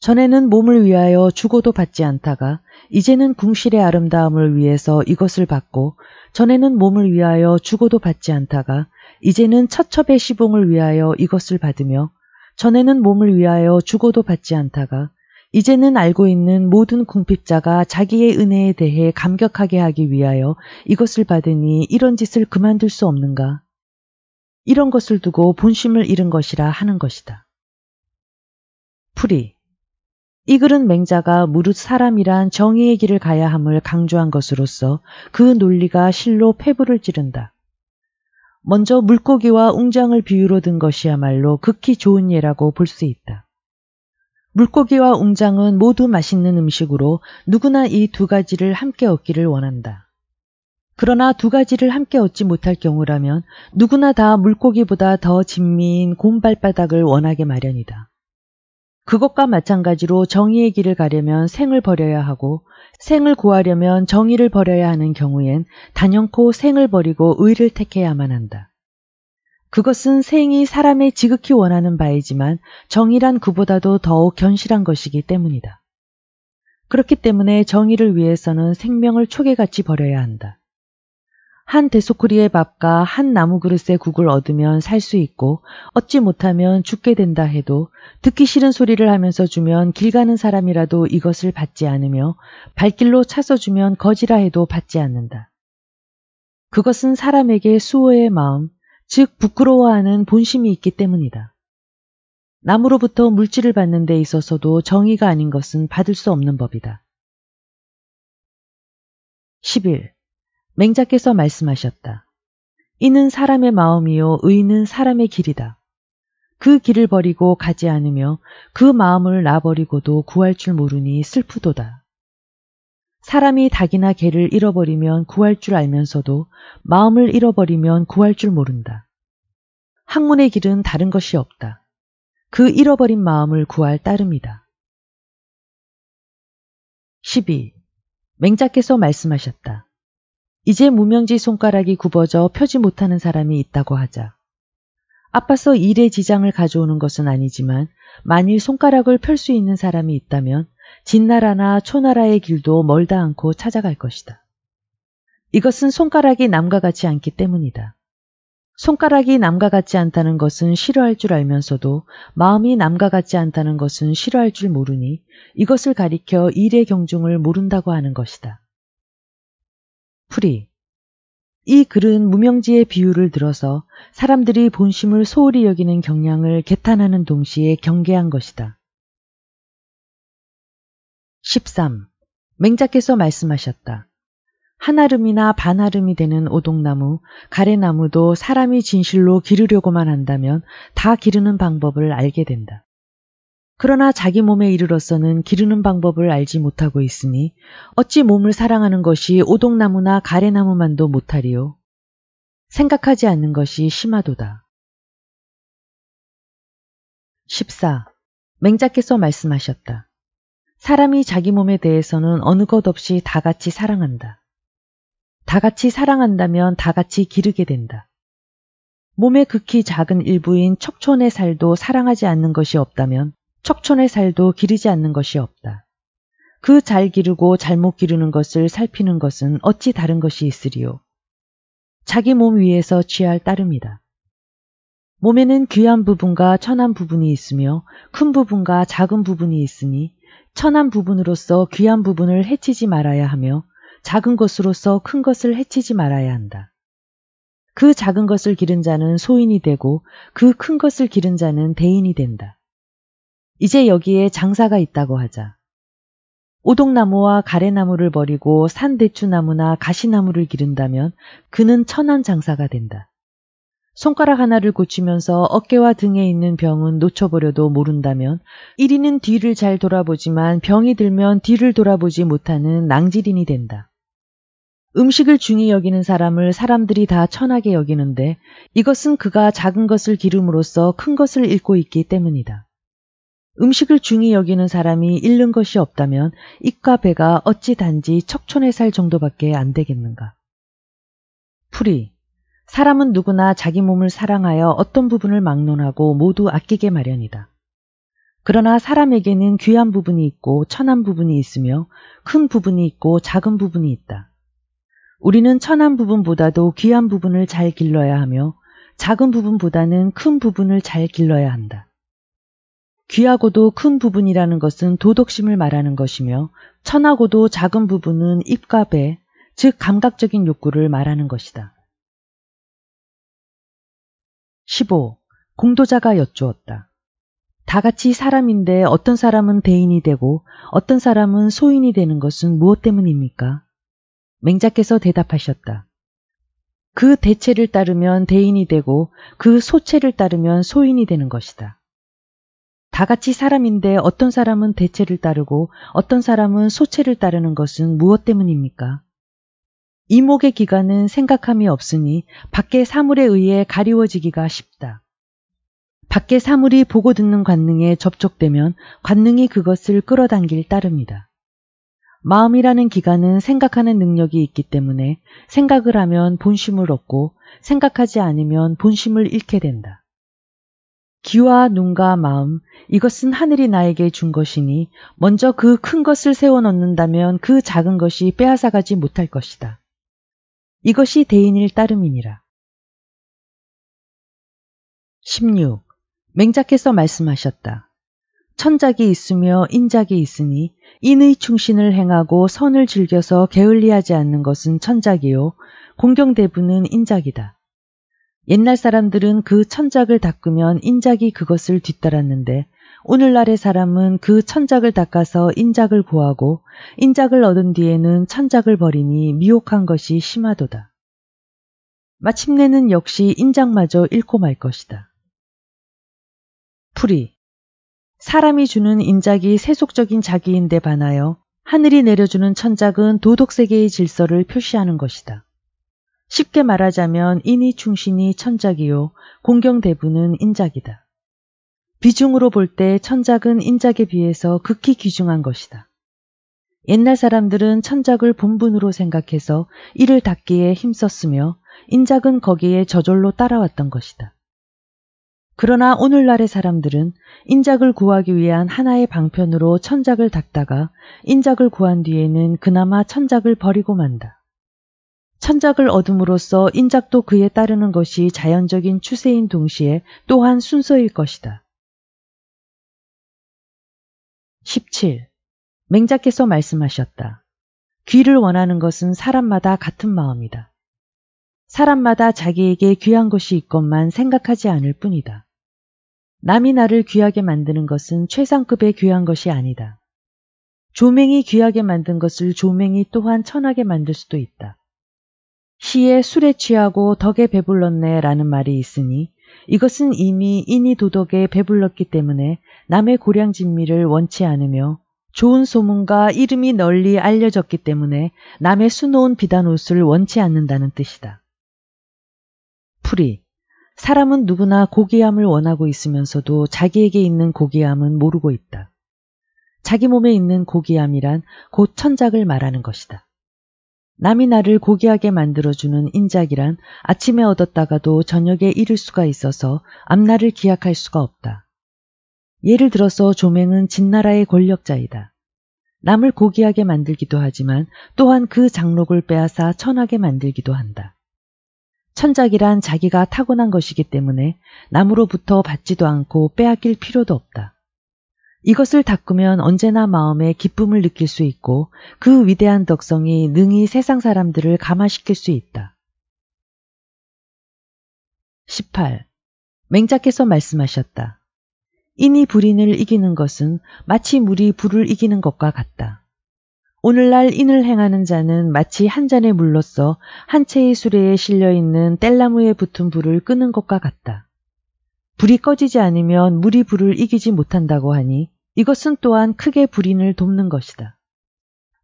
전에는 몸을 위하여 죽어도 받지 않다가 이제는 궁실의 아름다움을 위해서 이것을 받고 전에는 몸을 위하여 죽어도 받지 않다가 이제는 처첩의 시봉을 위하여 이것을 받으며 전에는 몸을 위하여 죽어도 받지 않다가 이제는 알고 있는 모든 궁핍자가 자기의 은혜에 대해 감격하게 하기 위하여 이것을 받으니 이런 짓을 그만둘 수 없는가? 이런 것을 두고 본심을 잃은 것이라 하는 것이다. 프리. 이 글은 맹자가 무릇 사람이란 정의의 길을 가야 함을 강조한 것으로서 그 논리가 실로 폐부를 찌른다. 먼저 물고기와 웅장을 비유로 든 것이야말로 극히 좋은 예라고 볼 수 있다. 물고기와 웅장은 모두 맛있는 음식으로 누구나 이 두 가지를 함께 얻기를 원한다. 그러나 두 가지를 함께 얻지 못할 경우라면 누구나 다 물고기보다 더 진미인 곰발바닥을 원하게 마련이다. 그것과 마찬가지로 정의의 길을 가려면 생을 버려야 하고 생을 구하려면 정의를 버려야 하는 경우엔 단연코 생을 버리고 의를 택해야만 한다. 그것은 생이 사람의 지극히 원하는 바이지만 정의란 그보다도 더욱 견실한 것이기 때문이다. 그렇기 때문에 정의를 위해서는 생명을 초계같이 버려야 한다. 한 데소크리의 밥과 한 나무 그릇의 국을 얻으면 살 수 있고 얻지 못하면 죽게 된다 해도 듣기 싫은 소리를 하면서 주면 길 가는 사람이라도 이것을 받지 않으며 발길로 차서 주면 거지라 해도 받지 않는다. 그것은 사람에게 수호의 마음, 즉 부끄러워하는 본심이 있기 때문이다. 남으로부터 물질을 받는 데 있어서도 정의가 아닌 것은 받을 수 없는 법이다. 11. 맹자께서 말씀하셨다. 이는 사람의 마음이요 의는 사람의 길이다. 그 길을 버리고 가지 않으며 그 마음을 놔버리고도 구할 줄 모르니 슬프도다. 사람이 닭이나 개를 잃어버리면 구할 줄 알면서도 마음을 잃어버리면 구할 줄 모른다. 학문의 길은 다른 것이 없다. 그 잃어버린 마음을 구할 따름이다. 12. 맹자께서 말씀하셨다. 이제 무명지 손가락이 굽어져 펴지 못하는 사람이 있다고 하자. 아파서 일에 지장을 가져오는 것은 아니지만 만일 손가락을 펼 수 있는 사람이 있다면 진나라나 초나라의 길도 멀다 않고 찾아갈 것이다. 이것은 손가락이 남과 같지 않기 때문이다. 손가락이 남과 같지 않다는 것은 싫어할 줄 알면서도 마음이 남과 같지 않다는 것은 싫어할 줄 모르니 이것을 가리켜 일의 경중을 모른다고 하는 것이다. 프리 이 글은 무명지의 비유를 들어서 사람들이 본심을 소홀히 여기는 경향을 개탄하는 동시에 경계한 것이다. 13. 맹자께서 말씀하셨다. 한아름이나 반아름이 되는 오동나무, 가래나무도 사람이 진실로 기르려고만 한다면 다 기르는 방법을 알게 된다. 그러나 자기 몸에 이르러서는 기르는 방법을 알지 못하고 있으니 어찌 몸을 사랑하는 것이 오동나무나 가래나무만도 못하리요. 생각하지 않는 것이 심하도다. 14. 맹자께서 말씀하셨다. 사람이 자기 몸에 대해서는 어느 것 없이 다 같이 사랑한다. 다 같이 사랑한다면 다 같이 기르게 된다. 몸의 극히 작은 일부인 척촌의 살도 사랑하지 않는 것이 없다면 척촌의 살도 기르지 않는 것이 없다. 그 잘 기르고 잘못 기르는 것을 살피는 것은 어찌 다른 것이 있으리요. 자기 몸 위에서 취할 따름이다. 몸에는 귀한 부분과 천한 부분이 있으며 큰 부분과 작은 부분이 있으니 천한 부분으로서 귀한 부분을 해치지 말아야 하며 작은 것으로서 큰 것을 해치지 말아야 한다. 그 작은 것을 기른 자는 소인이 되고 그 큰 것을 기른 자는 대인이 된다. 이제 여기에 장사가 있다고 하자. 오동나무와 가래나무를 버리고 산대추나무나 가시나무를 기른다면 그는 천한 장사가 된다. 손가락 하나를 고치면서 어깨와 등에 있는 병은 놓쳐버려도 모른다면 1위는 뒤를 잘 돌아보지만 병이 들면 뒤를 돌아보지 못하는 낭질인이 된다. 음식을 중히 여기는 사람을 사람들이 다 천하게 여기는데 이것은 그가 작은 것을 기름으로써 큰 것을 잃고 있기 때문이다. 음식을 중히 여기는 사람이 잃는 것이 없다면 입과 배가 어찌 단지 척촌에 살 정도밖에 안 되겠는가. 풀이 사람은 누구나 자기 몸을 사랑하여 어떤 부분을 막론하고 모두 아끼게 마련이다. 그러나 사람에게는 귀한 부분이 있고 천한 부분이 있으며 큰 부분이 있고 작은 부분이 있다. 우리는 천한 부분보다도 귀한 부분을 잘 길러야 하며 작은 부분보다는 큰 부분을 잘 길러야 한다. 귀하고도 큰 부분이라는 것은 도덕심을 말하는 것이며 천하고도 작은 부분은 입과 배, 즉 감각적인 욕구를 말하는 것이다. 15. 공도자가 여쭈었다. 다 같이 사람인데 어떤 사람은 대인이 되고 어떤 사람은 소인이 되는 것은 무엇 때문입니까? 맹자께서 대답하셨다. 그 대체를 따르면 대인이 되고 그 소체를 따르면 소인이 되는 것이다. 다 같이 사람인데 어떤 사람은 대체를 따르고 어떤 사람은 소체를 따르는 것은 무엇 때문입니까? 이목의 기관은 생각함이 없으니 밖의 사물에 의해 가리워지기가 쉽다. 밖의 사물이 보고 듣는 관능에 접촉되면 관능이 그것을 끌어당길 따름이다. 마음이라는 기관은 생각하는 능력이 있기 때문에 생각을 하면 본심을 얻고 생각하지 않으면 본심을 잃게 된다. 귀와 눈과 마음, 이것은 하늘이 나에게 준 것이니 먼저 그 큰 것을 세워놓는다면 그 작은 것이 빼앗아가지 못할 것이다. 이것이 대인일 따름이니라. 16. 맹자께서 말씀하셨다. 천작이 있으며 인작이 있으니 인의 충신을 행하고 선을 즐겨서 게을리하지 않는 것은 천작이요 공경대부는 인작이다. 옛날 사람들은 그 천작을 닦으면 인작이 그것을 뒤따랐는데 오늘날의 사람은 그 천작을 닦아서 인작을 구하고 인작을 얻은 뒤에는 천작을 버리니 미혹한 것이 심하도다. 마침내는 역시 인작마저 잃고 말 것이다. 풀이 사람이 주는 인작이 세속적인 자기인데 반하여 하늘이 내려주는 천작은 도덕 세계의 질서를 표시하는 것이다. 쉽게 말하자면 인이 충신이 천작이요 공경 대부는 인작이다. 비중으로 볼 때 천작은 인작에 비해서 극히 귀중한 것이다. 옛날 사람들은 천작을 본분으로 생각해서 이를 닦기에 힘썼으며 인작은 거기에 저절로 따라왔던 것이다. 그러나 오늘날의 사람들은 인작을 구하기 위한 하나의 방편으로 천작을 닦다가 인작을 구한 뒤에는 그나마 천작을 버리고 만다. 천작을 얻음으로써 인작도 그에 따르는 것이 자연적인 추세인 동시에 또한 순서일 것이다. 17. 맹자께서 말씀하셨다. 귀를 원하는 것은 사람마다 같은 마음이다. 사람마다 자기에게 귀한 것이 있건만 생각하지 않을 뿐이다. 남이 나를 귀하게 만드는 것은 최상급의 귀한 것이 아니다. 조맹이 귀하게 만든 것을 조맹이 또한 천하게 만들 수도 있다. 시에 술에 취하고 덕에 배불렀네 라는 말이 있으니 이것은 이미 인이 도덕에 배불렀기 때문에 남의 고량 진미를 원치 않으며 좋은 소문과 이름이 널리 알려졌기 때문에 남의 수놓은 비단 옷을 원치 않는다는 뜻이다. 풀이 사람은 누구나 고귀함을 원하고 있으면서도 자기에게 있는 고귀함은 모르고 있다. 자기 몸에 있는 고귀함이란 곧 천작을 말하는 것이다. 남이 나를 고귀하게 만들어주는 인작이란 아침에 얻었다가도 저녁에 잃을 수가 있어서 앞날을 기약할 수가 없다. 예를 들어서 조맹은 진나라의 권력자이다. 남을 고귀하게 만들기도 하지만 또한 그 장록을 빼앗아 천하게 만들기도 한다. 천작이란 자기가 타고난 것이기 때문에 남으로부터 받지도 않고 빼앗길 필요도 없다. 이것을 닦으면 언제나 마음에 기쁨을 느낄 수 있고 그 위대한 덕성이 능히 세상 사람들을 감화시킬 수 있다. 18. 맹자께서 말씀하셨다. 인이 불인을 이기는 것은 마치 물이 불을 이기는 것과 같다. 오늘날 인을 행하는 자는 마치 한 잔의 물로서한 채의 수레에 실려 있는 땔나무에 붙은 불을 끄는 것과 같다. 불이 꺼지지 않으면 물이 불을 이기지 못한다고 하니 이것은 또한 크게 불인을 돕는 것이다.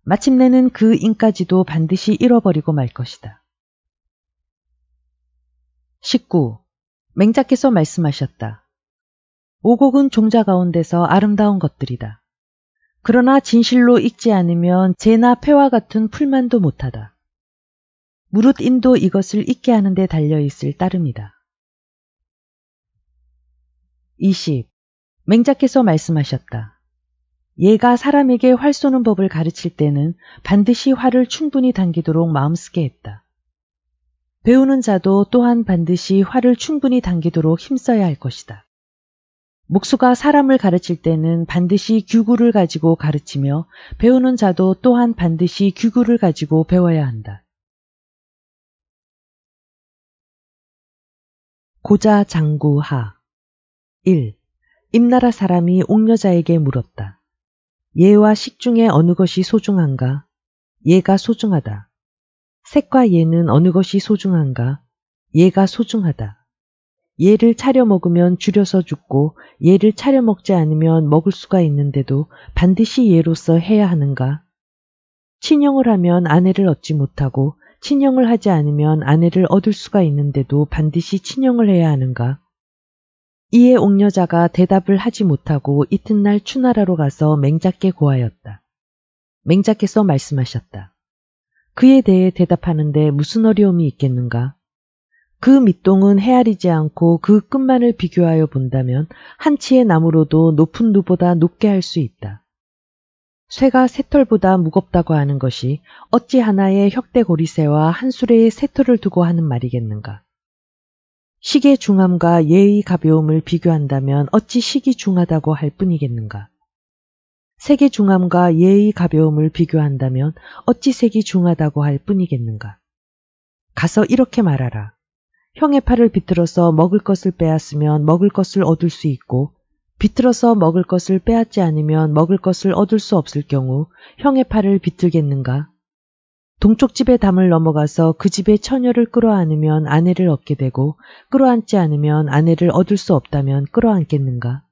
마침내는 그 인까지도 반드시 잃어버리고 말 것이다. 19. 맹자께서 말씀하셨다. 오곡은 종자 가운데서 아름다운 것들이다. 그러나 진실로 익지 않으면 재나 폐와 같은 풀만도 못하다. 무릇 인도 이것을 익게 하는 데 달려 있을 따름이다. 20. 맹자께서 말씀하셨다. 얘가 사람에게 활 쏘는 법을 가르칠 때는 반드시 활을 충분히 당기도록 마음쓰게 했다. 배우는 자도 또한 반드시 활을 충분히 당기도록 힘써야 할 것이다. 목수가 사람을 가르칠 때는 반드시 규구를 가지고 가르치며 배우는 자도 또한 반드시 규구를 가지고 배워야 한다. 고자 장구하 1. 임나라 사람이 옥녀자에게 물었다. 예와 식 중에 어느 것이 소중한가? 예가 소중하다. 색과 예는 어느 것이 소중한가? 예가 소중하다. 얘를 차려 먹으면 줄여서 죽고 얘를 차려 먹지 않으면 먹을 수가 있는데도 반드시 얘로서 해야 하는가? 친형을 하면 아내를 얻지 못하고 친형을 하지 않으면 아내를 얻을 수가 있는데도 반드시 친형을 해야 하는가? 이에 옥녀자가 대답을 하지 못하고 이튿날 추나라로 가서 맹자께 고하였다. 맹자께서 말씀하셨다. 그에 대해 대답하는데 무슨 어려움이 있겠는가? 그 밑동은 헤아리지 않고 그 끝만을 비교하여 본다면 한 치의 나무로도 높은 누보다 높게 할 수 있다. 쇠가 새털보다 무겁다고 하는 것이 어찌 하나의 혁대고리쇠와 한 수레의 새털을 두고 하는 말이겠는가. 식의 중함과 예의 가벼움을 비교한다면 어찌 식이 중하다고 할 뿐이겠는가. 색의 중함과 예의 가벼움을 비교한다면 어찌 색이 중하다고 할 뿐이겠는가. 가서 이렇게 말하라. 형의 팔을 비틀어서 먹을 것을 빼앗으면 먹을 것을 얻을 수 있고 비틀어서 먹을 것을 빼앗지 않으면 먹을 것을 얻을 수 없을 경우 형의 팔을 비틀겠는가? 동쪽 집의 담을 넘어가서 그 집의 처녀를 끌어안으면 아내를 얻게 되고 끌어안지 않으면 아내를 얻을 수 없다면 끌어안겠는가?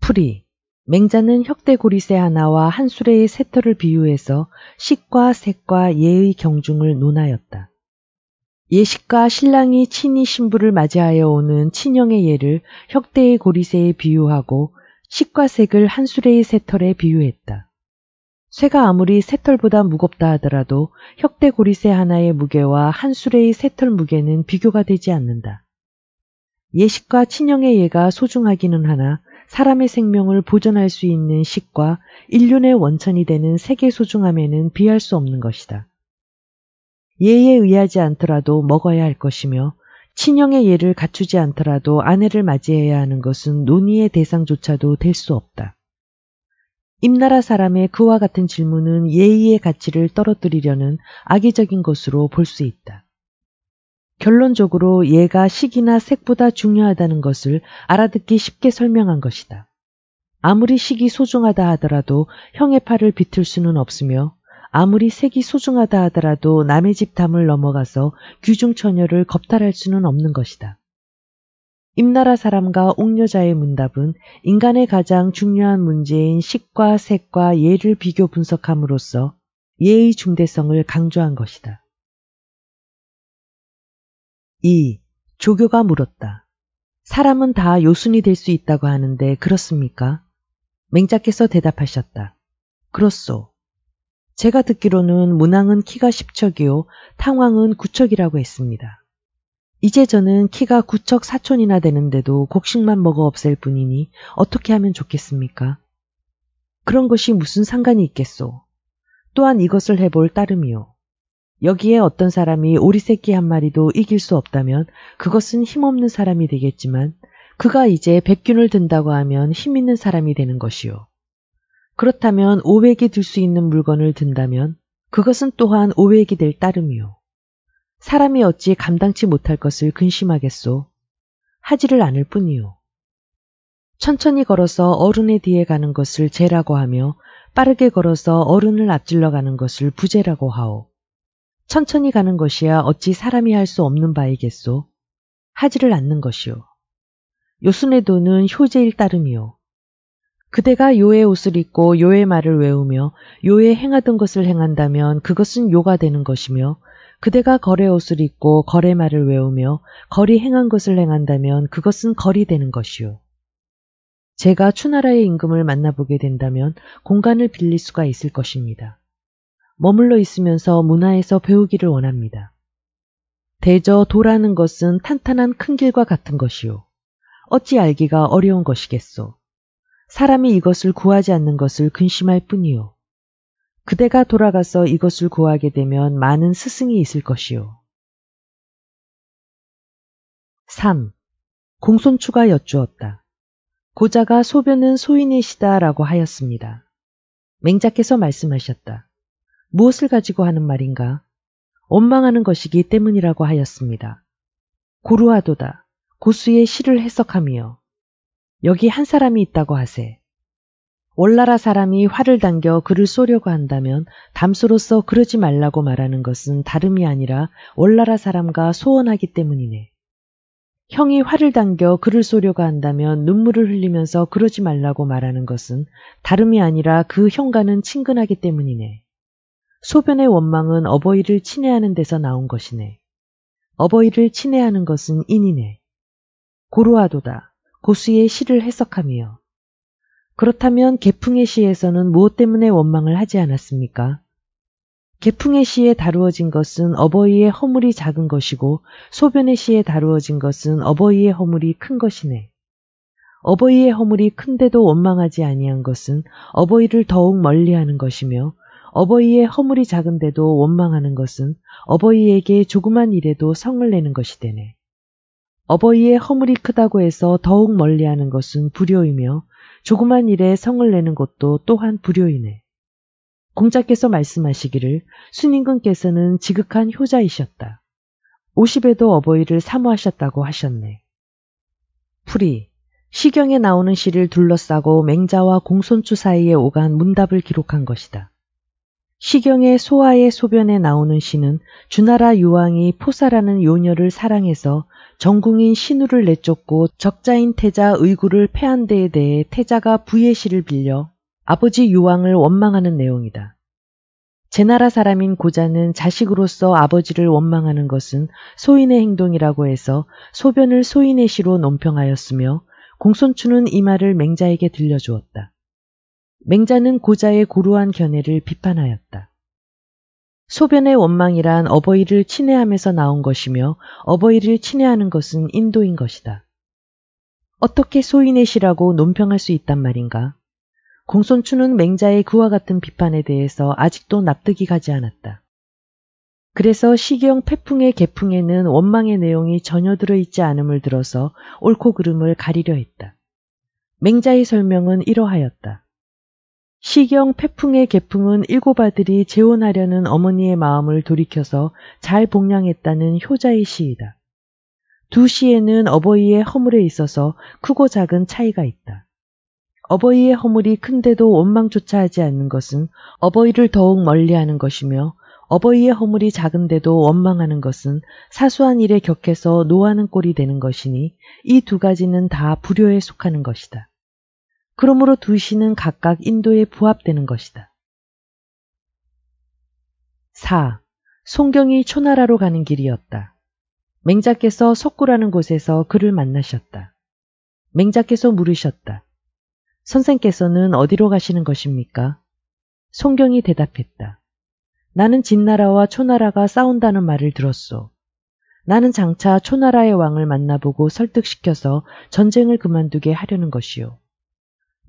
풀이 맹자는 혁대고리새 하나와 한 수레의 새털을 비유해서 식과 색과 예의 경중을 논하였다. 예식과 신랑이 친히 신부를 맞이하여 오는 친형의 예를 혁대의 고리새에 비유하고 식과색을 한 수레의 새털에 비유했다. 쇠가 아무리 새털보다 무겁다 하더라도 혁대 고리새 하나의 무게와 한 수레의 새털 무게는 비교가 되지 않는다. 예식과 친형의 예가 소중하기는 하나 사람의 생명을 보존할 수 있는 식과 인륜의 원천이 되는 색의 소중함에는 비할 수 없는 것이다. 예에 의하지 않더라도 먹어야 할 것이며 친형의 예를 갖추지 않더라도 아내를 맞이해야 하는 것은 논의의 대상조차도 될 수 없다. 임나라 사람의 그와 같은 질문은 예의의 가치를 떨어뜨리려는 악의적인 것으로 볼 수 있다. 결론적으로 예가 시기나 색보다 중요하다는 것을 알아듣기 쉽게 설명한 것이다. 아무리 시기 소중하다 하더라도 형의 팔을 비틀 수는 없으며 아무리 색이 소중하다 하더라도 남의 집 담을 넘어가서 귀중 처녀를 겁탈할 수는 없는 것이다. 임나라 사람과 옥녀자의 문답은 인간의 가장 중요한 문제인 식과 색과 예를 비교 분석함으로써 예의 중대성을 강조한 것이다. 2. 조교가 물었다. 사람은 다 요순이 될 수 있다고 하는데 그렇습니까? 맹자께서 대답하셨다. 그렇소. 제가 듣기로는 문왕은 키가 10척이요, 탕왕은 9척이라고 했습니다. 이제 저는 키가 9척 4촌이나 되는데도 곡식만 먹어 없앨 뿐이니 어떻게 하면 좋겠습니까? 그런 것이 무슨 상관이 있겠소. 또한 이것을 해볼 따름이요. 여기에 어떤 사람이 오리새끼 한 마리도 이길 수 없다면 그것은 힘없는 사람이 되겠지만 그가 이제 백균을 든다고 하면 힘있는 사람이 되는 것이요. 그렇다면 오백이 들 수 있는 물건을 든다면 그것은 또한 오백이 될 따름이요. 사람이 어찌 감당치 못할 것을 근심하겠소. 하지를 않을 뿐이요. 천천히 걸어서 어른의 뒤에 가는 것을 죄라고 하며 빠르게 걸어서 어른을 앞질러 가는 것을 부재라고 하오. 천천히 가는 것이야 어찌 사람이 할 수 없는 바이겠소. 하지를 않는 것이요. 요순의 돈은 효제일 따름이요. 그대가 요의 옷을 입고 요의 말을 외우며 요의 행하던 것을 행한다면 그것은 요가 되는 것이며 그대가 거래 옷을 입고 거래 말을 외우며 거리 행한 것을 행한다면 그것은 거리 되는 것이요. 제가 추나라의 임금을 만나보게 된다면 공간을 빌릴 수가 있을 것입니다. 머물러 있으면서 문화에서 배우기를 원합니다. 대저 도라는 것은 탄탄한 큰 길과 같은 것이요. 어찌 알기가 어려운 것이겠소. 사람이 이것을 구하지 않는 것을 근심할 뿐이요. 그대가 돌아가서 이것을 구하게 되면 많은 스승이 있을 것이요. 3. 공손추가 여쭈었다. 고자가 소변은 소인이시다라고 하였습니다. 맹자께서 말씀하셨다. 무엇을 가지고 하는 말인가? 원망하는 것이기 때문이라고 하였습니다. 고루하도다. 고수의 시를 해석하며 여기 한 사람이 있다고 하세. 올나라 사람이 활을 당겨 그를 쏘려고 한다면 담수로서 그러지 말라고 말하는 것은 다름이 아니라 올나라 사람과 소원하기 때문이네. 형이 활을 당겨 그를 쏘려고 한다면 눈물을 흘리면서 그러지 말라고 말하는 것은 다름이 아니라 그 형과는 친근하기 때문이네. 소변의 원망은 어버이를 친애하는 데서 나온 것이네. 어버이를 친애하는 것은 인이네. 고루아도다 고수의 시를 해석하며 그렇다면 개풍의 시에서는 무엇 때문에 원망을 하지 않았습니까? 개풍의 시에 다루어진 것은 어버이의 허물이 작은 것이고 소변의 시에 다루어진 것은 어버이의 허물이 큰 것이네. 어버이의 허물이 큰데도 원망하지 아니한 것은 어버이를 더욱 멀리하는 것이며 어버이의 허물이 작은데도 원망하는 것은 어버이에게 조그만 일에도 성을 내는 것이 되네. 어버이의 허물이 크다고 해서 더욱 멀리하는 것은 불효이며 조그만 일에 성을 내는 것도 또한 불효이네. 공자께서 말씀하시기를 순임금께서는 지극한 효자이셨다. 50에도 어버이를 사모하셨다고 하셨네. 풀이 시경에 나오는 시를 둘러싸고 맹자와 공손추 사이에 오간 문답을 기록한 것이다. 시경의 소아의 소변에 나오는 시는 주나라 유왕이 포사라는 요녀를 사랑해서 정궁인 신우를 내쫓고 적자인 태자 의구를 패한 데에 대해 태자가 부의 시를 빌려 아버지 유왕을 원망하는 내용이다. 제나라 사람인 고자는 자식으로서 아버지를 원망하는 것은 소인의 행동이라고 해서 소변을 소인의 시로 논평하였으며 공손추는 이 말을 맹자에게 들려주었다. 맹자는 고자의 고루한 견해를 비판하였다. 소변의 원망이란 어버이를 친애함에서 나온 것이며 어버이를 친애하는 것은 인도인 것이다. 어떻게 소인의시라고 논평할 수 있단 말인가? 공손추는 맹자의 그와 같은 비판에 대해서 아직도 납득이 가지 않았다. 그래서 시경 태풍의 개풍에는 원망의 내용이 전혀 들어있지 않음을 들어서 옳고 그름을 가리려 했다. 맹자의 설명은 이러하였다. 시경 태풍의 개풍은 일곱아들이 재혼하려는 어머니의 마음을 돌이켜서 잘복양했다는 효자의 시이다. 두 시에는 어버이의 허물에 있어서 크고 작은 차이가 있다. 어버이의 허물이 큰데도 원망조차 하지 않는 것은 어버이를 더욱 멀리하는 것이며 어버이의 허물이 작은데도 원망하는 것은 사소한 일에 격해서 노하는 꼴이 되는 것이니 이 두 가지는 다 불효에 속하는 것이다. 그러므로 두 시는 각각 인도에 부합되는 것이다. 4. 송경이 초나라로 가는 길이었다. 맹자께서 석구라는 곳에서 그를 만나셨다. 맹자께서 물으셨다. 선생께서는 어디로 가시는 것입니까? 송경이 대답했다. 나는 진나라와 초나라가 싸운다는 말을 들었소. 나는 장차 초나라의 왕을 만나보고 설득시켜서 전쟁을 그만두게 하려는 것이요.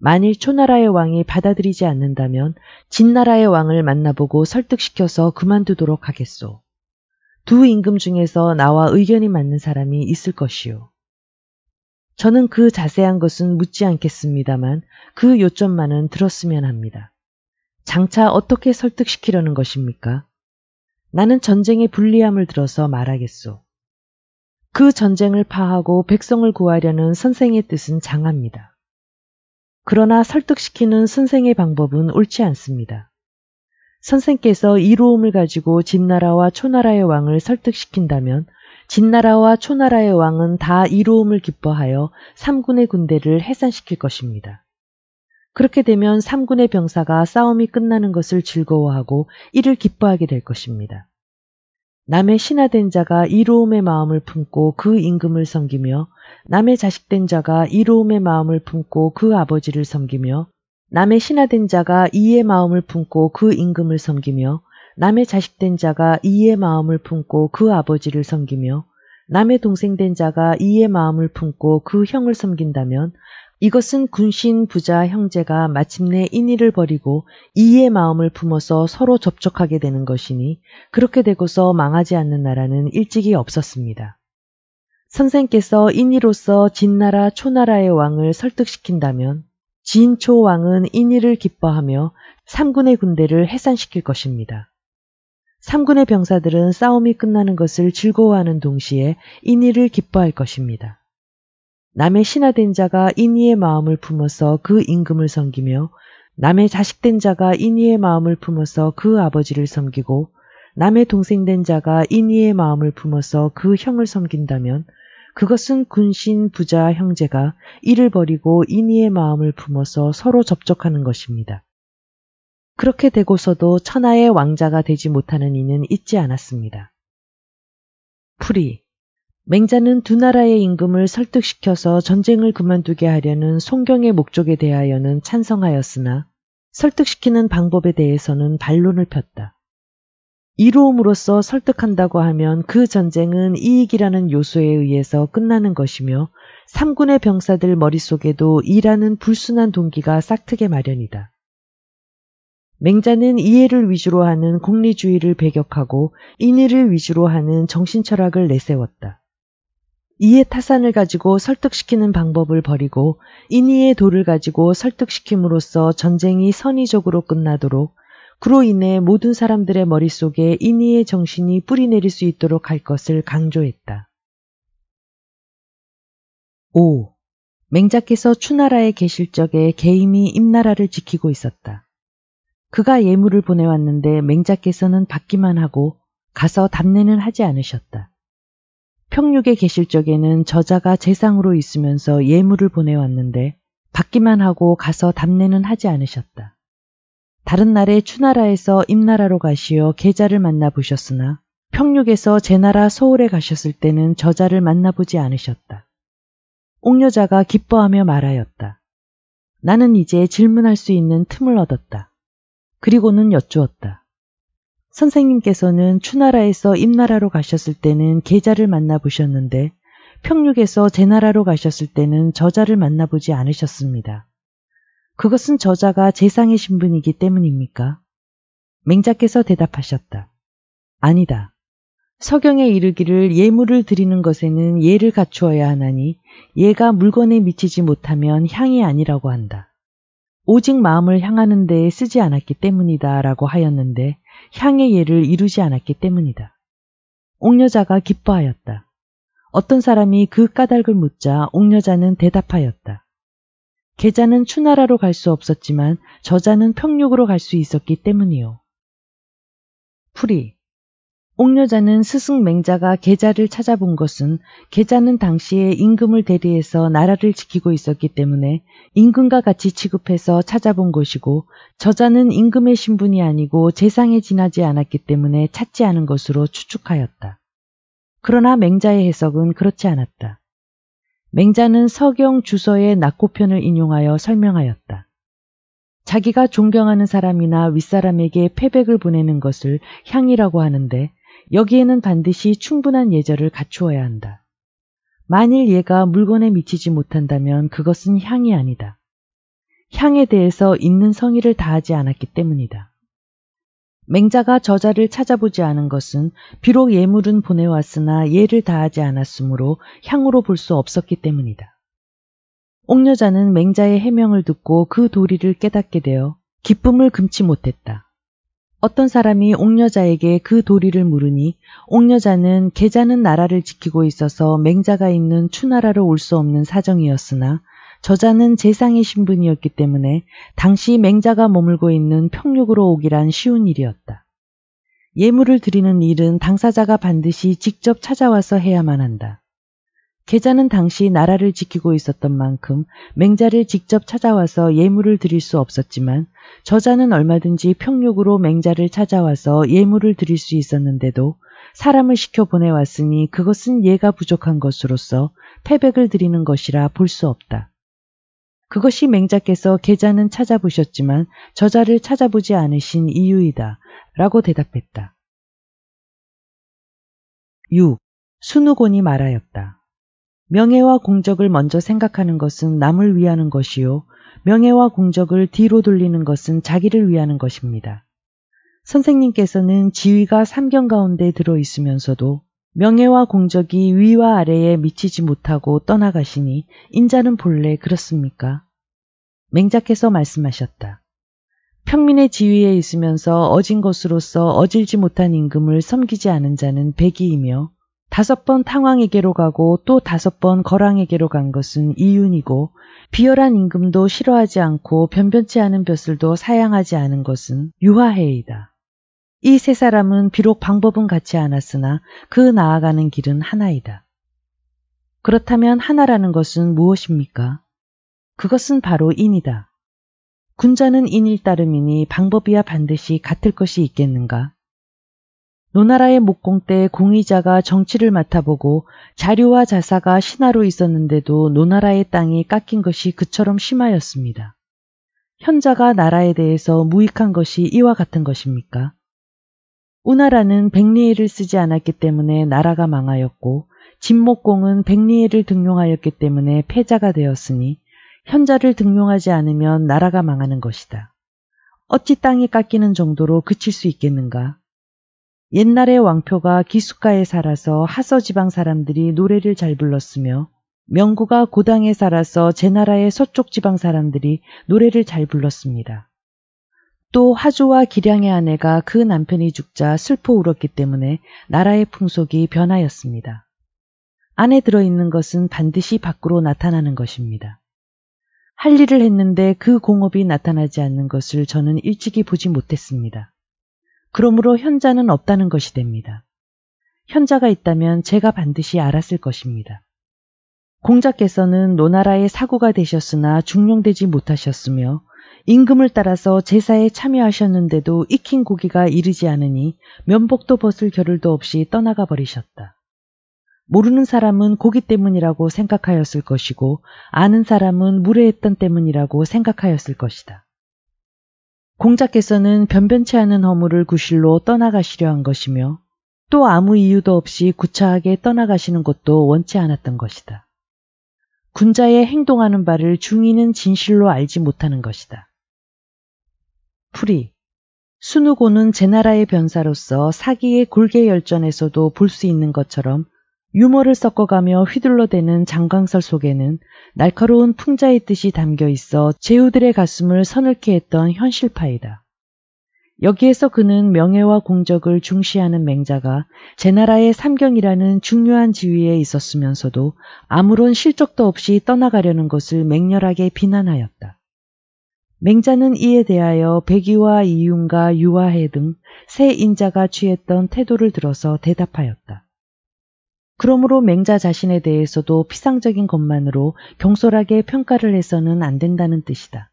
만일 초나라의 왕이 받아들이지 않는다면 진나라의 왕을 만나보고 설득시켜서 그만두도록 하겠소. 두 임금 중에서 나와 의견이 맞는 사람이 있을 것이요. 저는 그 자세한 것은 묻지 않겠습니다만 그 요점만은 들었으면 합니다. 장차 어떻게 설득시키려는 것입니까? 나는 전쟁의 불리함을 들어서 말하겠소. 그 전쟁을 파하고 백성을 구하려는 선생의 뜻은 장합니다. 그러나 설득시키는 선생의 방법은 옳지 않습니다. 선생께서 이로움을 가지고 진나라와 초나라의 왕을 설득시킨다면 진나라와 초나라의 왕은 다 이로움을 기뻐하여 삼군의 군대를 해산시킬 것입니다. 그렇게 되면 삼군의 병사가 싸움이 끝나는 것을 즐거워하고 이를 기뻐하게 될 것입니다. 남의 신하된 자가 이로움의 마음을 품고 그 임금을 섬기며 남의 자식된 자가 이로움의 마음을 품고 그 아버지를 섬기며 남의 신하된 자가 이의 마음을 품고 그 임금을 섬기며 남의 자식된 자가 이의 마음을 품고 그 아버지를 섬기며 남의 동생된 자가 이의 마음을 품고 그 형을 섬긴다면 이것은 군신 부자 형제가 마침내 인의를 버리고 이의 마음을 품어서 서로 접촉하게 되는 것이니 그렇게 되고서 망하지 않는 나라는 일찍이 없었습니다. 선생께서 인의로서 진나라 초나라의 왕을 설득시킨다면 진초 왕은 인의를 기뻐하며 삼군의 군대를 해산시킬 것입니다. 삼군의 병사들은 싸움이 끝나는 것을 즐거워하는 동시에 인의를 기뻐할 것입니다. 남의 신하된 자가 인위의 마음을 품어서 그 임금을 섬기며 남의 자식된 자가 인위의 마음을 품어서 그 아버지를 섬기고 남의 동생된 자가 인위의 마음을 품어서 그 형을 섬긴다면 그것은 군신 부자 형제가 이를 버리고 인위의 마음을 품어서 서로 접촉하는 것입니다. 그렇게 되고서도 천하의 왕자가 되지 못하는 이는 있지 않았습니다. 풀이 맹자는 두 나라의 임금을 설득시켜서 전쟁을 그만두게 하려는 송경의 목적에 대하여는 찬성하였으나 설득시키는 방법에 대해서는 반론을 폈다. 이로움으로써 설득한다고 하면 그 전쟁은 이익이라는 요소에 의해서 끝나는 것이며 삼군의 병사들 머릿속에도 이라는 불순한 동기가 싹트게 마련이다. 맹자는 이해를 위주로 하는 공리주의를 배격하고 인의를 위주로 하는 정신철학을 내세웠다. 이의 타산을 가지고 설득시키는 방법을 버리고 인의의 도를 가지고 설득시킴으로써 전쟁이 선의적으로 끝나도록 그로 인해 모든 사람들의 머릿속에 인의의 정신이 뿌리내릴 수 있도록 할 것을 강조했다. 5. 맹자께서 추나라에 계실 적에 개임이 임나라를 지키고 있었다. 그가 예물을 보내왔는데 맹자께서는 받기만 하고 가서 답례는 하지 않으셨다. 평육에 계실적에는 저자가 재상으로 있으면서 예물을 보내왔는데 받기만 하고 가서 답례는 하지 않으셨다. 다른 날에 추나라에서 임나라로 가시어 계자를 만나 보셨으나 평육에서 제 나라 서울에 가셨을 때는 저자를 만나보지 않으셨다. 옥녀자가 기뻐하며 말하였다. 나는 이제 질문할 수 있는 틈을 얻었다. 그리고는 여쭈었다. 선생님께서는 추나라에서 임나라로 가셨을 때는 계자를 만나보셨는데 평육에서 제나라로 가셨을 때는 저자를 만나보지 않으셨습니다. 그것은 저자가 재상의 신분이기 때문입니까? 맹자께서 대답하셨다. 아니다. 서경에 이르기를 예물을 드리는 것에는 예를 갖추어야 하나니 예가 물건에 미치지 못하면 향이 아니라고 한다. 오직 마음을 향하는 데에 쓰지 않았기 때문이다 라고 하였는데 향의 예를 이루지 않았기 때문이다. 옥녀자가 기뻐하였다. 어떤 사람이 그 까닭을 묻자 옥녀자는 대답하였다. 계자는 추나라로 갈 수 없었지만 저자는 평육으로 갈 수 있었기 때문이요. 풀이 옥녀자는 스승 맹자가 계자를 찾아본 것은 계자는 당시에 임금을 대리해서 나라를 지키고 있었기 때문에 임금과 같이 취급해서 찾아본 것이고 저자는 임금의 신분이 아니고 재상에 지나지 않았기 때문에 찾지 않은 것으로 추측하였다. 그러나 맹자의 해석은 그렇지 않았다. 맹자는 서경 주서의 낙고편을 인용하여 설명하였다. 자기가 존경하는 사람이나 윗사람에게 패백을 보내는 것을 향이라고 하는데 여기에는 반드시 충분한 예절을 갖추어야 한다. 만일 얘가 물건에 미치지 못한다면 그것은 향이 아니다. 향에 대해서 있는 성의를 다하지 않았기 때문이다. 맹자가 저자를 찾아보지 않은 것은 비록 예물은 보내왔으나 예를 다하지 않았으므로 향으로 볼 수 없었기 때문이다. 옥녀자는 맹자의 해명을 듣고 그 도리를 깨닫게 되어 기쁨을 금치 못했다. 어떤 사람이 옥녀자에게 그 도리를 물으니 옥녀자는 계자는 나라를 지키고 있어서 맹자가 있는 추나라로 올 수 없는 사정이었으나 저자는 재상의 신분이었기 때문에 당시 맹자가 머물고 있는 평륙으로 오기란 쉬운 일이었다. 예물을 드리는 일은 당사자가 반드시 직접 찾아와서 해야만 한다. 계자는 당시 나라를 지키고 있었던 만큼 맹자를 직접 찾아와서 예물을 드릴 수 없었지만 저자는 얼마든지 평육으로 맹자를 찾아와서 예물을 드릴 수 있었는데도 사람을 시켜 보내왔으니 그것은 예가 부족한 것으로서 패백을 드리는 것이라 볼 수 없다. 그것이 맹자께서 계자는 찾아보셨지만 저자를 찾아보지 않으신 이유이다. 라고 대답했다. 6. 순우곤이 말하였다. 명예와 공적을 먼저 생각하는 것은 남을 위하는 것이요. 명예와 공적을 뒤로 돌리는 것은 자기를 위하는 것입니다. 선생님께서는 지위가 삼경 가운데 들어 있으면서도 명예와 공적이 위와 아래에 미치지 못하고 떠나가시니 인자는 본래 그렇습니까? 맹작해서 말씀하셨다. 평민의 지위에 있으면서 어진 것으로서 어질지 못한 임금을 섬기지 않은 자는 백이이며 다섯 번 탕왕에게로 가고 또 다섯 번 거랑에게로 간 것은 이윤이고 비열한 임금도 싫어하지 않고 변변치 않은 벼슬도 사양하지 않은 것은 유화해이다. 이 세 사람은 비록 방법은 같지 않았으나 그 나아가는 길은 하나이다. 그렇다면 하나라는 것은 무엇입니까? 그것은 바로 인이다. 군자는 인일 따름이니 방법이야 반드시 같을 것이 있겠는가? 노나라의 목공 때 공의자가 정치를 맡아보고 자료와 자사가 신하로 있었는데도 노나라의 땅이 깎인 것이 그처럼 심하였습니다. 현자가 나라에 대해서 무익한 것이 이와 같은 것입니까? 우나라는 백리엘을 쓰지 않았기 때문에 나라가 망하였고 진목공은 백리엘을 등용하였기 때문에 패자가 되었으니 현자를 등용하지 않으면 나라가 망하는 것이다. 어찌 땅이 깎이는 정도로 그칠 수 있겠는가? 옛날의 왕표가 기숙가에 살아서 하서 지방 사람들이 노래를 잘 불렀으며 명구가 고당에 살아서 제나라의 서쪽 지방 사람들이 노래를 잘 불렀습니다. 또 화조와 기량의 아내가 그 남편이 죽자 슬퍼 울었기 때문에 나라의 풍속이 변하였습니다. 안에 들어있는 것은 반드시 밖으로 나타나는 것입니다. 할 일을 했는데 그 공업이 나타나지 않는 것을 저는 일찍이 보지 못했습니다. 그러므로 현자는 없다는 것이 됩니다. 현자가 있다면 제가 반드시 알았을 것입니다. 공자께서는 노나라의 사고가 되셨으나 중용되지 못하셨으며 임금을 따라서 제사에 참여하셨는데도 익힌 고기가 이르지 않으니 면복도 벗을 겨를도 없이 떠나가 버리셨다. 모르는 사람은 고기 때문이라고 생각하였을 것이고 아는 사람은 무례했던 때문이라고 생각하였을 것이다. 공자께서는 변변치 않은 허물을 구실로 떠나가시려 한 것이며 또 아무 이유도 없이 구차하게 떠나가시는 것도 원치 않았던 것이다. 군자의 행동하는 바를 중인은 진실로 알지 못하는 것이다. 풀이 순우고는 제 나라의 변사로서 사기의 골계 열전에서도 볼 수 있는 것처럼 유머를 섞어가며 휘둘러대는 장강설 속에는 날카로운 풍자의 뜻이 담겨 있어 제후들의 가슴을 서늘케 했던 현실파이다. 여기에서 그는 명예와 공적을 중시하는 맹자가 제 나라의 삼경이라는 중요한 지위에 있었으면서도 아무런 실적도 없이 떠나가려는 것을 맹렬하게 비난하였다. 맹자는 이에 대하여 백의와 이윤과 유화해 등 세 인자가 취했던 태도를 들어서 대답하였다. 그러므로 맹자 자신에 대해서도 피상적인 것만으로 경솔하게 평가를 해서는 안 된다는 뜻이다.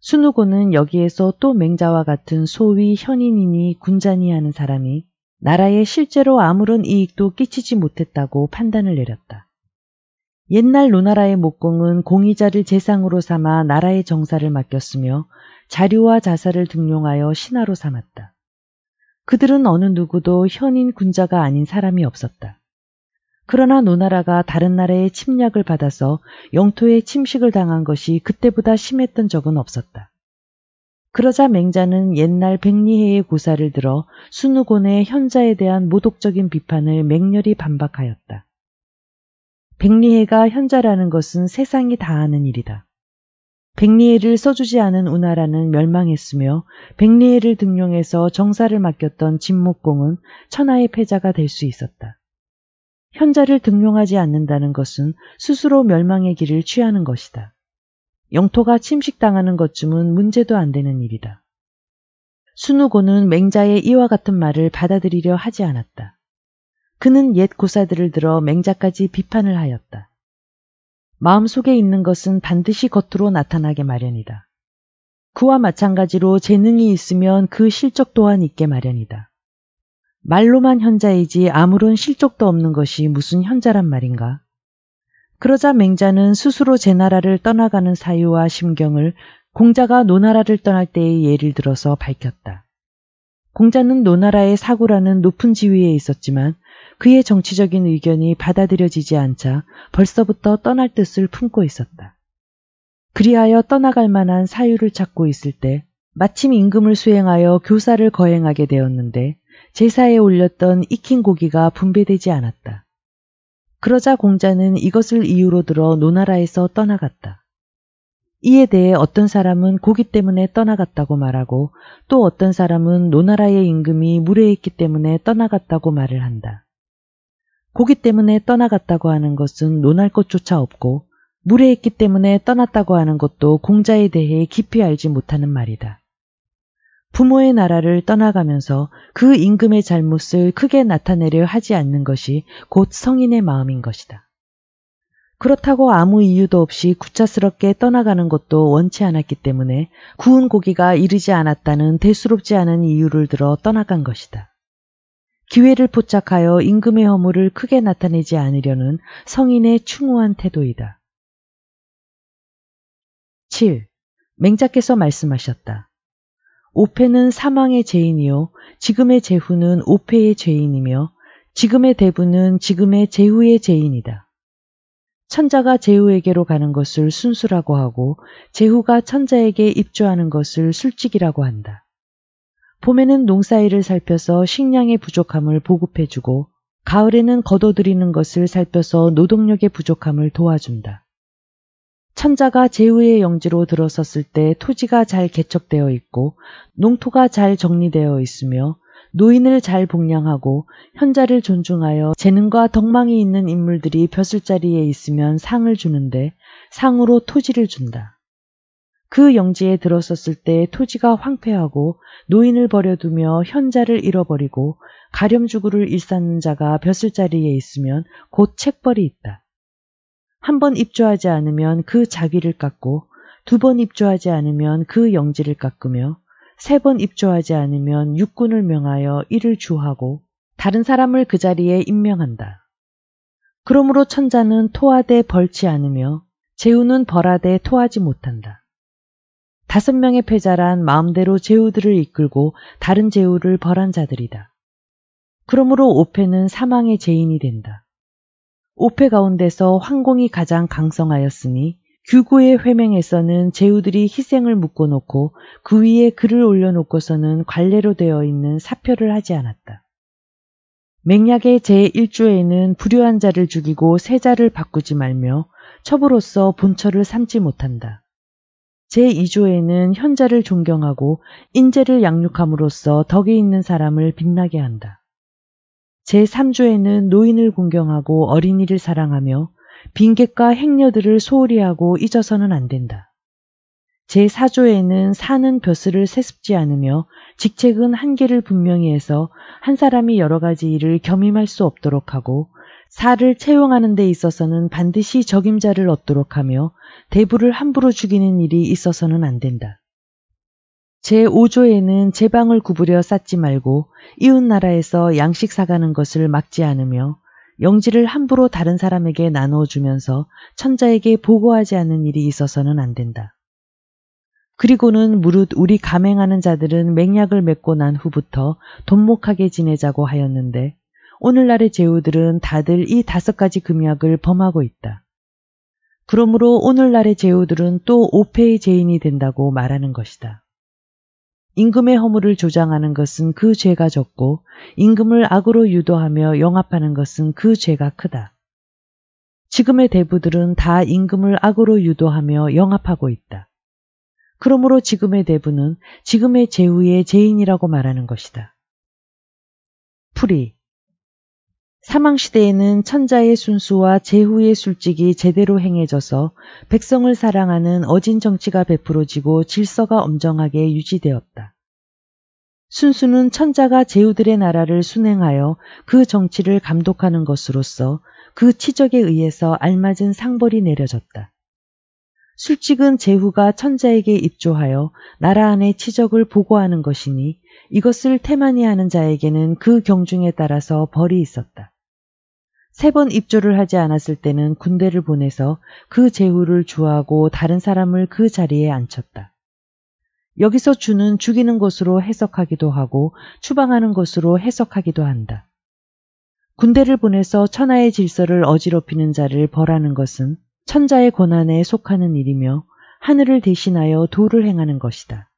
순우고는 여기에서 또 맹자와 같은 소위 현인이니 군자니 하는 사람이 나라에 실제로 아무런 이익도 끼치지 못했다고 판단을 내렸다. 옛날 노나라의 목공은 공의자를 재상으로 삼아 나라의 정사를 맡겼으며 자료와 자사를 등용하여 신하로 삼았다. 그들은 어느 누구도 현인 군자가 아닌 사람이 없었다. 그러나 노나라가 다른 나라의 침략을 받아서 영토에 침식을 당한 것이 그때보다 심했던 적은 없었다. 그러자 맹자는 옛날 백리해의 고사를 들어 순우곤의 현자에 대한 모독적인 비판을 맹렬히 반박하였다. 백리해가 현자라는 것은 세상이 다 아는 일이다. 백리해를 써주지 않은 우나라는 멸망했으며 백리해를 등용해서 정사를 맡겼던 진목공은 천하의 패자가 될 수 있었다. 현자를 등용하지 않는다는 것은 스스로 멸망의 길을 취하는 것이다. 영토가 침식당하는 것쯤은 문제도 안 되는 일이다. 순우고는 맹자의 이와 같은 말을 받아들이려 하지 않았다. 그는 옛 고사들을 들어 맹자까지 비판을 하였다. 마음속에 있는 것은 반드시 겉으로 나타나게 마련이다. 그와 마찬가지로 재능이 있으면 그 실적 또한 있게 마련이다. 말로만 현자이지 아무런 실적도 없는 것이 무슨 현자란 말인가. 그러자 맹자는 스스로 제 나라를 떠나가는 사유와 심경을 공자가 노나라를 떠날 때의 예를 들어서 밝혔다. 공자는 노나라의 사고라는 높은 지위에 있었지만 그의 정치적인 의견이 받아들여지지 않자 벌써부터 떠날 뜻을 품고 있었다. 그리하여 떠나갈 만한 사유를 찾고 있을 때 마침 임금을 수행하여 교사를 거행하게 되었는데 제사에 올렸던 익힌 고기가 분배되지 않았다. 그러자 공자는 이것을 이유로 들어 노나라에서 떠나갔다. 이에 대해 어떤 사람은 고기 때문에 떠나갔다고 말하고 또 어떤 사람은 노나라의 임금이 무례했기 때문에 떠나갔다고 말을 한다. 고기 때문에 떠나갔다고 하는 것은 논할 것조차 없고 무례했기 때문에 떠났다고 하는 것도 공자에 대해 깊이 알지 못하는 말이다. 부모의 나라를 떠나가면서 그 임금의 잘못을 크게 나타내려 하지 않는 것이 곧 성인의 마음인 것이다. 그렇다고 아무 이유도 없이 구차스럽게 떠나가는 것도 원치 않았기 때문에 구운 고기가 이르지 않았다는 대수롭지 않은 이유를 들어 떠나간 것이다. 기회를 포착하여 임금의 허물을 크게 나타내지 않으려는 성인의 충우한 태도이다. 7. 맹자께서 말씀하셨다. 오페는 사망의 죄인이요 지금의 제후는 오페의 죄인이며 지금의 대부는 지금의 제후의 죄인이다. 천자가 제후에게로 가는 것을 순수라고 하고 제후가 천자에게 입주하는 것을 술직이라고 한다. 봄에는 농사일을 살펴서 식량의 부족함을 보급해주고 가을에는 걷어들이는 것을 살펴서 노동력의 부족함을 도와준다. 천자가 제후의 영지로 들어섰을 때 토지가 잘 개척되어 있고 농토가 잘 정리되어 있으며 노인을 잘 복량하고 현자를 존중하여 재능과 덕망이 있는 인물들이 벼슬 자리에 있으면 상을 주는데 상으로 토지를 준다. 그 영지에 들어섰을 때 토지가 황폐하고 노인을 버려두며 현자를 잃어버리고 가렴주구를 일삼는 자가 벼슬 자리에 있으면 곧 책벌이 있다. 한번 입조하지 않으면 그 자기를 깎고 두 번 입조하지 않으면 그 영지를 깎으며 세 번 입조하지 않으면 육군을 명하여 이를 주하고 다른 사람을 그 자리에 임명한다. 그러므로 천자는 토하되 벌치 않으며 재우는 벌하되 토하지 못한다. 다섯 명의 패자란 마음대로 재우들을 이끌고 다른 재우를 벌한 자들이다. 그러므로 오패는 사망의 죄인이 된다. 오페 가운데서 황공이 가장 강성하였으니 규고의 회맹에서는 제후들이 희생을 묶어놓고 그 위에 글을 올려놓고서는 관례로 되어 있는 사표를 하지 않았다. 맹약의 제1조에는 불효한 자를 죽이고 세 자를 바꾸지 말며 첩으로서 본처를 삼지 못한다. 제2조에는 현자를 존경하고 인재를 양육함으로써 덕에 있는 사람을 빛나게 한다. 제3조에는 노인을 공경하고 어린이를 사랑하며 빈객과 행녀들을 소홀히 하고 잊어서는 안 된다. 제4조에는 사는 벼슬을 세습지 않으며 직책은 한계를 분명히 해서 한 사람이 여러 가지 일을 겸임할 수 없도록 하고 사를 채용하는 데 있어서는 반드시 적임자를 얻도록 하며 대부를 함부로 죽이는 일이 있어서는 안 된다. 제5조에는 제방을 구부려 쌓지 말고 이웃 나라에서 양식 사가는 것을 막지 않으며 영지를 함부로 다른 사람에게 나누어 주면서 천자에게 보고하지 않는 일이 있어서는 안 된다. 그리고는 무릇 우리 감행하는 자들은 맹약을 맺고 난 후부터 돈목하게 지내자고 하였는데 오늘날의 제후들은 다들 이 다섯 가지 금약을 범하고 있다. 그러므로 오늘날의 제후들은 또 오페의 제인이 된다고 말하는 것이다. 임금의 허물을 조장하는 것은 그 죄가 적고 임금을 악으로 유도하며 영합하는 것은 그 죄가 크다. 지금의 대부들은 다 임금을 악으로 유도하며 영합하고 있다. 그러므로 지금의 대부는 지금의 제후의 죄인이라고 말하는 것이다. 풀이 사망시대에는 천자의 순수와 제후의 술직이 제대로 행해져서 백성을 사랑하는 어진 정치가 베풀어지고 질서가 엄정하게 유지되었다. 순수는 천자가 제후들의 나라를 순행하여 그 정치를 감독하는 것으로서 그 치적에 의해서 알맞은 상벌이 내려졌다. 술직은 제후가 천자에게 입조하여 나라 안의 치적을 보고하는 것이니 이것을 태만히 하는 자에게는 그 경중에 따라서 벌이 있었다. 세번 입조를 하지 않았을 때는 군대를 보내서 그 제후를 주하고 다른 사람을 그 자리에 앉혔다. 여기서 주는 죽이는 것으로 해석하기도 하고 추방하는 것으로 해석하기도 한다. 군대를 보내서 천하의 질서를 어지럽히는 자를 벌하는 것은 천자의 권한에 속하는 일이며 하늘을 대신하여 도를 행하는 것이다.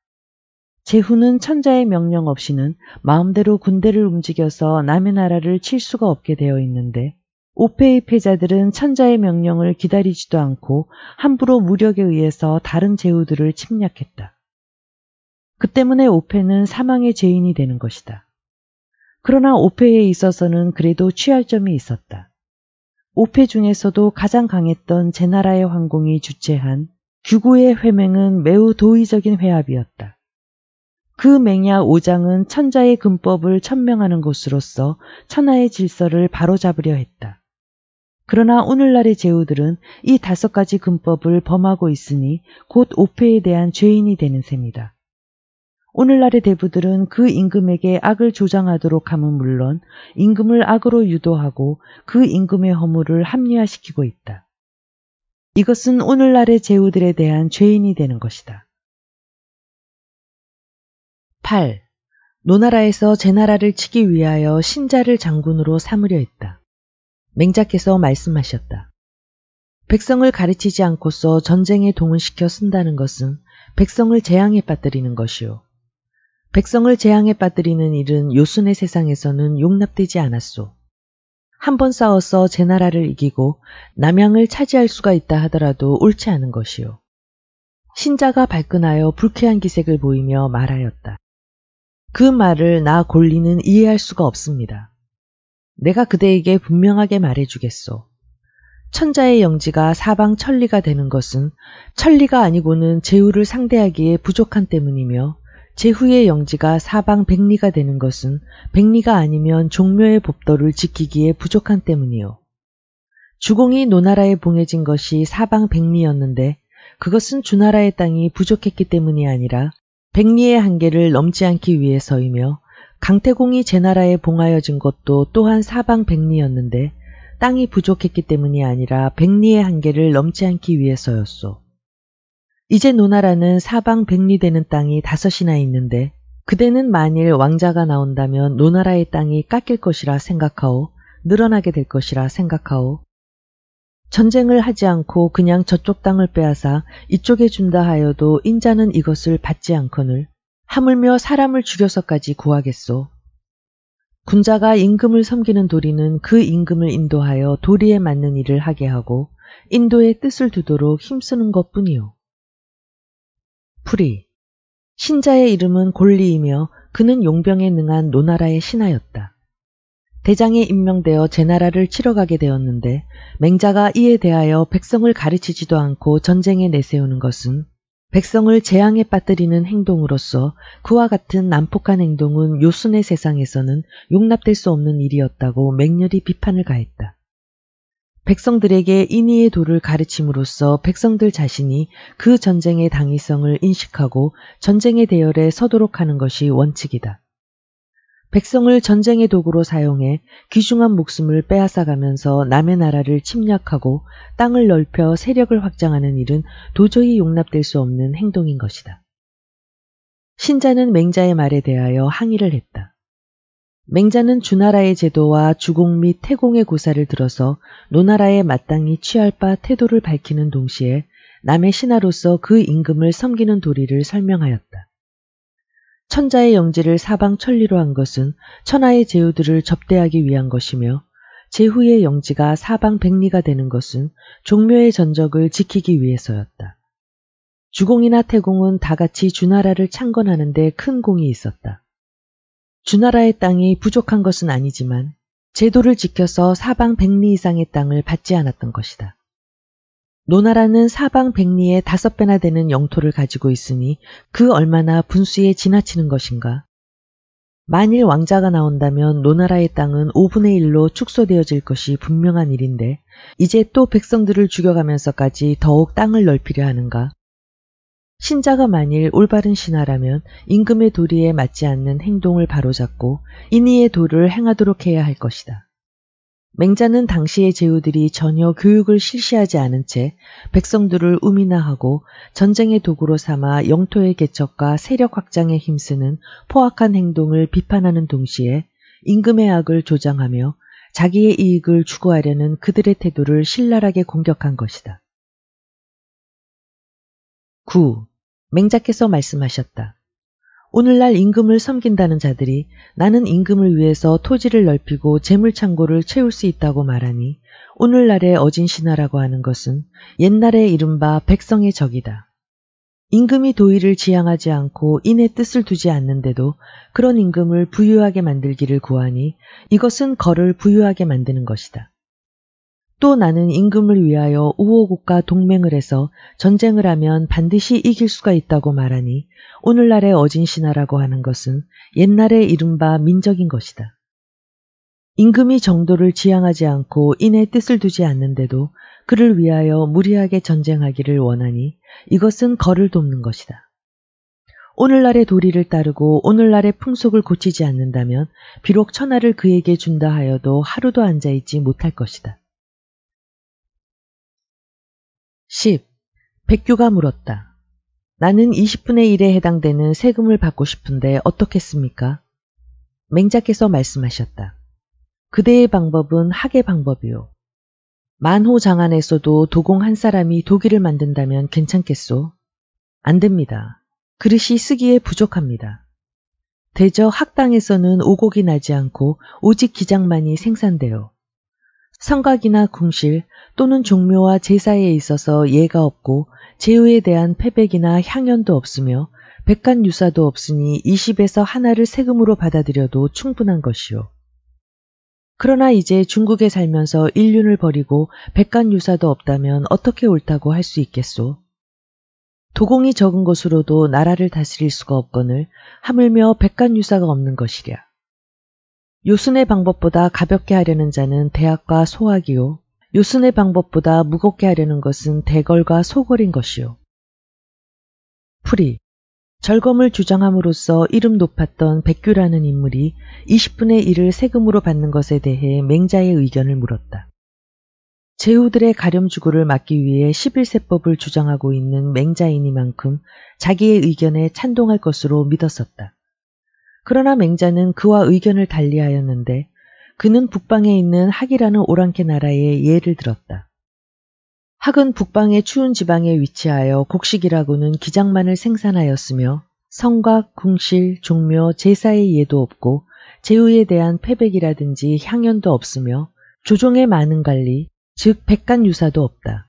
제후는 천자의 명령 없이는 마음대로 군대를 움직여서 남의 나라를 칠 수가 없게 되어 있는데 오페이 패자들은 천자의 명령을 기다리지도 않고 함부로 무력에 의해서 다른 제후들을 침략했다. 그 때문에 오페는 사망의 죄인이 되는 것이다. 그러나 오페에 있어서는 그래도 취할 점이 있었다. 오페 중에서도 가장 강했던 제나라의 황공이 주최한 규구의 회맹은 매우 도의적인 회합이었다. 그 맹약 5장은 천자의 금법을 천명하는 것으로서 천하의 질서를 바로잡으려 했다. 그러나 오늘날의 제후들은 이 다섯 가지 금법을 범하고 있으니 곧 오폐에 대한 죄인이 되는 셈이다. 오늘날의 대부들은 그 임금에게 악을 조장하도록 함은 물론 임금을 악으로 유도하고 그 임금의 허물을 합리화시키고 있다. 이것은 오늘날의 제후들에 대한 죄인이 되는 것이다. 8. 노나라에서 제나라를 치기 위하여 신자를 장군으로 삼으려 했다. 맹자께서 말씀하셨다. 백성을 가르치지 않고서 전쟁에 동원시켜 쓴다는 것은 백성을 재앙에 빠뜨리는 것이요. 백성을 재앙에 빠뜨리는 일은 요순의 세상에서는 용납되지 않았소. 한 번 싸워서 제 나라를 이기고 남양을 차지할 수가 있다 하더라도 옳지 않은 것이요. 신자가 발끈하여 불쾌한 기색을 보이며 말하였다. 그 말을 나 골리는 이해할 수가 없습니다. 내가 그대에게 분명하게 말해주겠소. 천자의 영지가 사방 천리가 되는 것은 천리가 아니고는 제후를 상대하기에 부족한 때문이며 제후의 영지가 사방 백리가 되는 것은 백리가 아니면 종묘의 법도를 지키기에 부족한 때문이요. 주공이 노나라에 봉해진 것이 사방 백리였는데 그것은 주나라의 땅이 부족했기 때문이 아니라 백리의 한계를 넘지 않기 위해서이며 강태공이 제 나라에 봉하여진 것도 또한 사방 백리였는데 땅이 부족했기 때문이 아니라 백리의 한계를 넘지 않기 위해서였소. 이제 노나라는 사방 백리되는 땅이 다섯이나 있는데 그대는 만일 왕자가 나온다면 노나라의 땅이 깎일 것이라 생각하오 늘어나게 될 것이라 생각하오 전쟁을 하지 않고 그냥 저쪽 땅을 빼앗아 이쪽에 준다 하여도 인자는 이것을 받지 않거늘 하물며 사람을 죽여서까지 구하겠소. 군자가 임금을 섬기는 도리는 그 임금을 인도하여 도리에 맞는 일을 하게 하고 인도의 뜻을 두도록 힘쓰는 것뿐이요. 프리. 신자의 이름은 골리이며 그는 용병에 능한 노나라의 신하였다. 대장에 임명되어 제나라를 치러가게 되었는데 맹자가 이에 대하여 백성을 가르치지도 않고 전쟁에 내세우는 것은 백성을 재앙에 빠뜨리는 행동으로서 그와 같은 난폭한 행동은 요순의 세상에서는 용납될 수 없는 일이었다고 맹렬히 비판을 가했다. 백성들에게 인위의 도를 가르침으로써 백성들 자신이 그 전쟁의 당위성을 인식하고 전쟁의 대열에 서도록 하는 것이 원칙이다. 백성을 전쟁의 도구로 사용해 귀중한 목숨을 빼앗아가면서 남의 나라를 침략하고 땅을 넓혀 세력을 확장하는 일은 도저히 용납될 수 없는 행동인 것이다. 신자는 맹자의 말에 대하여 항의를 했다. 맹자는 주나라의 제도와 주공 및 태공의 고사를 들어서 노나라에 마땅히 취할 바 태도를 밝히는 동시에 남의 신하로서 그 임금을 섬기는 도리를 설명하였다. 천자의 영지를 사방 천리로 한 것은 천하의 제후들을 접대하기 위한 것이며 제후의 영지가 사방 백리가 되는 것은 종묘의 전적을 지키기 위해서였다. 주공이나 태공은 다 같이 주나라를 창건하는 데 큰 공이 있었다. 주나라의 땅이 부족한 것은 아니지만 제도를 지켜서 사방 백리 이상의 땅을 받지 않았던 것이다. 노나라는 사방 백리의 다섯 배나 되는 영토를 가지고 있으니 그 얼마나 분수에 지나치는 것인가. 만일 왕자가 나온다면 노나라의 땅은 5분의 1로 축소되어질 것이 분명한 일인데 이제 또 백성들을 죽여가면서까지 더욱 땅을 넓히려 하는가. 신자가 만일 올바른 신하라면 임금의 도리에 맞지 않는 행동을 바로잡고 인의의 도를 행하도록 해야 할 것이다. 맹자는 당시의 제후들이 전혀 교육을 실시하지 않은 채 백성들을 우민화하고 전쟁의 도구로 삼아 영토의 개척과 세력 확장에 힘쓰는 포악한 행동을 비판하는 동시에 임금의 악을 조장하며 자기의 이익을 추구하려는 그들의 태도를 신랄하게 공격한 것이다. 9. 맹자께서 말씀하셨다. 오늘날 임금을 섬긴다는 자들이 나는 임금을 위해서 토지를 넓히고 재물창고를 채울 수 있다고 말하니 오늘날의 어진신화라고 하는 것은 옛날의 이른바 백성의 적이다. 임금이 도의를 지향하지 않고 인의 뜻을 두지 않는데도 그런 임금을 부유하게 만들기를 구하니 이것은 거를 부유하게 만드는 것이다. 또 나는 임금을 위하여 우호국과 동맹을 해서 전쟁을 하면 반드시 이길 수가 있다고 말하니 오늘날의 어진신하라고 하는 것은 옛날의 이른바 민적인 것이다. 임금이 정도를 지향하지 않고 인의 뜻을 두지 않는데도 그를 위하여 무리하게 전쟁하기를 원하니 이것은 거를 돕는 것이다. 오늘날의 도리를 따르고 오늘날의 풍속을 고치지 않는다면 비록 천하를 그에게 준다 하여도 하루도 앉아있지 못할 것이다. 10. 백규가 물었다. 나는 20분의 1에 해당되는 세금을 받고 싶은데 어떻겠습니까? 맹자께서 말씀하셨다. 그대의 방법은 학의 방법이요. 만호 장안에서도 도공 한 사람이 도기를 만든다면 괜찮겠소? 안 됩니다. 그릇이 쓰기에 부족합니다. 대저 학당에서는 오곡이 나지 않고 오직 기장만이 생산되어 성각이나 궁실 또는 종묘와 제사에 있어서 예가 없고 제후에 대한 패백이나 향연도 없으며 백간 유사도 없으니 20에서 하나를 세금으로 받아들여도 충분한 것이요. 그러나 이제 중국에 살면서 인륜을 버리고 백간 유사도 없다면 어떻게 옳다고 할 수 있겠소? 도공이 적은 것으로도 나라를 다스릴 수가 없거늘 하물며 백간 유사가 없는 것이랴. 요순의 방법보다 가볍게 하려는 자는 대학과 소학이요. 요순의 방법보다 무겁게 하려는 것은 대걸과 소걸인 것이요. 풀이 절검을 주장함으로써 이름 높았던 백규라는 인물이 20분의 1을 세금으로 받는 것에 대해 맹자의 의견을 물었다. 제후들의 가렴주구를 막기 위해 11세법을 주장하고 있는 맹자이니만큼 자기의 의견에 찬동할 것으로 믿었었다. 그러나 맹자는 그와 의견을 달리하였는데 그는 북방에 있는 학이라는 오랑캐 나라의 예를 들었다. 학은 북방의 추운 지방에 위치하여 곡식이라고는 기장만을 생산하였으며 성곽, 궁실, 종묘, 제사의 예도 없고 제후에 대한 패백이라든지 향연도 없으며 조종의 많은 관리, 즉 백간 유사도 없다.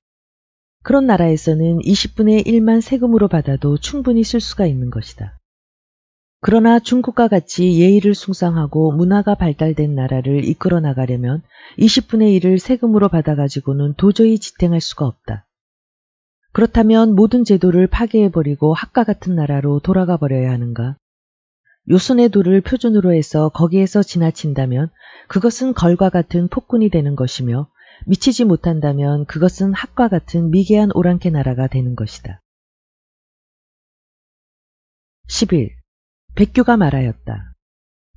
그런 나라에서는 20분의 1만 세금으로 받아도 충분히 쓸 수가 있는 것이다. 그러나 중국과 같이 예의를 숭상하고 문화가 발달된 나라를 이끌어 나가려면 20분의 1을 세금으로 받아가지고는 도저히 지탱할 수가 없다. 그렇다면 모든 제도를 파괴해버리고 학과 같은 나라로 돌아가 버려야 하는가? 요선의 도를 표준으로 해서 거기에서 지나친다면 그것은 걸과 같은 폭군이 되는 것이며 미치지 못한다면 그것은 학과 같은 미개한 오랑캐 나라가 되는 것이다. 11. 백규가 말하였다.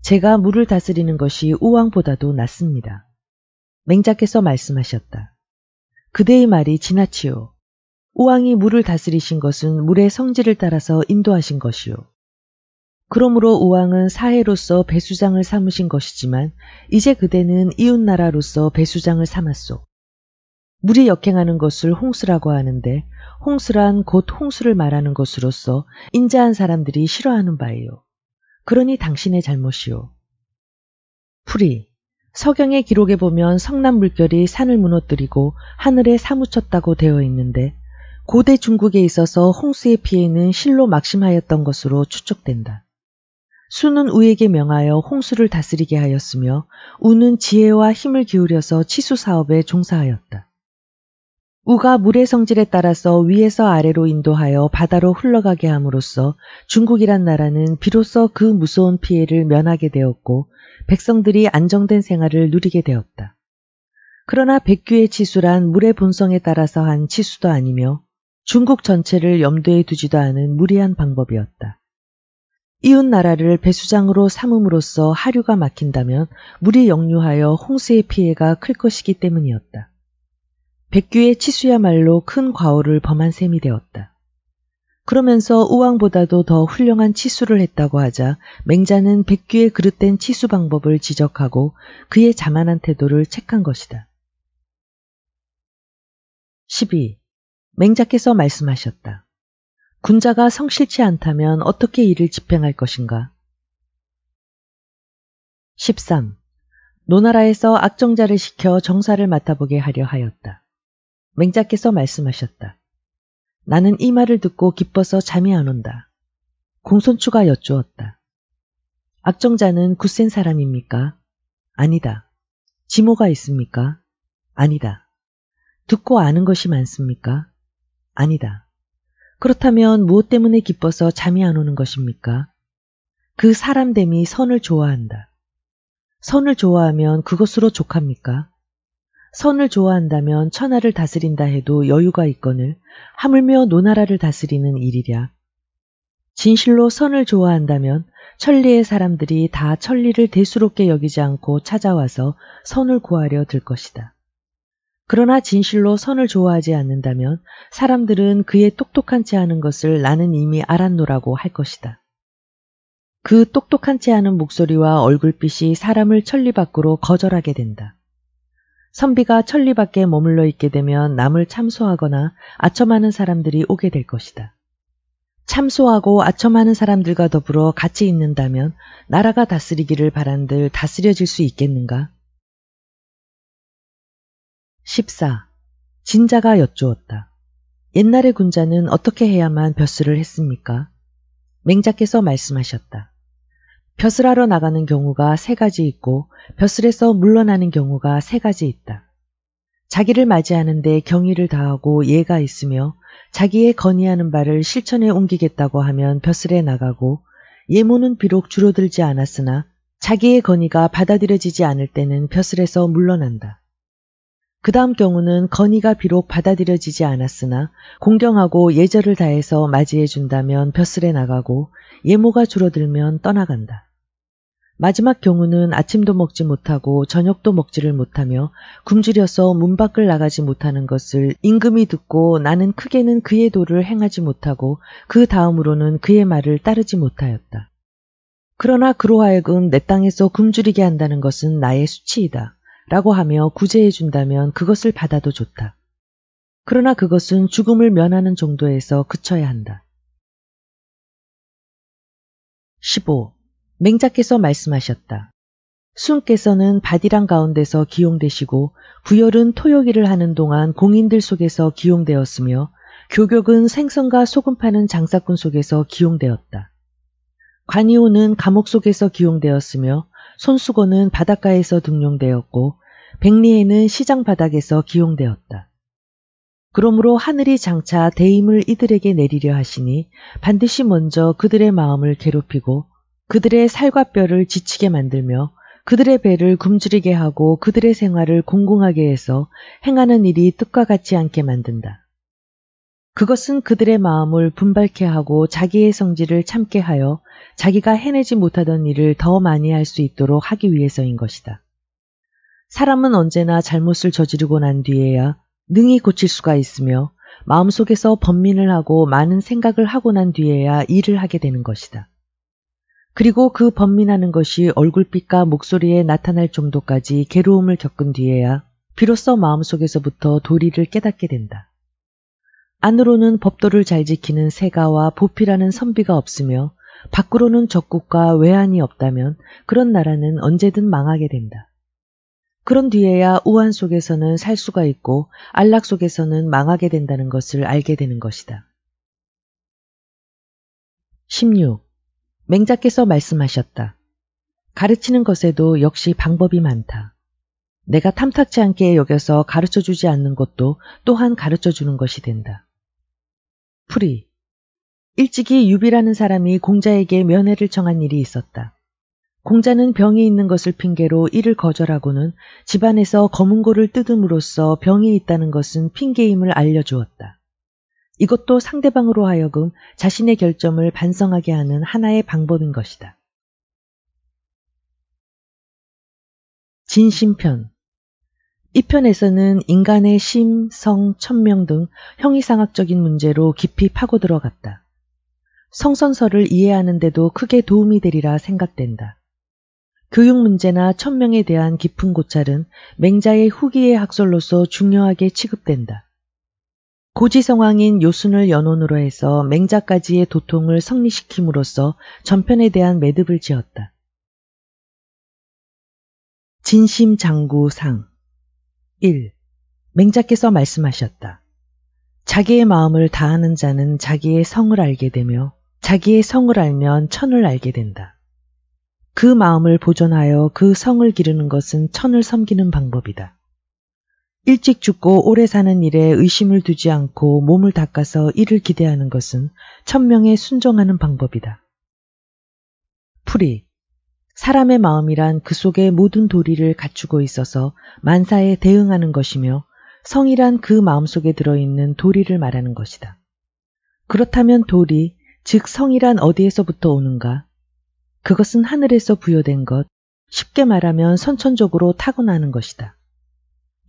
제가 물을 다스리는 것이 우왕보다도 낫습니다. 맹자께서 말씀하셨다. 그대의 말이 지나치오. 우왕이 물을 다스리신 것은 물의 성질을 따라서 인도하신 것이오. 그러므로 우왕은 사해로서 배수장을 삼으신 것이지만 이제 그대는 이웃나라로서 배수장을 삼았소. 물이 역행하는 것을 홍수라고 하는데 홍수란 곧 홍수를 말하는 것으로서 인자한 사람들이 싫어하는 바예요. 그러니 당신의 잘못이요. 풀이 서경의 기록에 보면 성남 물결이 산을 무너뜨리고 하늘에 사무쳤다고 되어 있는데 고대 중국에 있어서 홍수의 피해는 실로 막심하였던 것으로 추측된다. 수는 우에게 명하여 홍수를 다스리게 하였으며 우는 지혜와 힘을 기울여서 치수 사업에 종사하였다. 우가 물의 성질에 따라서 위에서 아래로 인도하여 바다로 흘러가게 함으로써 중국이란 나라는 비로소 그 무서운 피해를 면하게 되었고 백성들이 안정된 생활을 누리게 되었다. 그러나 백규의 치수란 물의 본성에 따라서 한 치수도 아니며 중국 전체를 염두에 두지도 않은 무리한 방법이었다. 이웃 나라를 배수장으로 삼음으로써 하류가 막힌다면 물이 역류하여 홍수의 피해가 클 것이기 때문이었다. 백규의 치수야말로 큰 과오를 범한 셈이 되었다. 그러면서 우왕보다도 더 훌륭한 치수를 했다고 하자 맹자는 백규의 그릇된 치수 방법을 지적하고 그의 자만한 태도를 책한 것이다. 12. 맹자께서 말씀하셨다. 군자가 성실치 않다면 어떻게 일을 집행할 것인가? 13. 노나라에서 악정자를 시켜 정사를 맡아보게 하려 하였다. 맹자께서 말씀하셨다. 나는 이 말을 듣고 기뻐서 잠이 안 온다. 공손추가 여쭈었다. 악정자는 굳센 사람입니까? 아니다. 지모가 있습니까? 아니다. 듣고 아는 것이 많습니까? 아니다. 그렇다면 무엇 때문에 기뻐서 잠이 안 오는 것입니까? 그 사람됨이 선을 좋아한다. 선을 좋아하면 그것으로 족합니까? 선을 좋아한다면 천하를 다스린다 해도 여유가 있거늘 하물며 노나라를 다스리는 일이랴. 진실로 선을 좋아한다면 천리의 사람들이 다 천리를 대수롭게 여기지 않고 찾아와서 선을 구하려 들 것이다. 그러나 진실로 선을 좋아하지 않는다면 사람들은 그의 똑똑한 체 하는 것을 나는 이미 알았노라고 할 것이다. 그 똑똑한 체 하는 목소리와 얼굴빛이 사람을 천리 밖으로 거절하게 된다. 선비가 천리 밖에 머물러 있게 되면 남을 참소하거나 아첨하는 사람들이 오게 될 것이다. 참소하고 아첨하는 사람들과 더불어 같이 있는다면 나라가 다스리기를 바란들 다스려질 수 있겠는가? 14. 진자가 여쭈었다. 옛날의 군자는 어떻게 해야만 벼슬을 했습니까? 맹자께서 말씀하셨다. 벼슬 하러 나가는 경우가 세 가지 있고 벼슬에서 물러나는 경우가 세 가지 있다. 자기를 맞이하는데 경의를 다하고 예가 있으며 자기의 건의하는 바를 실천에 옮기겠다고 하면 벼슬에 나가고 예모는 비록 줄어들지 않았으나 자기의 건의가 받아들여지지 않을 때는 벼슬에서 물러난다. 그 다음 경우는 건의가 비록 받아들여지지 않았으나 공경하고 예절을 다해서 맞이해 준다면 벼슬에 나가고 예모가 줄어들면 떠나간다. 마지막 경우는 아침도 먹지 못하고 저녁도 먹지를 못하며 굶주려서 문 밖을 나가지 못하는 것을 임금이 듣고 나는 크게는 그의 도를 행하지 못하고 그 다음으로는 그의 말을 따르지 못하였다. 그러나 그로 하여금 내 땅에서 굶주리게 한다는 것은 나의 수치이다. 라고 하며 구제해 준다면 그것을 받아도 좋다. 그러나 그것은 죽음을 면하는 정도에서 그쳐야 한다. 15. 맹자께서 말씀하셨다. 순께서는 바디랑 가운데서 기용되시고 부열은 토요기를 하는 동안 공인들 속에서 기용되었으며 교격은 생선과 소금 파는 장사꾼 속에서 기용되었다. 관이오는 감옥 속에서 기용되었으며 손수건은 바닷가에서 등용되었고 백리에는 시장 바닥에서 기용되었다. 그러므로 하늘이 장차 대임을 이들에게 내리려 하시니 반드시 먼저 그들의 마음을 괴롭히고 그들의 살과 뼈를 지치게 만들며 그들의 배를 굶주리게 하고 그들의 생활을 공공하게 해서 행하는 일이 뜻과 같지 않게 만든다. 그것은 그들의 마음을 분발케 하고 자기의 성질을 참게 하여 자기가 해내지 못하던 일을 더 많이 할 수 있도록 하기 위해서인 것이다. 사람은 언제나 잘못을 저지르고 난 뒤에야 능히 고칠 수가 있으며 마음속에서 번민을 하고 많은 생각을 하고 난 뒤에야 일을 하게 되는 것이다. 그리고 그 번민하는 것이 얼굴빛과 목소리에 나타날 정도까지 괴로움을 겪은 뒤에야 비로소 마음속에서부터 도리를 깨닫게 된다. 안으로는 법도를 잘 지키는 세가와 보피라는 선비가 없으며 밖으로는 적국과 외환이 없다면 그런 나라는 언제든 망하게 된다. 그런 뒤에야 우한 속에서는 살 수가 있고 안락 속에서는 망하게 된다는 것을 알게 되는 것이다. 16. 맹자께서 말씀하셨다. 가르치는 것에도 역시 방법이 많다. 내가 탐탁지 않게 여겨서 가르쳐 주지 않는 것도 또한 가르쳐 주는 것이 된다. 프리 일찍이 유비라는 사람이 공자에게 면회를 청한 일이 있었다. 공자는 병이 있는 것을 핑계로 이를 거절하고는 집안에서 검은고를 뜯음으로써 병이 있다는 것은 핑계임을 알려주었다. 이것도 상대방으로 하여금 자신의 결점을 반성하게 하는 하나의 방법인 것이다. 진심편 이 편에서는 인간의 심, 성, 천명 등 형이상학적인 문제로 깊이 파고들어갔다. 성선설을 이해하는데도 크게 도움이 되리라 생각된다. 교육 문제나 천명에 대한 깊은 고찰은 맹자의 후기의 학설로서 중요하게 취급된다. 고지성황인 요순을 연혼으로 해서 맹자까지의 도통을 성리시킴으로써 전편에 대한 매듭을 지었다. 진심장구상 1. 맹자께서 말씀하셨다. 자기의 마음을 다하는 자는 자기의 성을 알게 되며 자기의 성을 알면 천을 알게 된다. 그 마음을 보존하여 그 성을 기르는 것은 천을 섬기는 방법이다. 일찍 죽고 오래 사는 일에 의심을 두지 않고 몸을 닦아서 이를 기대하는 것은 천명에 순종하는 방법이다. 풀이 사람의 마음이란 그 속에 모든 도리를 갖추고 있어서 만사에 대응하는 것이며 성이란 그 마음속에 들어있는 도리를 말하는 것이다. 그렇다면 도리, 즉 성이란 어디에서부터 오는가? 그것은 하늘에서 부여된 것, 쉽게 말하면 선천적으로 타고나는 것이다.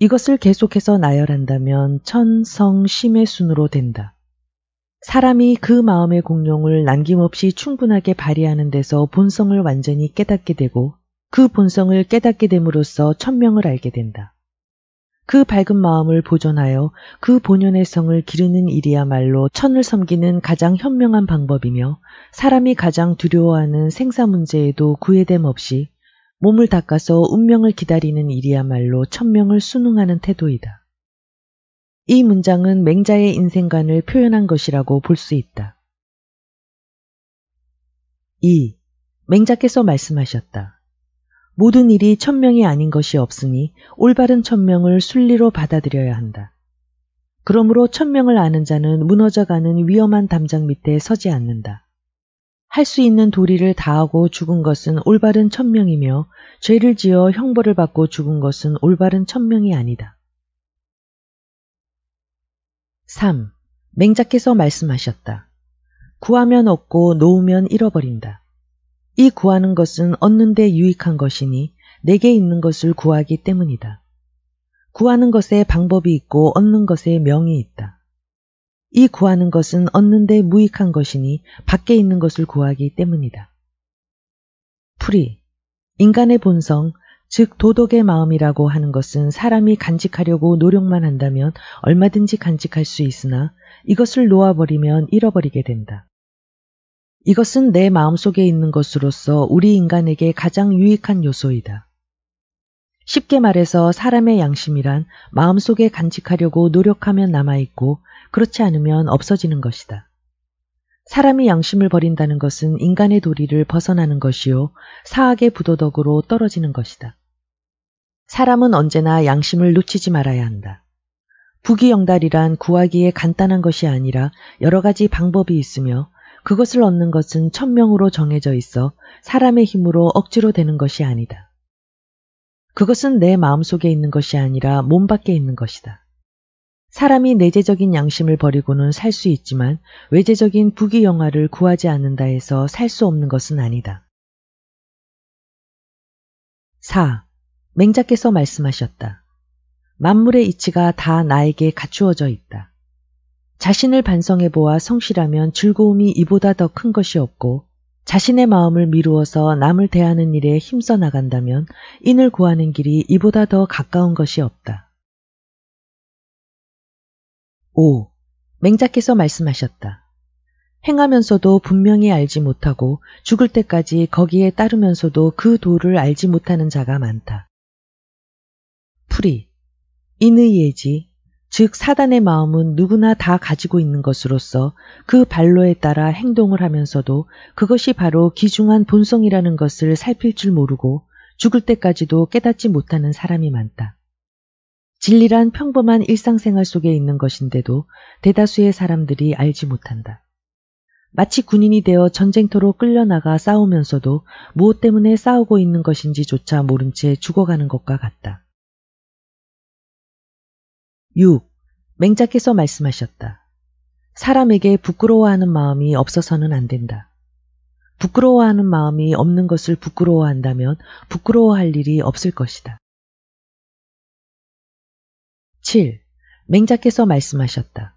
이것을 계속해서 나열한다면 천성심의 순으로 된다. 사람이 그 마음의 공룡을 남김없이 충분하게 발휘하는 데서 본성을 완전히 깨닫게 되고 그 본성을 깨닫게 됨으로써 천명을 알게 된다. 그 밝은 마음을 보존하여 그 본연의 성을 기르는 일이야말로 천을 섬기는 가장 현명한 방법이며 사람이 가장 두려워하는 생사 문제에도 구애됨 없이 몸을 닦아서 운명을 기다리는 일이야말로 천명을 순응하는 태도이다. 이 문장은 맹자의 인생관을 표현한 것이라고 볼 수 있다. 2. 맹자께서 말씀하셨다. 모든 일이 천명이 아닌 것이 없으니 올바른 천명을 순리로 받아들여야 한다. 그러므로 천명을 아는 자는 무너져가는 위험한 담장 밑에 서지 않는다. 할수 있는 도리를 다하고 죽은 것은 올바른 천명이며 죄를 지어 형벌을 받고 죽은 것은 올바른 천명이 아니다. 3. 맹자께서 말씀하셨다. 구하면 얻고 놓으면 잃어버린다. 이 구하는 것은 얻는 데 유익한 것이니 내게 있는 것을 구하기 때문이다. 구하는 것에 방법이 있고 얻는 것에 명이 있다. 이 구하는 것은 얻는 데 무익한 것이니 밖에 있는 것을 구하기 때문이다. 풀이 인간의 본성, 즉 도덕의 마음이라고 하는 것은 사람이 간직하려고 노력만 한다면 얼마든지 간직할 수 있으나 이것을 놓아버리면 잃어버리게 된다. 이것은 내 마음속에 있는 것으로서 우리 인간에게 가장 유익한 요소이다. 쉽게 말해서 사람의 양심이란 마음속에 간직하려고 노력하면 남아있고 그렇지 않으면 없어지는 것이다. 사람이 양심을 버린다는 것은 인간의 도리를 벗어나는 것이요 사악의 부도덕으로 떨어지는 것이다. 사람은 언제나 양심을 놓치지 말아야 한다. 부귀영달이란 구하기에 간단한 것이 아니라 여러 가지 방법이 있으며 그것을 얻는 것은 천명으로 정해져 있어 사람의 힘으로 억지로 되는 것이 아니다. 그것은 내 마음속에 있는 것이 아니라 몸 밖에 있는 것이다. 사람이 내재적인 양심을 버리고는 살 수 있지만 외재적인 부귀영화를 구하지 않는다 해서 살 수 없는 것은 아니다. 4. 맹자께서 말씀하셨다. 만물의 이치가 다 나에게 갖추어져 있다. 자신을 반성해 보아 성실하면 즐거움이 이보다 더 큰 것이 없고 자신의 마음을 미루어서 남을 대하는 일에 힘써 나간다면 인을 구하는 길이 이보다 더 가까운 것이 없다. 오, 맹자께서 말씀하셨다. 행하면서도 분명히 알지 못하고 죽을 때까지 거기에 따르면서도 그 도를 알지 못하는 자가 많다. 풀이 인의예지 즉 사단의 마음은 누구나 다 가지고 있는 것으로서 그 발로에 따라 행동을 하면서도 그것이 바로 귀중한 본성이라는 것을 살필 줄 모르고 죽을 때까지도 깨닫지 못하는 사람이 많다. 진리란 평범한 일상생활 속에 있는 것인데도 대다수의 사람들이 알지 못한다. 마치 군인이 되어 전쟁터로 끌려나가 싸우면서도 무엇 때문에 싸우고 있는 것인지조차 모른 채 죽어가는 것과 같다. 6. 맹자께서 말씀하셨다. 사람에게 부끄러워하는 마음이 없어서는 안 된다. 부끄러워하는 마음이 없는 것을 부끄러워한다면 부끄러워할 일이 없을 것이다. 7. 맹자께서 말씀하셨다.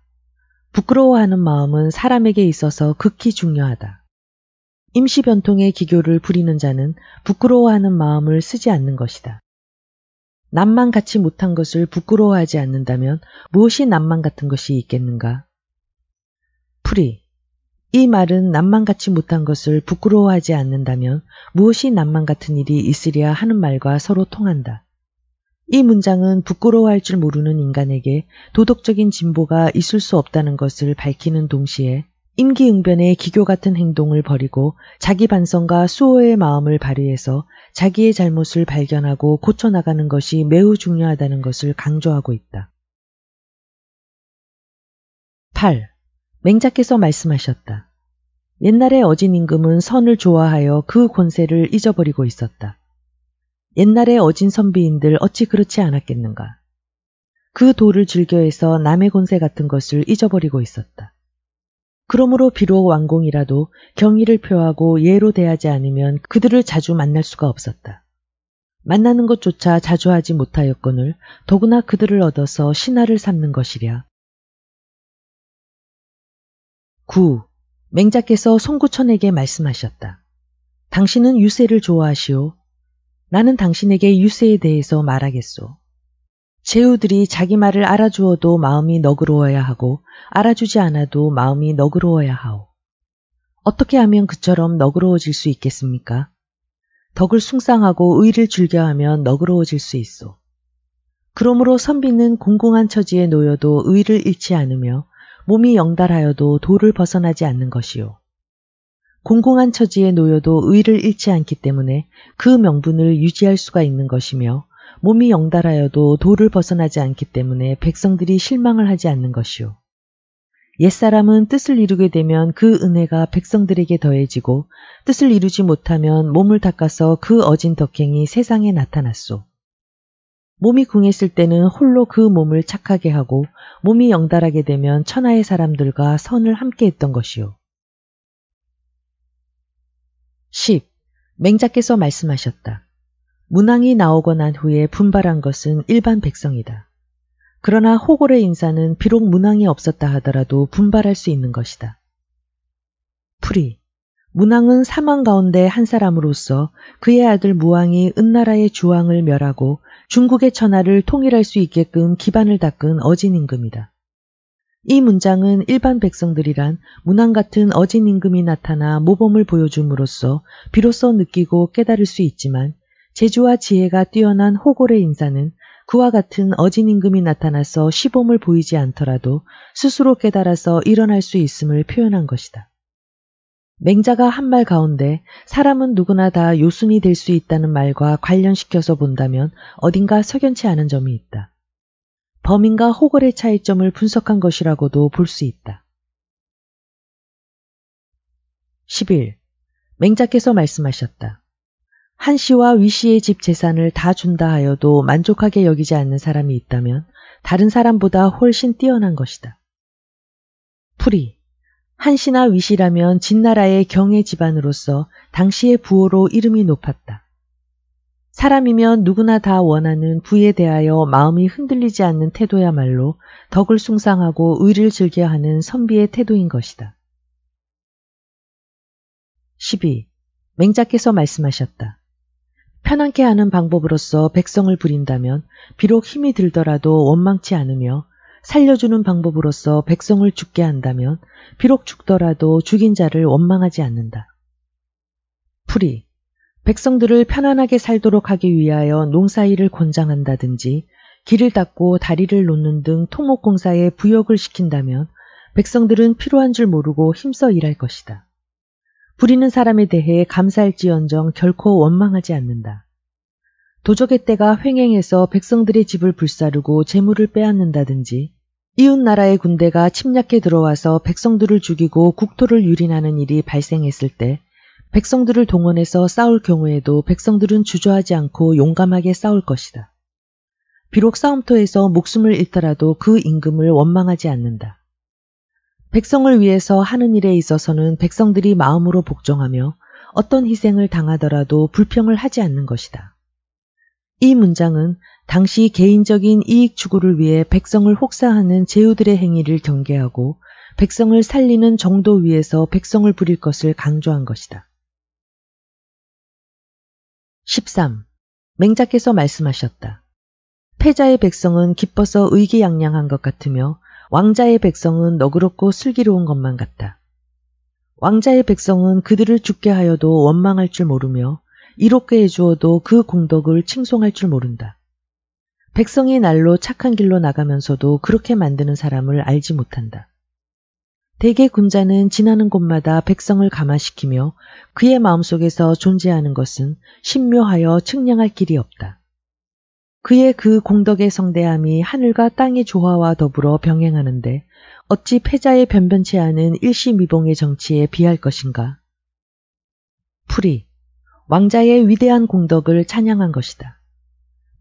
부끄러워하는 마음은 사람에게 있어서 극히 중요하다. 임시변통의 기교를 부리는 자는 부끄러워하는 마음을 쓰지 않는 것이다. 남만 같이 못한 것을 부끄러워하지 않는다면 무엇이 남만 같은 것이 있겠는가? 풀이. 이 말은 남만 같이 못한 것을 부끄러워하지 않는다면 무엇이 남만 같은 일이 있으랴 하는 말과 서로 통한다. 이 문장은 부끄러워할 줄 모르는 인간에게 도덕적인 진보가 있을 수 없다는 것을 밝히는 동시에 임기응변의 기교 같은 행동을 벌이고 자기 반성과 수호의 마음을 발휘해서 자기의 잘못을 발견하고 고쳐나가는 것이 매우 중요하다는 것을 강조하고 있다. 8. 맹자께서 말씀하셨다. 옛날에 어진 임금은 선을 좋아하여 그 권세를 잊어버리고 있었다. 옛날의 어진 선비인들 어찌 그렇지 않았겠는가. 그 도를 즐겨해서 남의 권세 같은 것을 잊어버리고 있었다. 그러므로 비록 왕공이라도 경의를 표하고 예로 대하지 않으면 그들을 자주 만날 수가 없었다. 만나는 것조차 자주 하지 못하였거늘 더구나 그들을 얻어서 신하를 삼는 것이랴. 9. 맹자께서 송구천에게 말씀하셨다. 당신은 유세를 좋아하시오. 나는 당신에게 유세에 대해서 말하겠소. 제후들이 자기 말을 알아주어도 마음이 너그러워야 하고 알아주지 않아도 마음이 너그러워야 하오. 어떻게 하면 그처럼 너그러워질 수 있겠습니까? 덕을 숭상하고 의를 즐겨하면 너그러워질 수 있소. 그러므로 선비는 공공한 처지에 놓여도 의를 잃지 않으며 몸이 영달하여도 도를 벗어나지 않는 것이요. 공공한 처지에 놓여도 의를 잃지 않기 때문에 그 명분을 유지할 수가 있는 것이며 몸이 영달하여도 도를 벗어나지 않기 때문에 백성들이 실망을 하지 않는 것이요. 옛사람은 뜻을 이루게 되면 그 은혜가 백성들에게 더해지고 뜻을 이루지 못하면 몸을 닦아서 그 어진 덕행이 세상에 나타났소. 몸이 궁했을 때는 홀로 그 몸을 착하게 하고 몸이 영달하게 되면 천하의 사람들과 선을 함께 했던 것이요. 10. 맹자께서 말씀하셨다. 문왕이 나오고 난 후에 분발한 것은 일반 백성이다. 그러나 호골의 인사는 비록 문왕이 없었다 하더라도 분발할 수 있는 것이다. 풀이 문왕은 사망 가운데 한 사람으로서 그의 아들 무왕이 은나라의 주왕을 멸하고 중국의 천하를 통일할 수 있게끔 기반을 닦은 어진 임금이다. 이 문장은 일반 백성들이란 문항 같은 어진 임금이 나타나 모범을 보여줌으로써 비로소 느끼고 깨달을 수 있지만 재주와 지혜가 뛰어난 호골의 인사는 그와 같은 어진 임금이 나타나서 시범을 보이지 않더라도 스스로 깨달아서 일어날 수 있음을 표현한 것이다. 맹자가 한 말 가운데 사람은 누구나 다 요순이 될 수 있다는 말과 관련시켜서 본다면 어딘가 석연치 않은 점이 있다. 범인과 호걸의 차이점을 분석한 것이라고도 볼 수 있다. 11. 맹자께서 말씀하셨다. 한 씨와 위 씨의 집 재산을 다 준다 하여도 만족하게 여기지 않는 사람이 있다면 다른 사람보다 훨씬 뛰어난 것이다. 풀이 한 씨나 위 씨라면 진나라의 경의 집안으로서 당시의 부호로 이름이 높았다. 사람이면 누구나 다 원하는 부에 대하여 마음이 흔들리지 않는 태도야말로 덕을 숭상하고 의를 즐겨 하는 선비의 태도인 것이다. 12. 맹자께서 말씀하셨다. 편안케 하는 방법으로서 백성을 부린다면 비록 힘이 들더라도 원망치 않으며 살려주는 방법으로서 백성을 죽게 한다면 비록 죽더라도 죽인 자를 원망하지 않는다. 풀이 백성들을 편안하게 살도록 하기 위하여 농사일을 권장한다든지 길을 닦고 다리를 놓는 등 토목공사에 부역을 시킨다면 백성들은 필요한 줄 모르고 힘써 일할 것이다. 부리는 사람에 대해 감사할지언정 결코 원망하지 않는다. 도적의 때가 횡행해서 백성들의 집을 불사르고 재물을 빼앗는다든지 이웃 나라의 군대가 침략해 들어와서 백성들을 죽이고 국토를 유린하는 일이 발생했을 때 백성들을 동원해서 싸울 경우에도 백성들은 주저하지 않고 용감하게 싸울 것이다. 비록 싸움터에서 목숨을 잃더라도 그 임금을 원망하지 않는다. 백성을 위해서 하는 일에 있어서는 백성들이 마음으로 복종하며 어떤 희생을 당하더라도 불평을 하지 않는 것이다. 이 문장은 당시 개인적인 이익 추구를 위해 백성을 혹사하는 제후들의 행위를 경계하고 백성을 살리는 정도 위에서 백성을 부릴 것을 강조한 것이다. 13. 맹자께서 말씀하셨다. 패자의 백성은 기뻐서 의기양양한 것 같으며 왕자의 백성은 너그럽고 슬기로운 것만 같다. 왕자의 백성은 그들을 죽게 하여도 원망할 줄 모르며 이롭게 해주어도 그 공덕을 칭송할 줄 모른다. 백성이 날로 착한 길로 나가면서도 그렇게 만드는 사람을 알지 못한다. 대개 군자는 지나는 곳마다 백성을 감화시키며 그의 마음속에서 존재하는 것은 신묘하여 측량할 길이 없다. 그의 그 공덕의 성대함이 하늘과 땅의 조화와 더불어 병행하는데 어찌 패자의 변변치 않은 일시미봉의 정치에 비할 것인가. 풀이 왕자의 위대한 공덕을 찬양한 것이다.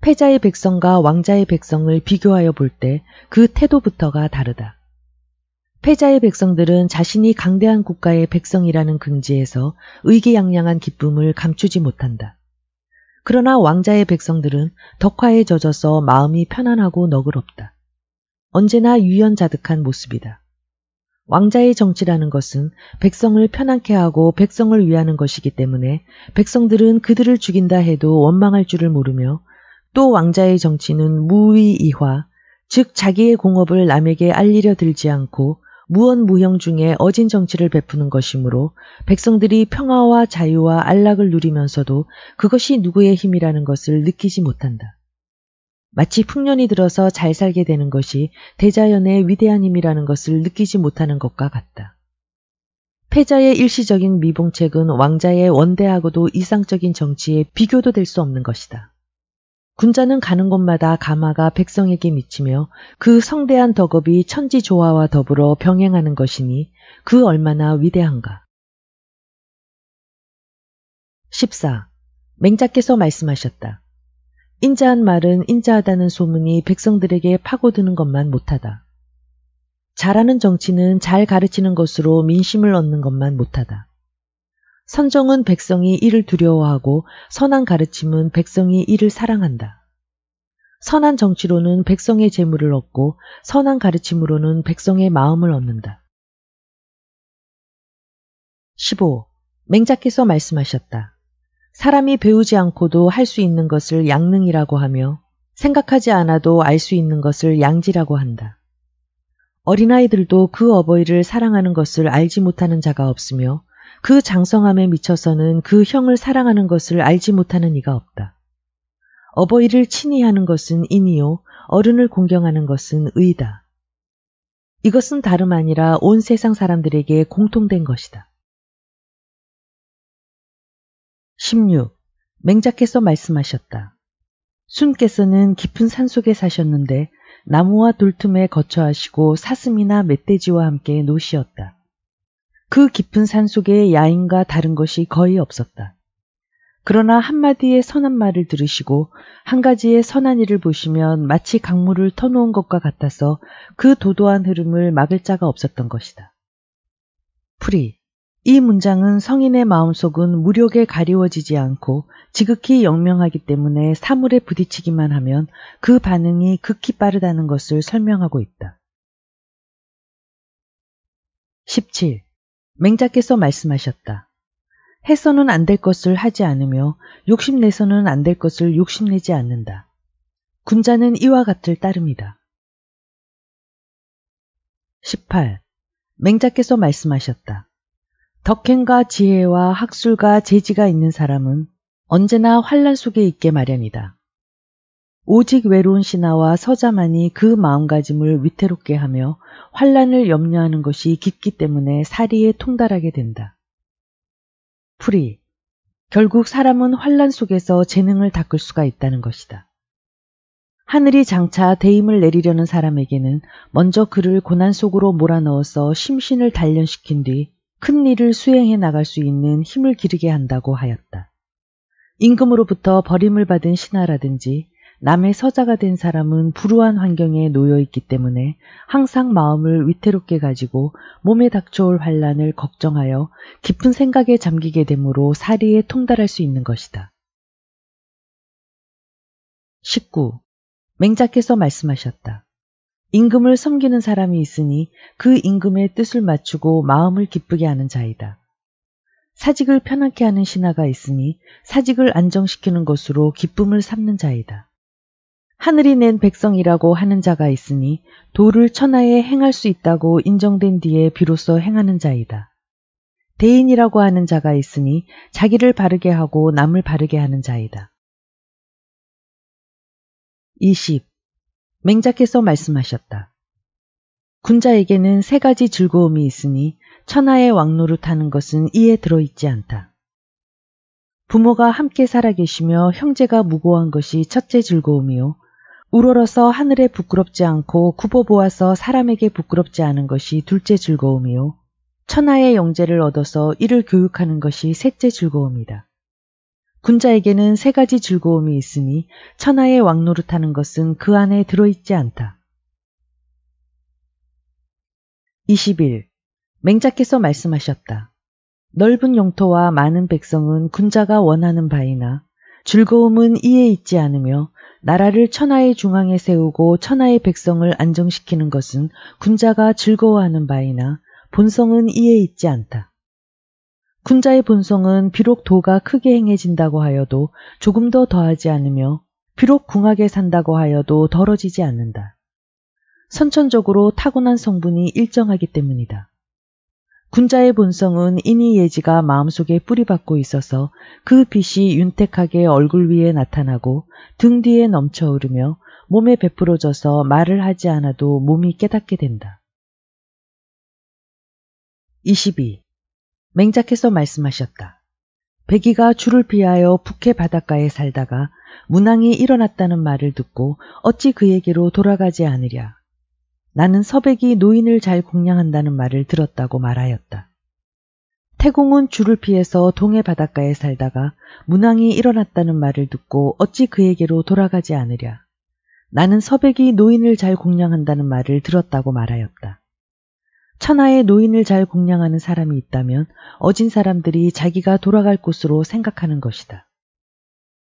패자의 백성과 왕자의 백성을 비교하여 볼 때 그 태도부터가 다르다. 패자의 백성들은 자신이 강대한 국가의 백성이라는 긍지에서 의기양양한 기쁨을 감추지 못한다. 그러나 왕자의 백성들은 덕화에 젖어서 마음이 편안하고 너그럽다. 언제나 유연자득한 모습이다. 왕자의 정치라는 것은 백성을 편안케 하고 백성을 위하는 것이기 때문에 백성들은 그들을 죽인다 해도 원망할 줄을 모르며 또 왕자의 정치는 무위이화, 즉 자기의 공업을 남에게 알리려 들지 않고 무언무형 중에 어진 정치를 베푸는 것이므로 백성들이 평화와 자유와 안락을 누리면서도 그것이 누구의 힘이라는 것을 느끼지 못한다. 마치 풍년이 들어서 잘 살게 되는 것이 대자연의 위대한 힘이라는 것을 느끼지 못하는 것과 같다. 패자의 일시적인 미봉책은 왕자의 원대하고도 이상적인 정치에 비교도 될 수 없는 것이다. 군자는 가는 곳마다 가마가 백성에게 미치며 그 성대한 덕업이 천지 조화와 더불어 병행하는 것이니 그 얼마나 위대한가. 14. 맹자께서 말씀하셨다. 인자한 말은 인자하다는 소문이 백성들에게 파고드는 것만 못하다. 잘하는 정치는 잘 가르치는 것으로 민심을 얻는 것만 못하다. 선정은 백성이 이를 두려워하고 선한 가르침은 백성이 이를 사랑한다. 선한 정치로는 백성의 재물을 얻고 선한 가르침으로는 백성의 마음을 얻는다. 15. 맹자께서 말씀하셨다. 사람이 배우지 않고도 할 수 있는 것을 양능이라고 하며 생각하지 않아도 알 수 있는 것을 양지라고 한다. 어린아이들도 그 어버이를 사랑하는 것을 알지 못하는 자가 없으며 그 장성함에 미쳐서는 그 형을 사랑하는 것을 알지 못하는 이가 없다. 어버이를 친히 하는 것은 인이요, 어른을 공경하는 것은 의다. 이것은 다름 아니라 온 세상 사람들에게 공통된 것이다. 16. 맹자께서 말씀하셨다. 순께서는 깊은 산속에 사셨는데 나무와 돌틈에 거처하시고 사슴이나 멧돼지와 함께 노시었다. 그 깊은 산 속에 야인과 다른 것이 거의 없었다. 그러나 한마디의 선한 말을 들으시고 한 가지의 선한 일을 보시면 마치 강물을 터놓은 것과 같아서 그 도도한 흐름을 막을 자가 없었던 것이다. 프리, 이 문장은 성인의 마음속은 무력에 가리워지지 않고 지극히 영명하기 때문에 사물에 부딪히기만 하면 그 반응이 극히 빠르다는 것을 설명하고 있다. 17. 맹자께서 말씀하셨다. 해서는 안 될 것을 하지 않으며 욕심내서는 안 될 것을 욕심내지 않는다. 군자는 이와 같을 따릅니다. 18. 맹자께서 말씀하셨다. 덕행과 지혜와 학술과 재지가 있는 사람은 언제나 환란 속에 있게 마련이다. 오직 외로운 신하와 서자만이 그 마음가짐을 위태롭게 하며 환란을 염려하는 것이 깊기 때문에 사리에 통달하게 된다. 풀이 결국 사람은 환란 속에서 재능을 닦을 수가 있다는 것이다. 하늘이 장차 대임을 내리려는 사람에게는 먼저 그를 고난 속으로 몰아넣어서 심신을 단련시킨 뒤 큰 일을 수행해 나갈 수 있는 힘을 기르게 한다고 하였다. 임금으로부터 버림을 받은 신하라든지 남의 서자가 된 사람은 불우한 환경에 놓여 있기 때문에 항상 마음을 위태롭게 가지고 몸에 닥쳐올 환란을 걱정하여 깊은 생각에 잠기게 되므로 사리에 통달할 수 있는 것이다. 19. 맹자께서 말씀하셨다. 임금을 섬기는 사람이 있으니 그 임금의 뜻을 맞추고 마음을 기쁘게 하는 자이다. 사직을 편하게 하는 신하가 있으니 사직을 안정시키는 것으로 기쁨을 삼는 자이다. 하늘이 낸 백성이라고 하는 자가 있으니 도를 천하에 행할 수 있다고 인정된 뒤에 비로소 행하는 자이다. 대인이라고 하는 자가 있으니 자기를 바르게 하고 남을 바르게 하는 자이다. 20. 맹자께서 말씀하셨다. 군자에게는 세 가지 즐거움이 있으니 천하의 왕노릇하는 것은 이에 들어있지 않다. 부모가 함께 살아계시며 형제가 무고한 것이 첫째 즐거움이요 우러러서 하늘에 부끄럽지 않고 굽어보아서 사람에게 부끄럽지 않은 것이 둘째 즐거움이요. 천하의 영재를 얻어서 이를 교육하는 것이 셋째 즐거움이다. 군자에게는 세 가지 즐거움이 있으니 천하의 왕노릇하는 것은 그 안에 들어있지 않다. 21. 맹자께서 말씀하셨다. 넓은 영토와 많은 백성은 군자가 원하는 바이나 즐거움은 이에 있지 않으며 나라를 천하의 중앙에 세우고 천하의 백성을 안정시키는 것은 군자가 즐거워하는 바이나 본성은 이에 있지 않다. 군자의 본성은 비록 도가 크게 행해진다고 하여도 조금 더 더하지 않으며 비록 궁하게 산다고 하여도 덜어지지 않는다. 선천적으로 타고난 성분이 일정하기 때문이다. 군자의 본성은 인이 예지가 마음속에 뿌리박고 있어서 그 빛이 윤택하게 얼굴 위에 나타나고 등 뒤에 넘쳐 흐르며 몸에 베풀어져서 말을 하지 않아도 몸이 깨닫게 된다. 22. 맹작해서 말씀하셨다. 백이가 줄을 피하여 북해 바닷가에 살다가 문항이 일어났다는 말을 듣고 어찌 그에게로 돌아가지 않으랴. 나는 서백이 노인을 잘 공양한다는 말을 들었다고 말하였다. 태공은 줄을 피해서 동해 바닷가에 살다가 문항이 일어났다는 말을 듣고 어찌 그에게로 돌아가지 않으랴. 나는 서백이 노인을 잘 공양한다는 말을 들었다고 말하였다. 천하에 노인을 잘 공양하는 사람이 있다면 어진 사람들이 자기가 돌아갈 곳으로 생각하는 것이다.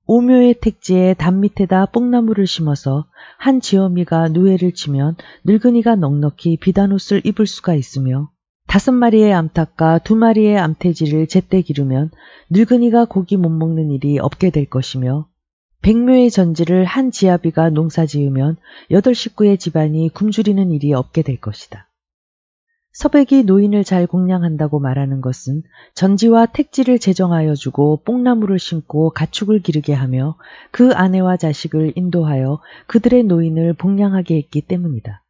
오묘의 택지에 담 밑에다 뽕나무를 심어서 한 지어미가 누에를 치면 늙은이가 넉넉히 비단옷을 입을 수가 있으며 다섯 마리의 암탉과 두 마리의 암태지를 제때 기르면 늙은이가 고기 못 먹는 일이 없게 될 것이며 백묘의 전지를 한 지아비가 농사지으면 여덟 식구의 집안이 굶주리는 일이 없게 될 것이다. 서백이 노인을 잘 공양한다고 말하는 것은 전지와 택지를 제정하여 주고 뽕나무를 심고 가축을 기르게 하며 그 아내와 자식을 인도하여 그들의 노인을 봉양하게 했기 때문이다.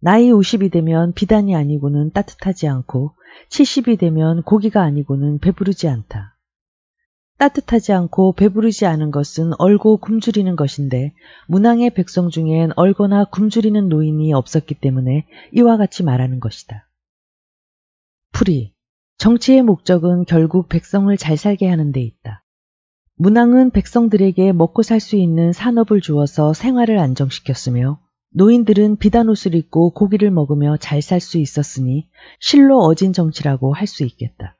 나이 50이 되면 비단이 아니고는 따뜻하지 않고 70이 되면 고기가 아니고는 배부르지 않다. 따뜻하지 않고 배부르지 않은 것은 얼고 굶주리는 것인데 문항의 백성 중엔 얼거나 굶주리는 노인이 없었기 때문에 이와 같이 말하는 것이다. 풀이 정치의 목적은 결국 백성을 잘 살게 하는 데 있다. 문항은 백성들에게 먹고 살 수 있는 산업을 주어서 생활을 안정시켰으며 노인들은 비단 옷을 입고 고기를 먹으며 잘 살 수 있었으니 실로 어진 정치라고 할 수 있겠다.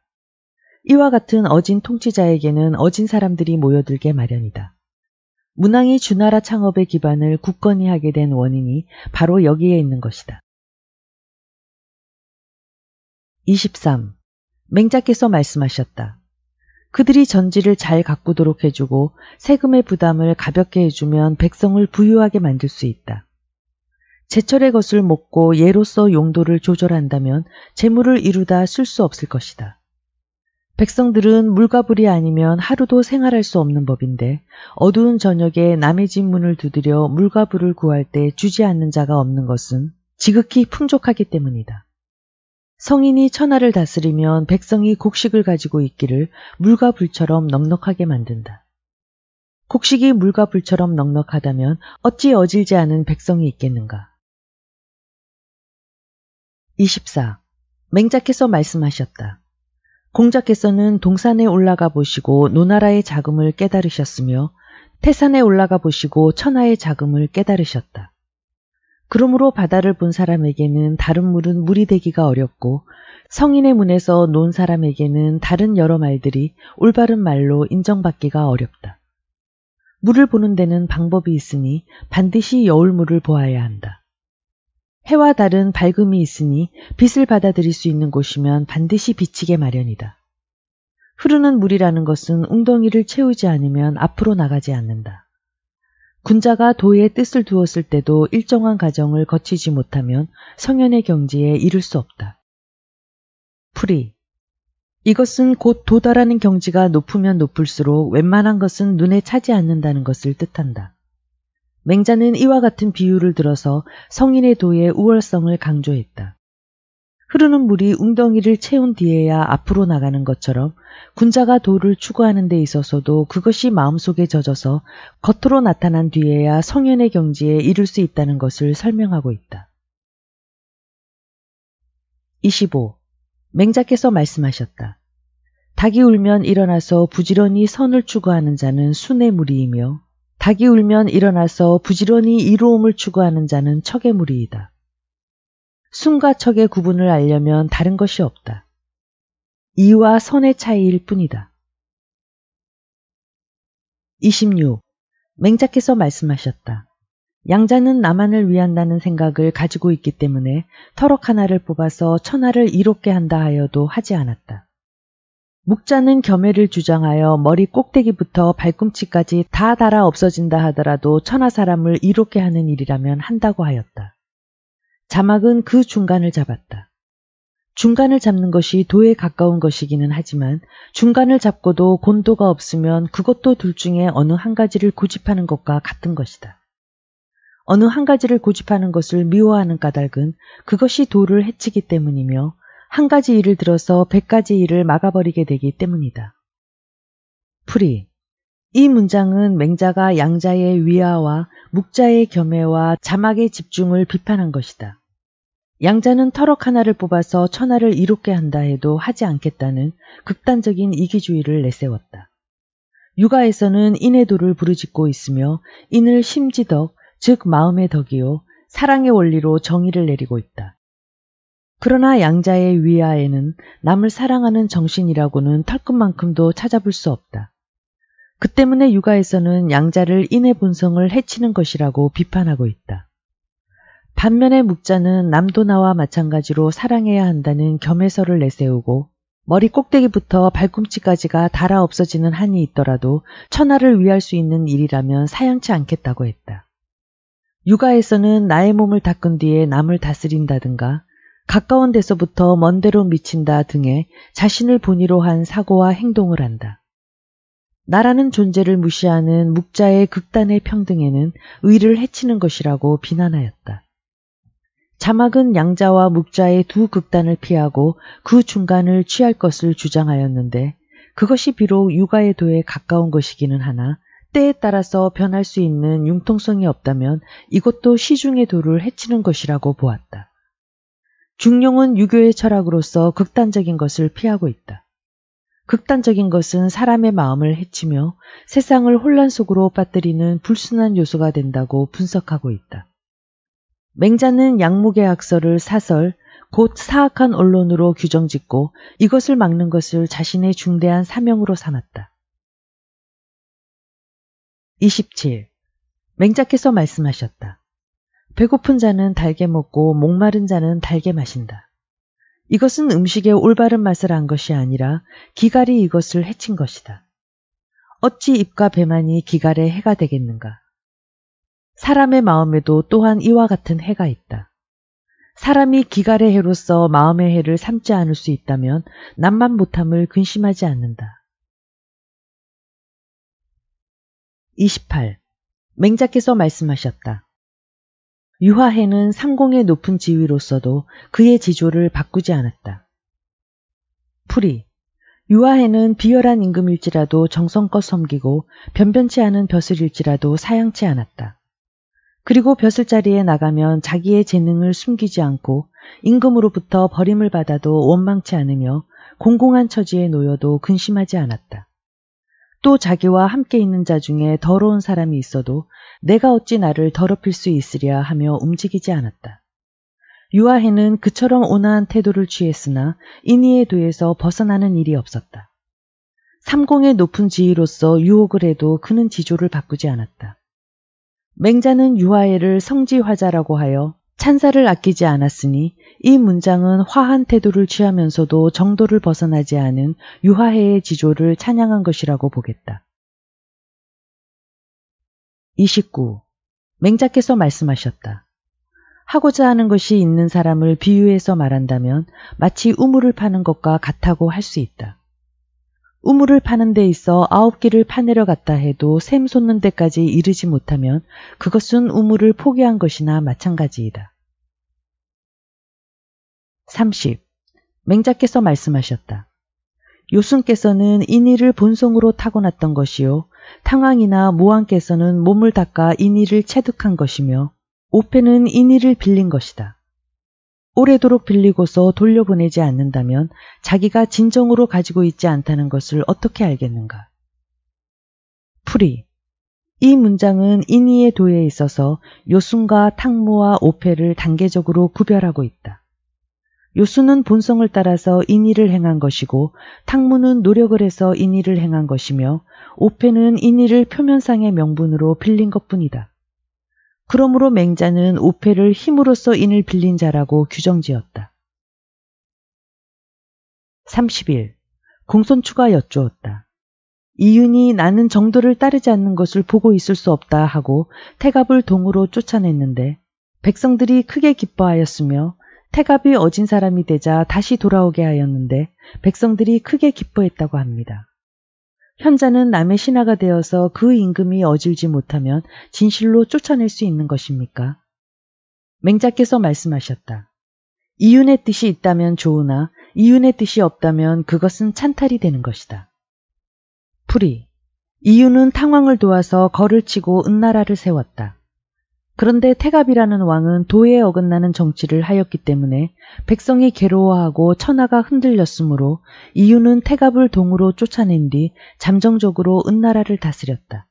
이와 같은 어진 통치자에게는 어진 사람들이 모여들게 마련이다. 문항이 주나라 창업의 기반을 굳건히 하게 된 원인이 바로 여기에 있는 것이다. 23. 맹자께서 말씀하셨다. 그들이 전지를 잘 가꾸도록 해주고 세금의 부담을 가볍게 해주면 백성을 부유하게 만들 수 있다. 제철의 것을 먹고 예로서 용도를 조절한다면 재물을 이루다 쓸 수 없을 것이다. 백성들은 물가불이 아니면 하루도 생활할 수 없는 법인데 어두운 저녁에 남의 집 문을 두드려 물가불을 구할 때 주지 않는 자가 없는 것은 지극히 풍족하기 때문이다. 성인이 천하를 다스리면 백성이 곡식을 가지고 있기를 물가불처럼 넉넉하게 만든다. 곡식이 물가불처럼 넉넉하다면 어찌 어질지 않은 백성이 있겠는가? 24. 맹작해서 말씀하셨다. 공자께서는 동산에 올라가 보시고 노나라의 자금을 깨달으셨으며 태산에 올라가 보시고 천하의 자금을 깨달으셨다. 그러므로 바다를 본 사람에게는 다른 물은 물이 되기가 어렵고 성인의 문에서 논 사람에게는 다른 여러 말들이 올바른 말로 인정받기가 어렵다. 물을 보는 데는 방법이 있으니 반드시 여울물을 보아야 한다. 해와 달은 밝음이 있으니 빛을 받아들일 수 있는 곳이면 반드시 비치게 마련이다. 흐르는 물이라는 것은 웅덩이를 채우지 않으면 앞으로 나가지 않는다. 군자가 도에 뜻을 두었을 때도 일정한 과정을 거치지 못하면 성현의 경지에 이를 수 없다. 풀이 이것은 곧 도달하는 경지가 높으면 높을수록 웬만한 것은 눈에 차지 않는다는 것을 뜻한다. 맹자는 이와 같은 비유를 들어서 성인의 도의 우월성을 강조했다. 흐르는 물이 웅덩이를 채운 뒤에야 앞으로 나가는 것처럼 군자가 도를 추구하는 데 있어서도 그것이 마음속에 젖어서 겉으로 나타난 뒤에야 성현의 경지에 이를 수 있다는 것을 설명하고 있다. 25. 맹자께서 말씀하셨다. 닭이 울면 일어나서 부지런히 선을 추구하는 자는 순의 무리이며 닭이 울면 일어나서 부지런히 이로움을 추구하는 자는 척의 무리이다. 순과 척의 구분을 알려면 다른 것이 없다. 이와 선의 차이일 뿐이다. 26. 맹자께서 말씀하셨다. 양자는 나만을 위한다는 생각을 가지고 있기 때문에 터럭 하나를 뽑아서 천하를 이롭게 한다 하여도 하지 않았다. 묵자는 겸해를 주장하여 머리 꼭대기부터 발꿈치까지 다 달아 없어진다 하더라도 천하 사람을 이롭게 하는 일이라면 한다고 하였다. 자막은 그 중간을 잡았다. 중간을 잡는 것이 도에 가까운 것이기는 하지만 중간을 잡고도 곤도가 없으면 그것도 둘 중에 어느 한 가지를 고집하는 것과 같은 것이다. 어느 한 가지를 고집하는 것을 미워하는 까닭은 그것이 도를 해치기 때문이며 한 가지 일을 들어서 백 가지 일을 막아버리게 되기 때문이다. 풀이 이 문장은 맹자가 양자의 위아와 묵자의 겸해와 자막의 집중을 비판한 것이다. 양자는 터럭 하나를 뽑아서 천하를 이롭게 한다 해도 하지 않겠다는 극단적인 이기주의를 내세웠다. 육아에서는 인의 도를 부르짖고 있으며 인을 심지덕, 즉 마음의 덕이요, 사랑의 원리로 정의를 내리고 있다. 그러나 양자의 위아에는 남을 사랑하는 정신이라고는 털끝만큼도 찾아볼 수 없다. 그 때문에 육아에서는 양자를 인의 본성을 해치는 것이라고 비판하고 있다. 반면에 묵자는 남도 나와 마찬가지로 사랑해야 한다는 겸해설을 내세우고 머리 꼭대기부터 발꿈치까지가 달아 없어지는 한이 있더라도 천하를 위할 수 있는 일이라면 사양치 않겠다고 했다. 육아에서는 나의 몸을 닦은 뒤에 남을 다스린다든가 가까운 데서부터 먼 데로 미친다 등의 자신을 본의로 한 사고와 행동을 한다. 나라는 존재를 무시하는 묵자의 극단의 평등에는 의를 해치는 것이라고 비난하였다. 자막은 양자와 묵자의 두 극단을 피하고 그 중간을 취할 것을 주장하였는데 그것이 비록 육아의 도에 가까운 것이기는 하나 때에 따라서 변할 수 있는 융통성이 없다면 이것도 시중의 도를 해치는 것이라고 보았다. 중용은 유교의 철학으로서 극단적인 것을 피하고 있다. 극단적인 것은 사람의 마음을 해치며 세상을 혼란 속으로 빠뜨리는 불순한 요소가 된다고 분석하고 있다. 맹자는 양목의 학서를 사설, 곧 사악한 언론으로 규정짓고 이것을 막는 것을 자신의 중대한 사명으로 삼았다. 27. 맹자께서 말씀하셨다. 배고픈 자는 달게 먹고 목마른 자는 달게 마신다. 이것은 음식의 올바른 맛을 안 것이 아니라 기갈이 이것을 해친 것이다. 어찌 입과 배만이 기갈의 해가 되겠는가? 사람의 마음에도 또한 이와 같은 해가 있다. 사람이 기갈의 해로서 마음의 해를 삼지 않을 수 있다면 남만 못함을 근심하지 않는다. 28. 맹자께서 말씀하셨다. 유화해는 상공의 높은 지위로서도 그의 지조를 바꾸지 않았다. 풀이 유화해는 비열한 임금일지라도 정성껏 섬기고 변변치 않은 벼슬일지라도 사양치 않았다. 그리고 벼슬 자리에 나가면 자기의 재능을 숨기지 않고 임금으로부터 버림을 받아도 원망치 않으며 공공한 처지에 놓여도 근심하지 않았다. 또 자기와 함께 있는 자 중에 더러운 사람이 있어도 내가 어찌 나를 더럽힐 수 있으랴 하며 움직이지 않았다. 유아해는 그처럼 온화한 태도를 취했으나 인의에 도에서 벗어나는 일이 없었다. 삼공의 높은 지위로서 유혹을 해도 그는 지조를 바꾸지 않았다. 맹자는 유아해를 성지화자라고 하여 찬사를 아끼지 않았으니 이 문장은 화한 태도를 취하면서도 정도를 벗어나지 않은 유화해의 지조를 찬양한 것이라고 보겠다. 29. 맹자께서 말씀하셨다. 하고자 하는 것이 있는 사람을 비유해서 말한다면 마치 우물을 파는 것과 같다고 할 수 있다. 우물을 파는 데 있어 아홉 길을 파내려 갔다 해도 샘 솟는 데까지 이르지 못하면 그것은 우물을 포기한 것이나 마찬가지이다. 30. 맹자께서 말씀하셨다. 요순께서는 인의를 본성으로 타고났던 것이요 탕왕이나 모왕께서는 몸을 닦아 인의를 체득한 것이며 오페는 인의를 빌린 것이다. 오래도록 빌리고서 돌려보내지 않는다면 자기가 진정으로 가지고 있지 않다는 것을 어떻게 알겠는가? 풀이 이 문장은 인의의 도에 있어서 요순과 탕무와 오페를 단계적으로 구별하고 있다. 요수는 본성을 따라서 인의를 행한 것이고 탕무는 노력을 해서 인의를 행한 것이며 오페는 인의를 표면상의 명분으로 빌린 것뿐이다. 그러므로 맹자는 오페를 힘으로써 인을 빌린 자라고 규정지었다. 30일 공손추가 여쭈었다. 이윤이 나는 정도를 따르지 않는 것을 보고 있을 수 없다 하고 태갑을 동으로 쫓아냈는데 백성들이 크게 기뻐하였으며 태갑이 어진 사람이 되자 다시 돌아오게 하였는데 백성들이 크게 기뻐했다고 합니다. 현자는 남의 신하가 되어서 그 임금이 어질지 못하면 진실로 쫓아낼 수 있는 것입니까? 맹자께서 말씀하셨다. 이윤의 뜻이 있다면 좋으나 이윤의 뜻이 없다면 그것은 찬탈이 되는 것이다. 풀이 이윤은 탕왕을 도와서 걸을 치고 은나라를 세웠다. 그런데 태갑이라는 왕은 도에 어긋나는 정치를 하였기 때문에 백성이 괴로워하고 천하가 흔들렸으므로 이유는 태갑을 동으로 쫓아낸 뒤 잠정적으로 은나라를 다스렸다.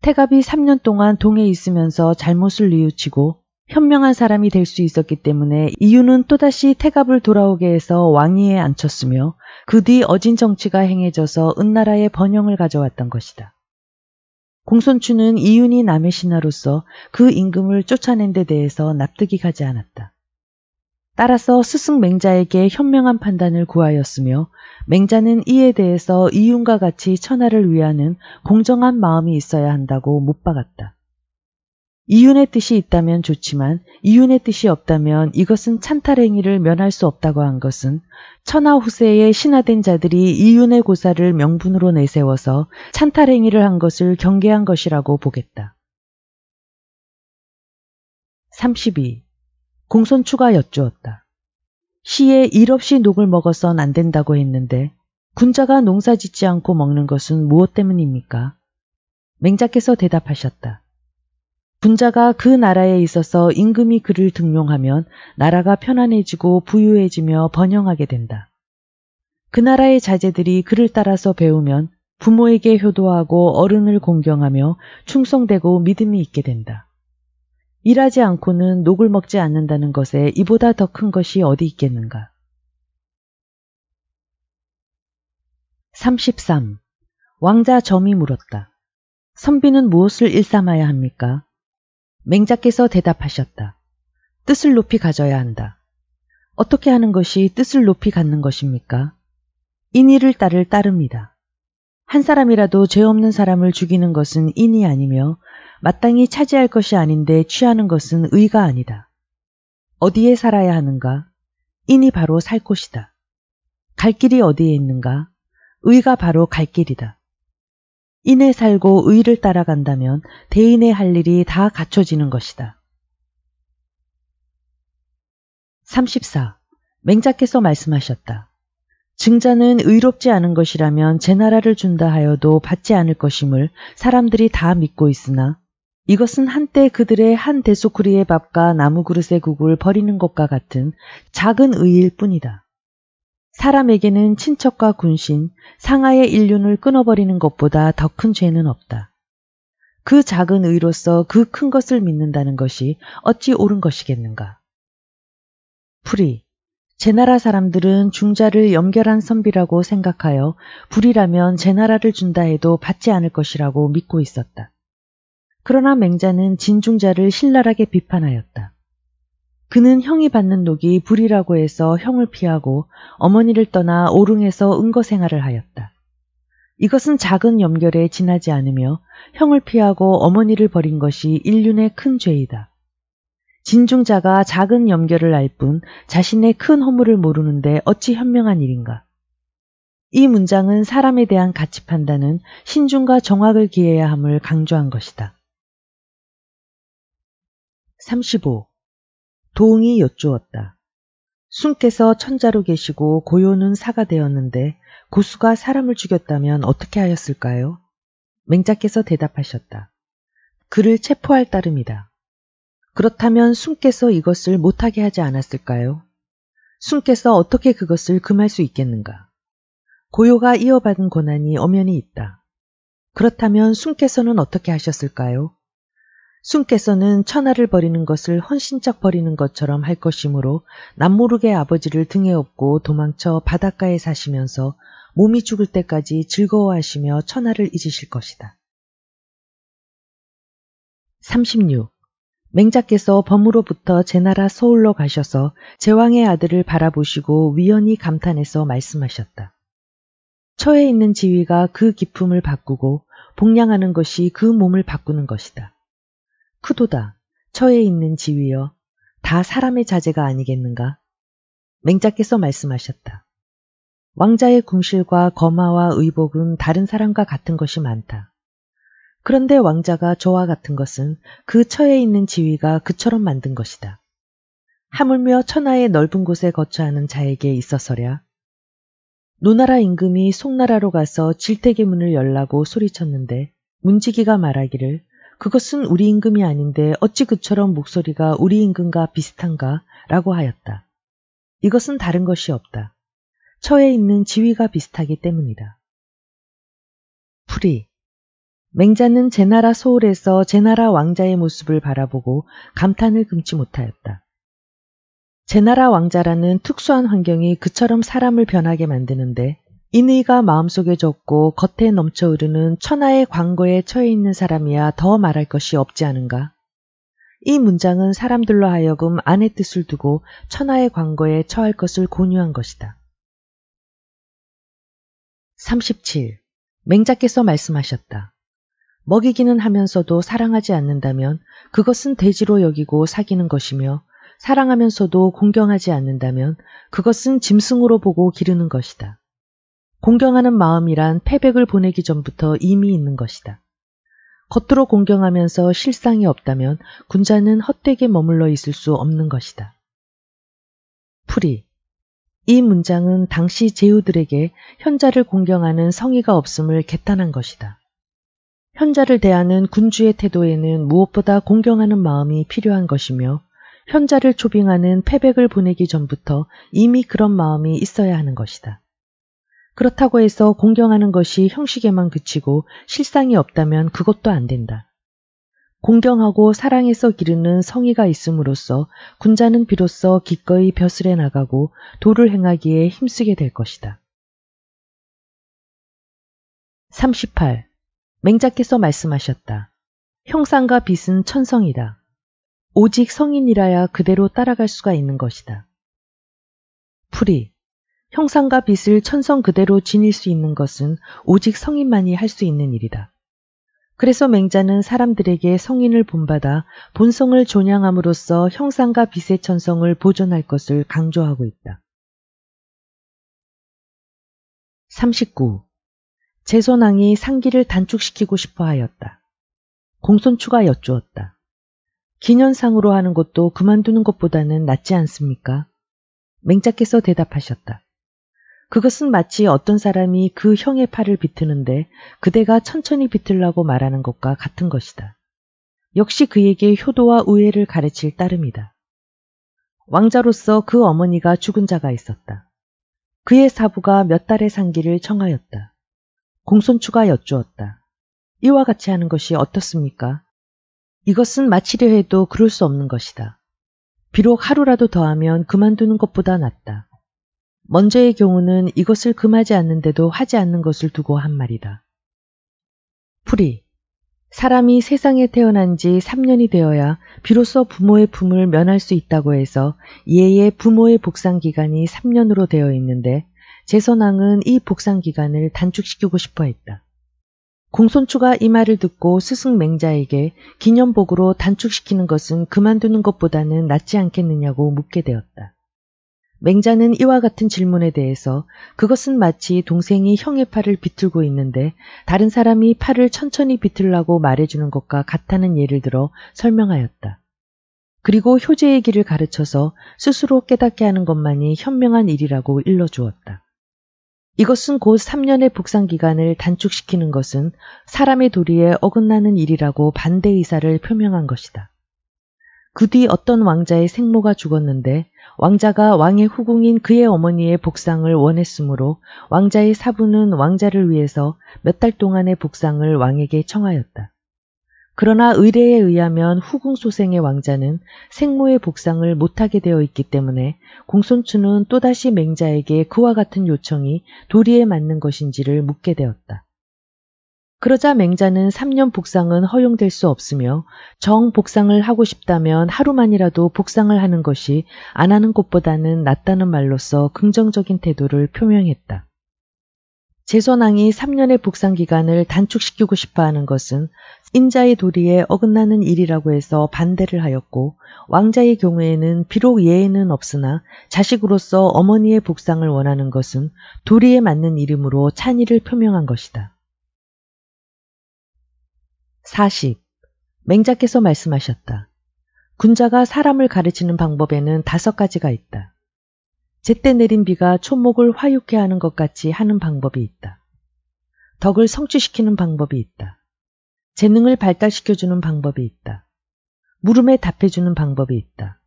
태갑이 3년 동안 동에 있으면서 잘못을 뉘우치고 현명한 사람이 될 수 있었기 때문에 이유는 또다시 태갑을 돌아오게 해서 왕위에 앉혔으며 그 뒤 어진 정치가 행해져서 은나라의 번영을 가져왔던 것이다. 공손추는 이윤이 남의 신하로서 그 임금을 쫓아낸 데 대해서 납득이 가지 않았다. 따라서 스승 맹자에게 현명한 판단을 구하였으며 맹자는 이에 대해서 이윤과 같이 천하를 위하는 공정한 마음이 있어야 한다고 못 박았다. 이윤의 뜻이 있다면 좋지만 이윤의 뜻이 없다면 이것은 찬탈행위를 면할 수 없다고 한 것은 천하후세에 신하된 자들이 이윤의 고사를 명분으로 내세워서 찬탈행위를 한 것을 경계한 것이라고 보겠다. 32. 공손추가 여쭈었다. 시에 일 없이 녹을 먹어선 안 된다고 했는데 군자가 농사짓지 않고 먹는 것은 무엇 때문입니까? 맹자께서 대답하셨다. 분자가 그 나라에 있어서 임금이 그를 등용하면 나라가 편안해지고 부유해지며 번영하게 된다. 그 나라의 자제들이 그를 따라서 배우면 부모에게 효도하고 어른을 공경하며 충성되고 믿음이 있게 된다. 일하지 않고는 녹을 먹지 않는다는 것에 이보다 더 큰 것이 어디 있겠는가. 33. 왕자 점이 물었다. 선비는 무엇을 일삼아야 합니까? 맹자께서 대답하셨다. 뜻을 높이 가져야 한다. 어떻게 하는 것이 뜻을 높이 갖는 것입니까? 인의를 따를 따릅니다. 한 사람이라도 죄 없는 사람을 죽이는 것은 인의 아니며 마땅히 차지할 것이 아닌데 취하는 것은 의가 아니다. 어디에 살아야 하는가? 인이 바로 살 곳이다. 갈 길이 어디에 있는가? 의가 바로 갈 길이다. 인에 살고 의를 따라간다면 대인의 할 일이 다 갖춰지는 것이다. 34. 맹자께서 말씀하셨다. 증자는 의롭지 않은 것이라면 제 나라를 준다 하여도 받지 않을 것임을 사람들이 다 믿고 있으나 이것은 한때 그들의 한 대소쿠리의 밥과 나무 그릇의 국을 버리는 것과 같은 작은 의일 뿐이다. 사람에게는 친척과 군신, 상하의 인륜을 끊어버리는 것보다 더 큰 죄는 없다. 그 작은 의로서 그 큰 것을 믿는다는 것이 어찌 옳은 것이겠는가. 불이제 나라 사람들은 중자를 염결한 선비라고 생각하여 불이라면 제 나라를 준다 해도 받지 않을 것이라고 믿고 있었다. 그러나 맹자는 진중자를 신랄하게 비판하였다. 그는 형이 받는 녹이 불이라고 해서 형을 피하고 어머니를 떠나 오릉에서 은거 생활을 하였다. 이것은 작은 염결에 지나지 않으며 형을 피하고 어머니를 버린 것이 인륜의 큰 죄이다. 진중자가 작은 염결을 알 뿐 자신의 큰 허물을 모르는데 어찌 현명한 일인가. 이 문장은 사람에 대한 가치 판단은 신중과 정확을 기해야 함을 강조한 것이다. 35. 도웅이 여쭈었다. 숨께서 천자로 계시고 고요는 사가 되었는데 고수가 사람을 죽였다면 어떻게 하였을까요? 맹자께서 대답하셨다. 그를 체포할 따름이다. 그렇다면 숨께서 이것을 못하게 하지 않았을까요? 숨께서 어떻게 그것을 금할 수 있겠는가? 고요가 이어받은 권한이 엄연히 있다. 그렇다면 숨께서는 어떻게 하셨을까요? 순께서는 천하를 버리는 것을 헌신짝 버리는 것처럼 할 것이므로 남모르게 아버지를 등에 업고 도망쳐 바닷가에 사시면서 몸이 죽을 때까지 즐거워하시며 천하를 잊으실 것이다. 36. 맹자께서 범으로부터 제나라 서울로 가셔서 제왕의 아들을 바라보시고 위연히 감탄해서 말씀하셨다. 처해 있는 지위가 그 기품을 바꾸고 복량하는 것이 그 몸을 바꾸는 것이다. 크도다. 처에 있는 지위여. 다 사람의 자제가 아니겠는가? 맹자께서 말씀하셨다. 왕자의 궁실과 거마와 의복은 다른 사람과 같은 것이 많다. 그런데 왕자가 저와 같은 것은 그 처에 있는 지위가 그처럼 만든 것이다. 하물며 천하의 넓은 곳에 거처하는 자에게 있어서랴. 노나라 임금이 송나라로 가서 질태기 문을 열라고 소리쳤는데 문지기가 말하기를 그것은 우리 임금이 아닌데 어찌 그처럼 목소리가 우리 임금과 비슷한가? 라고 하였다. 이것은 다른 것이 없다. 처에 있는 지위가 비슷하기 때문이다. 프리. 맹자는 제 나라 소울에서 제 나라 왕자의 모습을 바라보고 감탄을 금치 못하였다. 제 나라 왕자라는 특수한 환경이 그처럼 사람을 변하게 만드는데 인의가 마음속에 적고 겉에 넘쳐 흐르는 천하의 광고에 처해 있는 사람이야 더 말할 것이 없지 않은가. 이 문장은 사람들로 하여금 안의 뜻을 두고 천하의 광고에 처할 것을 권유한 것이다. 37. 맹자께서 말씀하셨다. 먹이기는 하면서도 사랑하지 않는다면 그것은 돼지로 여기고 사귀는 것이며 사랑하면서도 공경하지 않는다면 그것은 짐승으로 보고 기르는 것이다. 공경하는 마음이란 패백을 보내기 전부터 이미 있는 것이다. 겉으로 공경하면서 실상이 없다면 군자는 헛되게 머물러 있을 수 없는 것이다. 풀이 이 문장은 당시 제후들에게 현자를 공경하는 성의가 없음을 개탄한 것이다. 현자를 대하는 군주의 태도에는 무엇보다 공경하는 마음이 필요한 것이며 현자를 초빙하는 패백을 보내기 전부터 이미 그런 마음이 있어야 하는 것이다. 그렇다고 해서 공경하는 것이 형식에만 그치고 실상이 없다면 그것도 안 된다. 공경하고 사랑해서 기르는 성의가 있음으로써 군자는 비로소 기꺼이 벼슬에 나가고 도를 행하기에 힘쓰게 될 것이다. 38. 맹자께서 말씀하셨다. 형상과 빛은 천성이다. 오직 성인이라야 그대로 따라갈 수가 있는 것이다. 풀이 형상과 빛을 천성 그대로 지닐 수 있는 것은 오직 성인만이 할 수 있는 일이다. 그래서 맹자는 사람들에게 성인을 본받아 본성을 존양함으로써 형상과 빛의 천성을 보존할 것을 강조하고 있다. 39. 제손왕이 상기를 단축시키고 싶어 하였다. 공손추가 여쭈었다. 기년상으로 하는 것도 그만두는 것보다는 낫지 않습니까? 맹자께서 대답하셨다. 그것은 마치 어떤 사람이 그 형의 팔을 비트는데 그대가 천천히 비틀라고 말하는 것과 같은 것이다. 역시 그에게 효도와 우애를 가르칠 따름이다. 왕자로서 그 어머니가 죽은 자가 있었다. 그의 사부가 몇 달의 상기를 청하였다. 공손추가 여쭈었다. 이와 같이 하는 것이 어떻습니까? 이것은 마치려 해도 그럴 수 없는 것이다. 비록 하루라도 더하면 그만두는 것보다 낫다. 먼저의 경우는 이것을 금하지 않는데도 하지 않는 것을 두고 한 말이다. 풀이 사람이 세상에 태어난 지 3년이 되어야 비로소 부모의 품을 면할 수 있다고 해서 예의 부모의 복상 기간이 3년으로 되어 있는데 제선왕은 이 복상 기간을 단축시키고 싶어 했다. 공손추가 이 말을 듣고 스승 맹자에게 기념복으로 단축시키는 것은 그만두는 것보다는 낫지 않겠느냐고 묻게 되었다. 맹자는 이와 같은 질문에 대해서 그것은 마치 동생이 형의 팔을 비틀고 있는데 다른 사람이 팔을 천천히 비틀라고 말해주는 것과 같다는 예를 들어 설명하였다. 그리고 효제의 길을 가르쳐서 스스로 깨닫게 하는 것만이 현명한 일이라고 일러주었다. 이것은 곧 3년의 복상 기간을 단축시키는 것은 사람의 도리에 어긋나는 일이라고 반대 의사를 표명한 것이다. 그뒤 어떤 왕자의 생모가 죽었는데 왕자가 왕의 후궁인 그의 어머니의 복상을 원했으므로 왕자의 사부는 왕자를 위해서 몇 달 동안의 복상을 왕에게 청하였다. 그러나 의뢰에 의하면 후궁 소생의 왕자는 생모의 복상을 못하게 되어 있기 때문에 공손추는 또다시 맹자에게 그와 같은 요청이 도리에 맞는 것인지를 묻게 되었다. 그러자 맹자는 3년 복상은 허용될 수 없으며 정 복상을 하고 싶다면 하루만이라도 복상을 하는 것이 안 하는 것보다는 낫다는 말로써 긍정적인 태도를 표명했다. 제선왕이 3년의 복상 기간을 단축시키고 싶어 하는 것은 인자의 도리에 어긋나는 일이라고 해서 반대를 하였고 왕자의 경우에는 비록 예의는 없으나 자식으로서 어머니의 복상을 원하는 것은 도리에 맞는 이름으로 찬의를 표명한 것이다. 40. 맹자께서 말씀하셨다. 군자가 사람을 가르치는 방법에는 다섯 가지가 있다. 제때 내린 비가 촌목을 화육해 하는 것 같이 하는 방법이 있다. 덕을 성취시키는 방법이 있다. 재능을 발달시켜주는 방법이 있다. 물음에 답해주는 방법이 있다.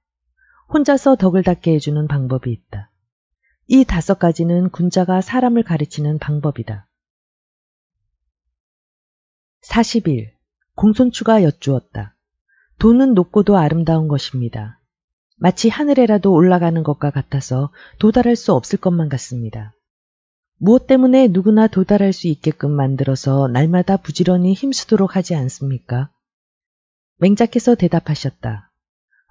혼자서 덕을 닦게 해주는 방법이 있다. 이 다섯 가지는 군자가 사람을 가르치는 방법이다. 41. 공손추가 여쭈었다. 돈은 높고도 아름다운 것입니다. 마치 하늘에라도 올라가는 것과 같아서 도달할 수 없을 것만 같습니다. 무엇 때문에 누구나 도달할 수 있게끔 만들어서 날마다 부지런히 힘쓰도록 하지 않습니까? 맹작해서 대답하셨다.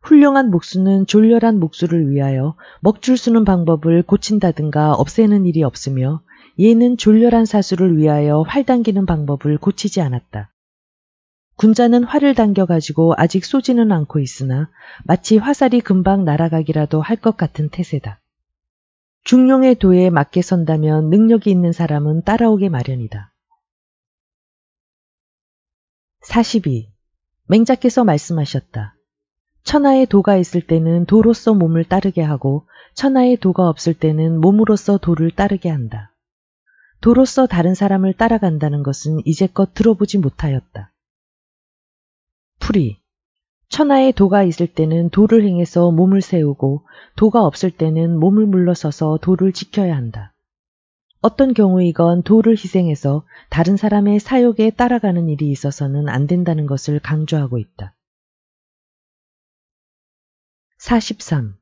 훌륭한 목수는 졸렬한 목수를 위하여 먹줄 수는 방법을 고친다든가 없애는 일이 없으며 얘는 졸렬한 사수를 위하여 활 당기는 방법을 고치지 않았다. 군자는 활을 당겨가지고 아직 쏘지는 않고 있으나 마치 화살이 금방 날아가기라도 할 것 같은 태세다. 중용의 도에 맞게 선다면 능력이 있는 사람은 따라오게 마련이다. 42. 맹자께서 말씀하셨다. 천하의 도가 있을 때는 도로서 몸을 따르게 하고 천하의 도가 없을 때는 몸으로서 도를 따르게 한다. 도로서 다른 사람을 따라간다는 것은 이제껏 들어보지 못하였다. 풀이, 천하에 도가 있을 때는 도를 행해서 몸을 세우고 도가 없을 때는 몸을 물러서서 도를 지켜야 한다. 어떤 경우이건 도를 희생해서 다른 사람의 사욕에 따라가는 일이 있어서는 안 된다는 것을 강조하고 있다. 43.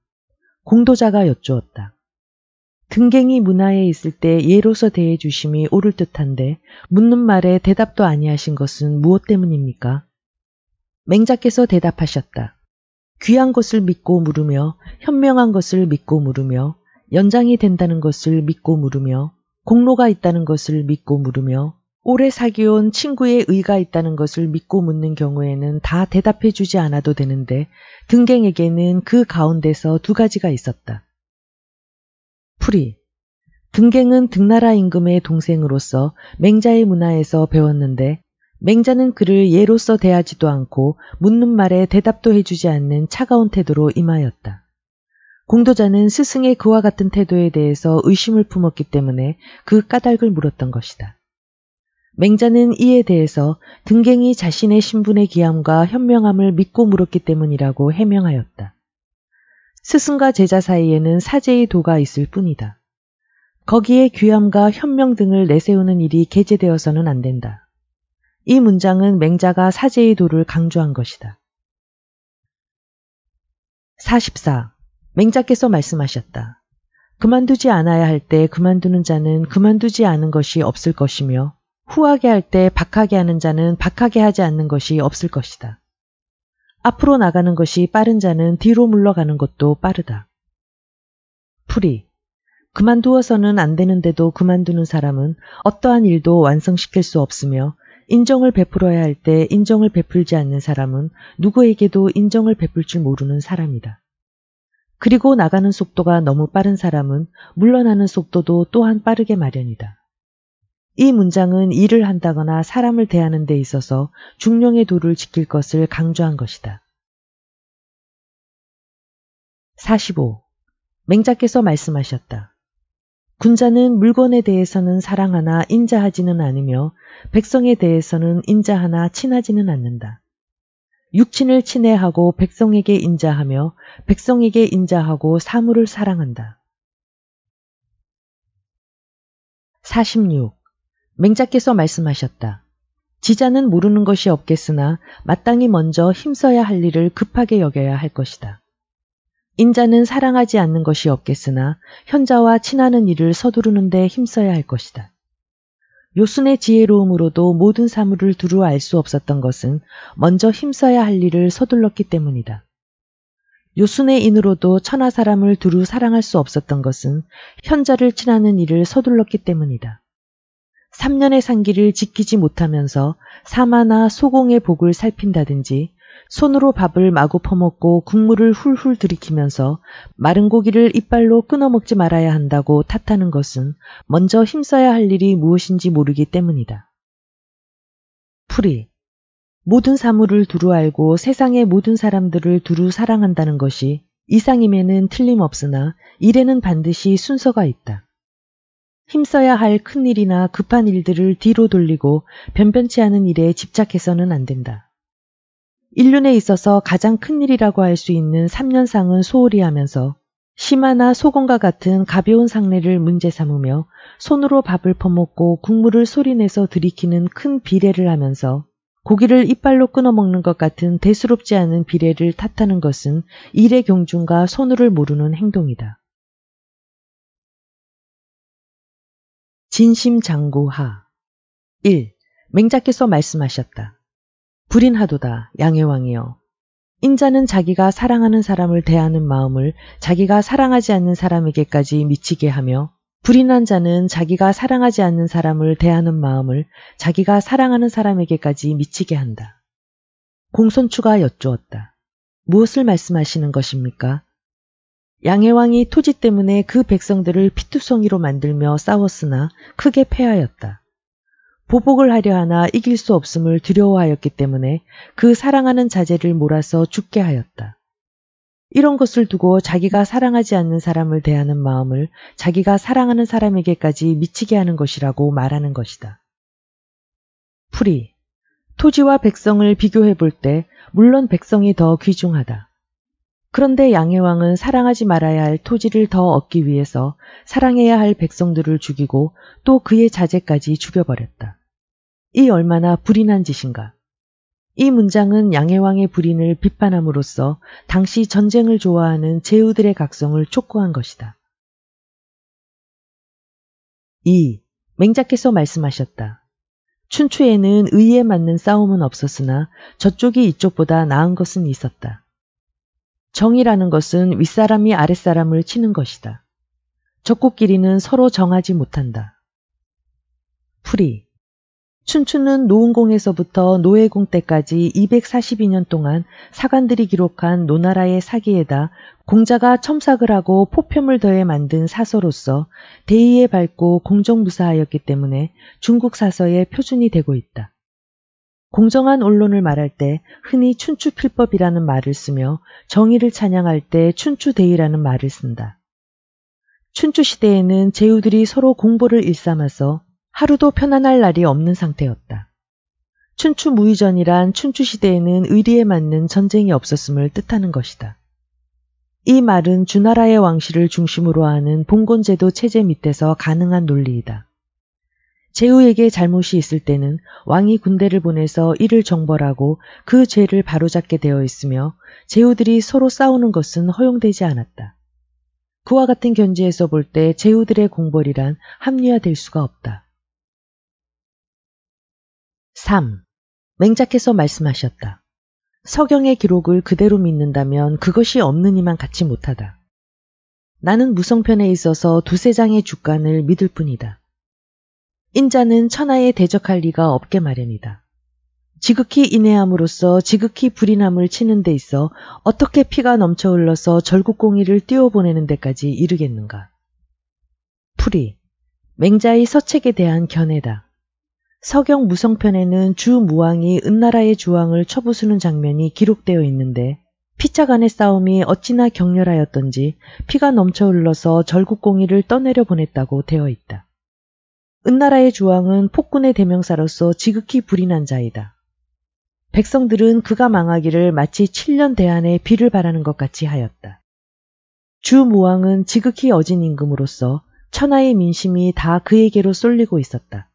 공도자가 여쭈었다. 등갱이 문화에 있을 때 예로서 대해 주심이 오를 듯한데 묻는 말에 대답도 아니하신 것은 무엇 때문입니까? 맹자께서 대답하셨다. 귀한 것을 믿고 물으며 현명한 것을 믿고 물으며 연장이 된다는 것을 믿고 물으며 공로가 있다는 것을 믿고 물으며 오래 사귀온 어 친구의 의가 있다는 것을 믿고 묻는 경우에는 다 대답해 주지 않아도 되는데 등갱에게는 그 가운데서 두 가지가 있었다. 풀이 등갱은 등나라 임금의 동생으로서 맹자의 문화에서 배웠는데 맹자는 그를 예로서 대하지도 않고 묻는 말에 대답도 해주지 않는 차가운 태도로 임하였다. 공도자는 스승의 그와 같은 태도에 대해서 의심을 품었기 때문에 그 까닭을 물었던 것이다. 맹자는 이에 대해서 등갱이 자신의 신분의 기함과 현명함을 믿고 물었기 때문이라고 해명하였다. 스승과 제자 사이에는 사제의 도가 있을 뿐이다. 거기에 귀함과 현명 등을 내세우는 일이 게재되어서는 안 된다. 이 문장은 맹자가 사제의 도를 강조한 것이다. 44. 맹자께서 말씀하셨다. 그만두지 않아야 할 때 그만두는 자는 그만두지 않은 것이 없을 것이며 후하게 할 때 박하게 하는 자는 박하게 하지 않는 것이 없을 것이다. 앞으로 나가는 것이 빠른 자는 뒤로 물러가는 것도 빠르다. 풀이 그만두어서는 안 되는데도 그만두는 사람은 어떠한 일도 완성시킬 수 없으며 인정을 베풀어야 할 때 인정을 베풀지 않는 사람은 누구에게도 인정을 베풀 줄 모르는 사람이다. 그리고 나가는 속도가 너무 빠른 사람은 물러나는 속도도 또한 빠르게 마련이다. 이 문장은 일을 한다거나 사람을 대하는 데 있어서 중령의 도를 지킬 것을 강조한 것이다. 45. 맹자께서 말씀하셨다. 군자는 물건에 대해서는 사랑하나 인자하지는 않으며 백성에 대해서는 인자하나 친하지는 않는다. 육친을 친애하고 백성에게 인자하며 백성에게 인자하고 사물을 사랑한다. 46. 맹자께서 말씀하셨다. 지자는 모르는 것이 없겠으나 마땅히 먼저 힘써야 할 일을 급하게 여겨야 할 것이다. 인자는 사랑하지 않는 것이 없겠으나 현자와 친하는 일을 서두르는데 힘써야 할 것이다. 요순의 지혜로움으로도 모든 사물을 두루 알 수 없었던 것은 먼저 힘써야 할 일을 서둘렀기 때문이다. 요순의 인으로도 천하 사람을 두루 사랑할 수 없었던 것은 현자를 친하는 일을 서둘렀기 때문이다. 3년의 상기를 지키지 못하면서 사마나 소공의 복을 살핀다든지 손으로 밥을 마구 퍼먹고 국물을 훌훌 들이키면서 마른 고기를 이빨로 끊어먹지 말아야 한다고 탓하는 것은 먼저 힘써야 할 일이 무엇인지 모르기 때문이다. 풀이 모든 사물을 두루 알고 세상의 모든 사람들을 두루 사랑한다는 것이 이상임에는 틀림없으나 일에는 반드시 순서가 있다. 힘써야 할 큰일이나 급한 일들을 뒤로 돌리고 변변치 않은 일에 집착해서는 안 된다. 인륜에 있어서 가장 큰 일이라고 할 수 있는 3년상은 소홀히 하면서 심하나 소금과 같은 가벼운 상례를 문제 삼으며 손으로 밥을 퍼먹고 국물을 소리내서 들이키는 큰 비례를 하면서 고기를 이빨로 끊어먹는 것 같은 대수롭지 않은 비례를 탓하는 것은 일의 경중과 손으를 모르는 행동이다. 진심장구하 1. 맹자께서 말씀하셨다. 불인하도다 양의왕이여 인자는 자기가 사랑하는 사람을 대하는 마음을 자기가 사랑하지 않는 사람에게까지 미치게 하며 불인한 자는 자기가 사랑하지 않는 사람을 대하는 마음을 자기가 사랑하는 사람에게까지 미치게 한다. 공손추가 여쭈었다. 무엇을 말씀하시는 것입니까? 양의왕이 토지 때문에 그 백성들을 피투성이로 만들며 싸웠으나 크게 패하였다. 보복을 하려 하나 이길 수 없음을 두려워하였기 때문에 그 사랑하는 자제를 몰아서 죽게 하였다. 이런 것을 두고 자기가 사랑하지 않는 사람을 대하는 마음을 자기가 사랑하는 사람에게까지 미치게 하는 것이라고 말하는 것이다. 풀이 토지와 백성을 비교해 볼 때 물론 백성이 더 귀중하다. 그런데 양해왕은 사랑하지 말아야 할 토지를 더 얻기 위해서 사랑해야 할 백성들을 죽이고 또 그의 자제까지 죽여버렸다. 이 얼마나 불인한 짓인가. 이 문장은 양해왕의 불인을 비판함으로써 당시 전쟁을 좋아하는 제후들의 각성을 촉구한 것이다. 2. 맹자께서 말씀하셨다. 춘추에는 의에 맞는 싸움은 없었으나 저쪽이 이쪽보다 나은 것은 있었다. 정이라는 것은 윗사람이 아랫사람을 치는 것이다. 적국끼리는 서로 정하지 못한다. 풀이 춘추는 노은공에서부터 노해공 때까지 242년 동안 사관들이 기록한 노나라의 사기에다 공자가 첨삭을 하고 포표을 더해 만든 사서로서 대의에 밝고 공정무사하였기 때문에 중국 사서의 표준이 되고 있다. 공정한 언론을 말할 때 흔히 춘추필법이라는 말을 쓰며 정의를 찬양할 때 춘추대의라는 말을 쓴다. 춘추시대에는 제후들이 서로 공보를 일삼아서 하루도 편안할 날이 없는 상태였다. 춘추무의전이란 춘추시대에는 의리에 맞는 전쟁이 없었음을 뜻하는 것이다. 이 말은 주나라의 왕실을 중심으로 하는 봉건제도 체제 밑에서 가능한 논리이다. 제후에게 잘못이 있을 때는 왕이 군대를 보내서 이를 정벌하고 그 죄를 바로잡게 되어 있으며 제후들이 서로 싸우는 것은 허용되지 않았다. 그와 같은 견지에서 볼 때 제후들의 공벌이란 합리화될 수가 없다. 3. 맹작해서 말씀하셨다. 서경의 기록을 그대로 믿는다면 그것이 없는 이만 갖지 못하다. 나는 무성편에 있어서 두세 장의 주간을 믿을 뿐이다. 인자는 천하에 대적할 리가 없게 마련이다. 지극히 인애함으로써 지극히 불인함을 치는 데 있어 어떻게 피가 넘쳐 흘러서 절국공의를 띄워보내는 데까지 이르겠는가. 풀이, 맹자의 서책에 대한 견해다. 서경 무성편에는 주 무왕이 은나라의 주왕을 쳐부수는 장면이 기록되어 있는데 피차 간의 싸움이 어찌나 격렬하였던지 피가 넘쳐 흘러서 절국공의를 떠내려 보냈다고 되어 있다. 은나라의 주왕은 폭군의 대명사로서 지극히 불이 난 자이다. 백성들은 그가 망하기를 마치 7년 대안의 비를 바라는 것 같이 하였다. 주 무왕은 지극히 어진 임금으로서 천하의 민심이 다 그에게로 쏠리고 있었다.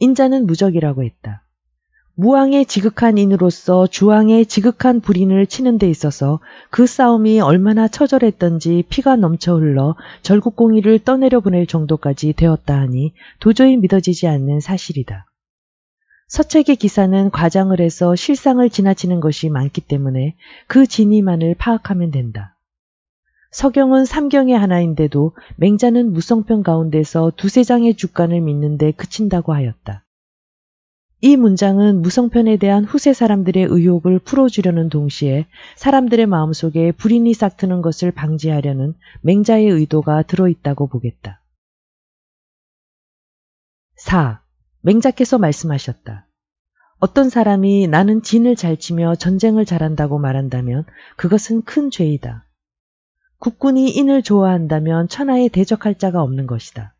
인자는 무적이라고 했다. 무왕의 지극한 인으로서 주왕의 지극한 불인을 치는 데 있어서 그 싸움이 얼마나 처절했던지 피가 넘쳐 흘러 절국공의를 떠내려 보낼 정도까지 되었다 하니 도저히 믿어지지 않는 사실이다. 서책의 기사는 과장을 해서 실상을 지나치는 것이 많기 때문에 그 진위만을 파악하면 된다. 서경은 삼경의 하나인데도 맹자는 무성편 가운데서 두세 장의 주관을 믿는데 그친다고 하였다. 이 문장은 무성편에 대한 후세 사람들의 의혹을 풀어주려는 동시에 사람들의 마음속에 불인이 싹트는 것을 방지하려는 맹자의 의도가 들어있다고 보겠다. 4. 맹자께서 말씀하셨다. 어떤 사람이 나는 진을 잘 치며 전쟁을 잘한다고 말한다면 그것은 큰 죄이다. 국군이 인을 좋아한다면 천하에 대적할 자가 없는 것이다.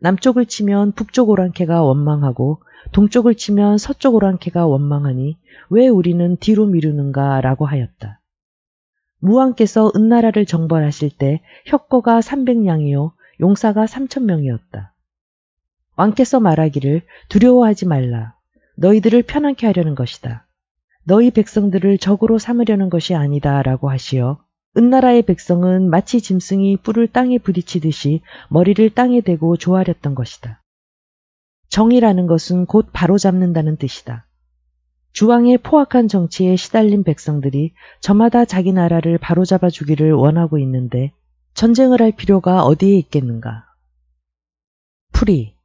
남쪽을 치면 북쪽 오랑캐가 원망하고 동쪽을 치면 서쪽 오랑캐가 원망하니 왜 우리는 뒤로 미루는가 라고 하였다. 무왕께서 은나라를 정벌하실 때 혁거가 300량이요 용사가 3천명이었다. 왕께서 말하기를 두려워하지 말라. 너희들을 편안케 하려는 것이다. 너희 백성들을 적으로 삼으려는 것이 아니다 라고 하시어 은나라의 백성은 마치 짐승이 뿔을 땅에 부딪히듯이 머리를 땅에 대고 조아렸던 것이다. 정의라는 것은 곧 바로잡는다는 뜻이다. 주왕의 포악한 정치에 시달린 백성들이 저마다 자기 나라를 바로잡아 주기를 원하고 있는데 전쟁을 할 필요가 어디에 있겠는가? 풀이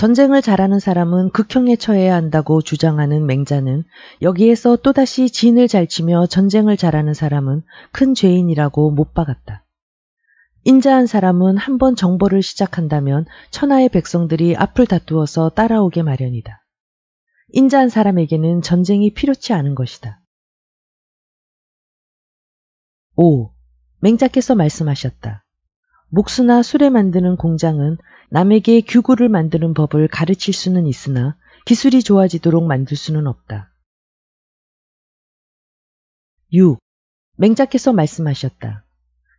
전쟁을 잘하는 사람은 극형에 처해야 한다고 주장하는 맹자는 여기에서 또다시 진을 잘 치며 전쟁을 잘하는 사람은 큰 죄인이라고 못 박았다. 인자한 사람은 한 번 정보를 시작한다면 천하의 백성들이 앞을 다투어서 따라오게 마련이다. 인자한 사람에게는 전쟁이 필요치 않은 것이다. 5. 맹자께서 말씀하셨다. 목수나 술에 만드는 공장은 남에게 규구를 만드는 법을 가르칠 수는 있으나 기술이 좋아지도록 만들 수는 없다. 6. 맹자께서 말씀하셨다.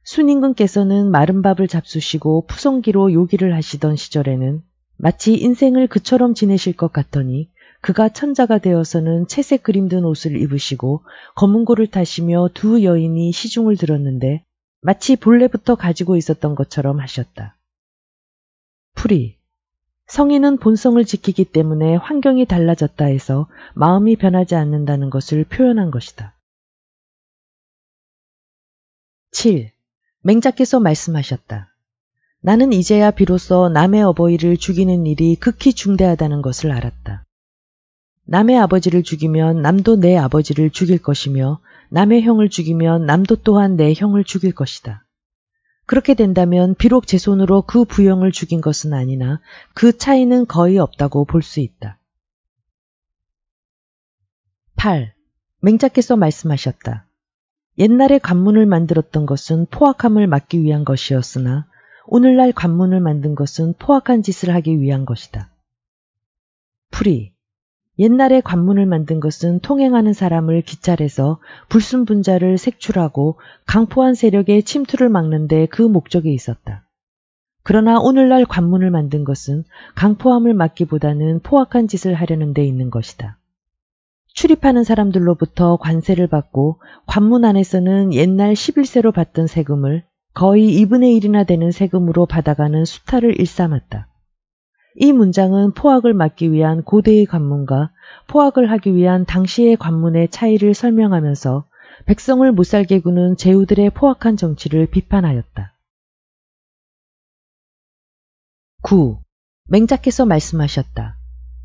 순임금께서는 마른 밥을 잡수시고 푸성기로 요기를 하시던 시절에는 마치 인생을 그처럼 지내실 것 같더니 그가 천자가 되어서는 채색 그림든 옷을 입으시고 검은고를 타시며 두 여인이 시중을 들었는데 마치 본래부터 가지고 있었던 것처럼 하셨다. 풀이 성인은 본성을 지키기 때문에 환경이 달라졌다 해서 마음이 변하지 않는다는 것을 표현한 것이다. 7. 맹자께서 말씀하셨다. 나는 이제야 비로소 남의 어버이를 죽이는 일이 극히 중대하다는 것을 알았다. 남의 아버지를 죽이면 남도 내 아버지를 죽일 것이며 남의 형을 죽이면 남도 또한 내 형을 죽일 것이다. 그렇게 된다면 비록 제 손으로 그 부형을 죽인 것은 아니나 그 차이는 거의 없다고 볼 수 있다. 8. 맹자께서 말씀하셨다. 옛날에 관문을 만들었던 것은 포악함을 막기 위한 것이었으나 오늘날 관문을 만든 것은 포악한 짓을 하기 위한 것이다. 프리 옛날에 관문을 만든 것은 통행하는 사람을 기찰해서 불순분자를 색출하고 강포한 세력의 침투를 막는 데 그목적에 있었다. 그러나 오늘날 관문을 만든 것은 강포함을 막기보다는 포악한 짓을 하려는 데 있는 것이다. 출입하는 사람들로부터 관세를 받고 관문 안에서는 옛날 11세로 받던 세금을 거의 2분의 1이나 되는 세금으로 받아가는 수탈을 일삼았다. 이 문장은 포악을 막기 위한 고대의 관문과 포악을 하기 위한 당시의 관문의 차이를 설명하면서 백성을 못살게 구는 제후들의 포악한 정치를 비판하였다. 9. 맹자께서 말씀하셨다.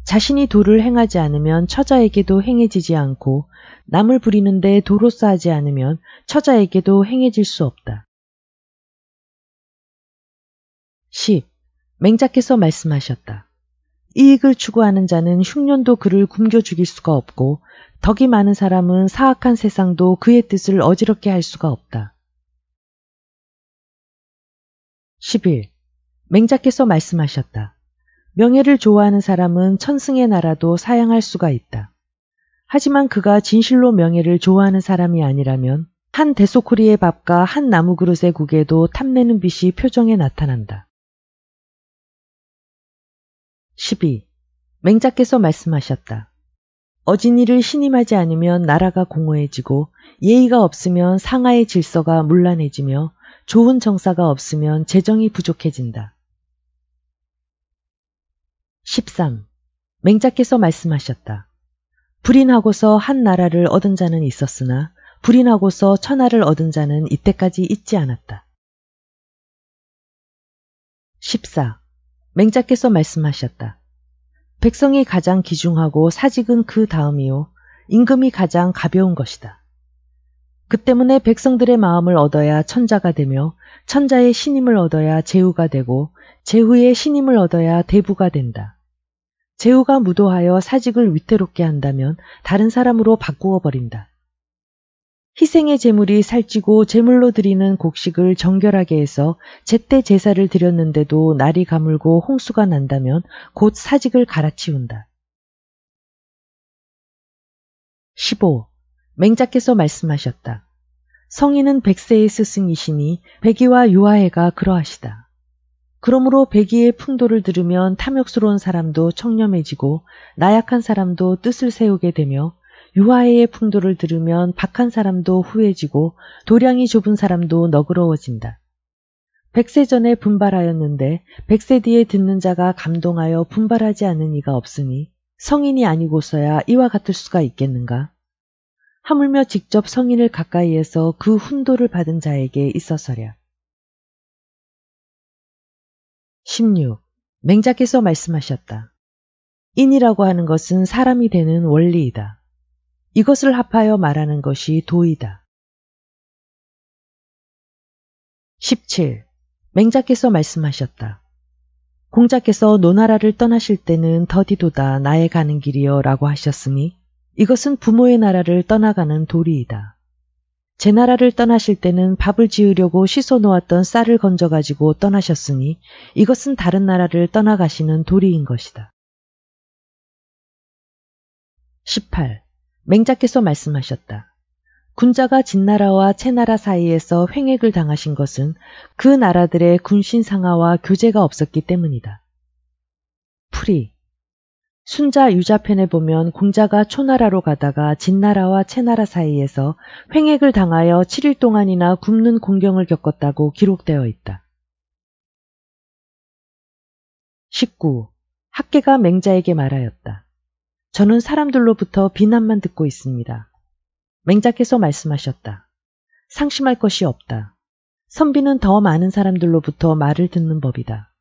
자신이 도를 행하지 않으면 처자에게도 행해지지 않고 남을 부리는데 도로 싸하지 않으면 처자에게도 행해질 수 없다. 10. 맹자께서 말씀하셨다. 이익을 추구하는 자는 흉년도 그를 굶겨 죽일 수가 없고 덕이 많은 사람은 사악한 세상도 그의 뜻을 어지럽게 할 수가 없다. 11. 맹자께서 말씀하셨다. 명예를 좋아하는 사람은 천승의 나라도 사양할 수가 있다. 하지만 그가 진실로 명예를 좋아하는 사람이 아니라면 한대소코리의 밥과 한 나무 그릇의 국에도 탐내는 빛이 표정에 나타난다. 12. 맹자께서 말씀하셨다. 어진이를 신임하지 않으면 나라가 공허해지고 예의가 없으면 상하의 질서가 문란해지며 좋은 정사가 없으면 재정이 부족해진다. 13. 맹자께서 말씀하셨다. 불인하고서 한 나라를 얻은 자는 있었으나 불인하고서 천하를 얻은 자는 이때까지 있지 않았다. 14. 맹자께서 말씀하셨다. 백성이 가장 기중하고 사직은 그 다음이요. 임금이 가장 가벼운 것이다. 그 때문에 백성들의 마음을 얻어야 천자가 되며 천자의 신임을 얻어야 제후가 되고 제후의 신임을 얻어야 대부가 된다. 제후가 무도하여 사직을 위태롭게 한다면 다른 사람으로 바꾸어 버린다. 희생의 제물이 살찌고 제물로 드리는 곡식을 정결하게 해서 제때 제사를 드렸는데도 날이 가물고 홍수가 난다면 곧 사직을 갈아치운다. 15. 맹자께서 말씀하셨다. 성인은 백세의 스승이시니 백이와 유아해가 그러하시다. 그러므로 백이의 풍도를 들으면 탐욕스러운 사람도 청렴해지고 나약한 사람도 뜻을 세우게 되며 유아의 풍도를 들으면 박한 사람도 후회지고 도량이 좁은 사람도 너그러워진다. 백세 전에 분발하였는데 백세 뒤에 듣는 자가 감동하여 분발하지 않은 이가 없으니 성인이 아니고서야 이와 같을 수가 있겠는가? 하물며 직접 성인을 가까이에서 그 훈도를 받은 자에게 있어서랴. 16. 맹자께서 말씀하셨다. 인이라고 하는 것은 사람이 되는 원리이다. 이것을 합하여 말하는 것이 도이다. 17. 맹자께서 말씀하셨다. 공자께서 노나라를 떠나실 때는 더디도다 나의 가는 길이여 라고 하셨으니 이것은 부모의 나라를 떠나가는 도리이다. 제 나라를 떠나실 때는 밥을 지으려고 씻어 놓았던 쌀을 건져 가지고 떠나셨으니 이것은 다른 나라를 떠나가시는 도리인 것이다. 18. 맹자께서 말씀하셨다. 군자가 진나라와 채나라 사이에서 횡액을 당하신 것은 그 나라들의 군신 상하와 교제가 없었기 때문이다. 풀이 순자 유자편에 보면 공자가 초나라로 가다가 진나라와 채나라 사이에서 횡액을 당하여 7일 동안이나 굶는 공경을 겪었다고 기록되어 있다. 19. 학계가 맹자에게 말하였다. 저는 사람들로부터 비난만 듣고 있습니다. 맹자께서 말씀하셨다. 상심할 것이 없다. 선비는 더 많은 사람들로부터 말을 듣는 법이다.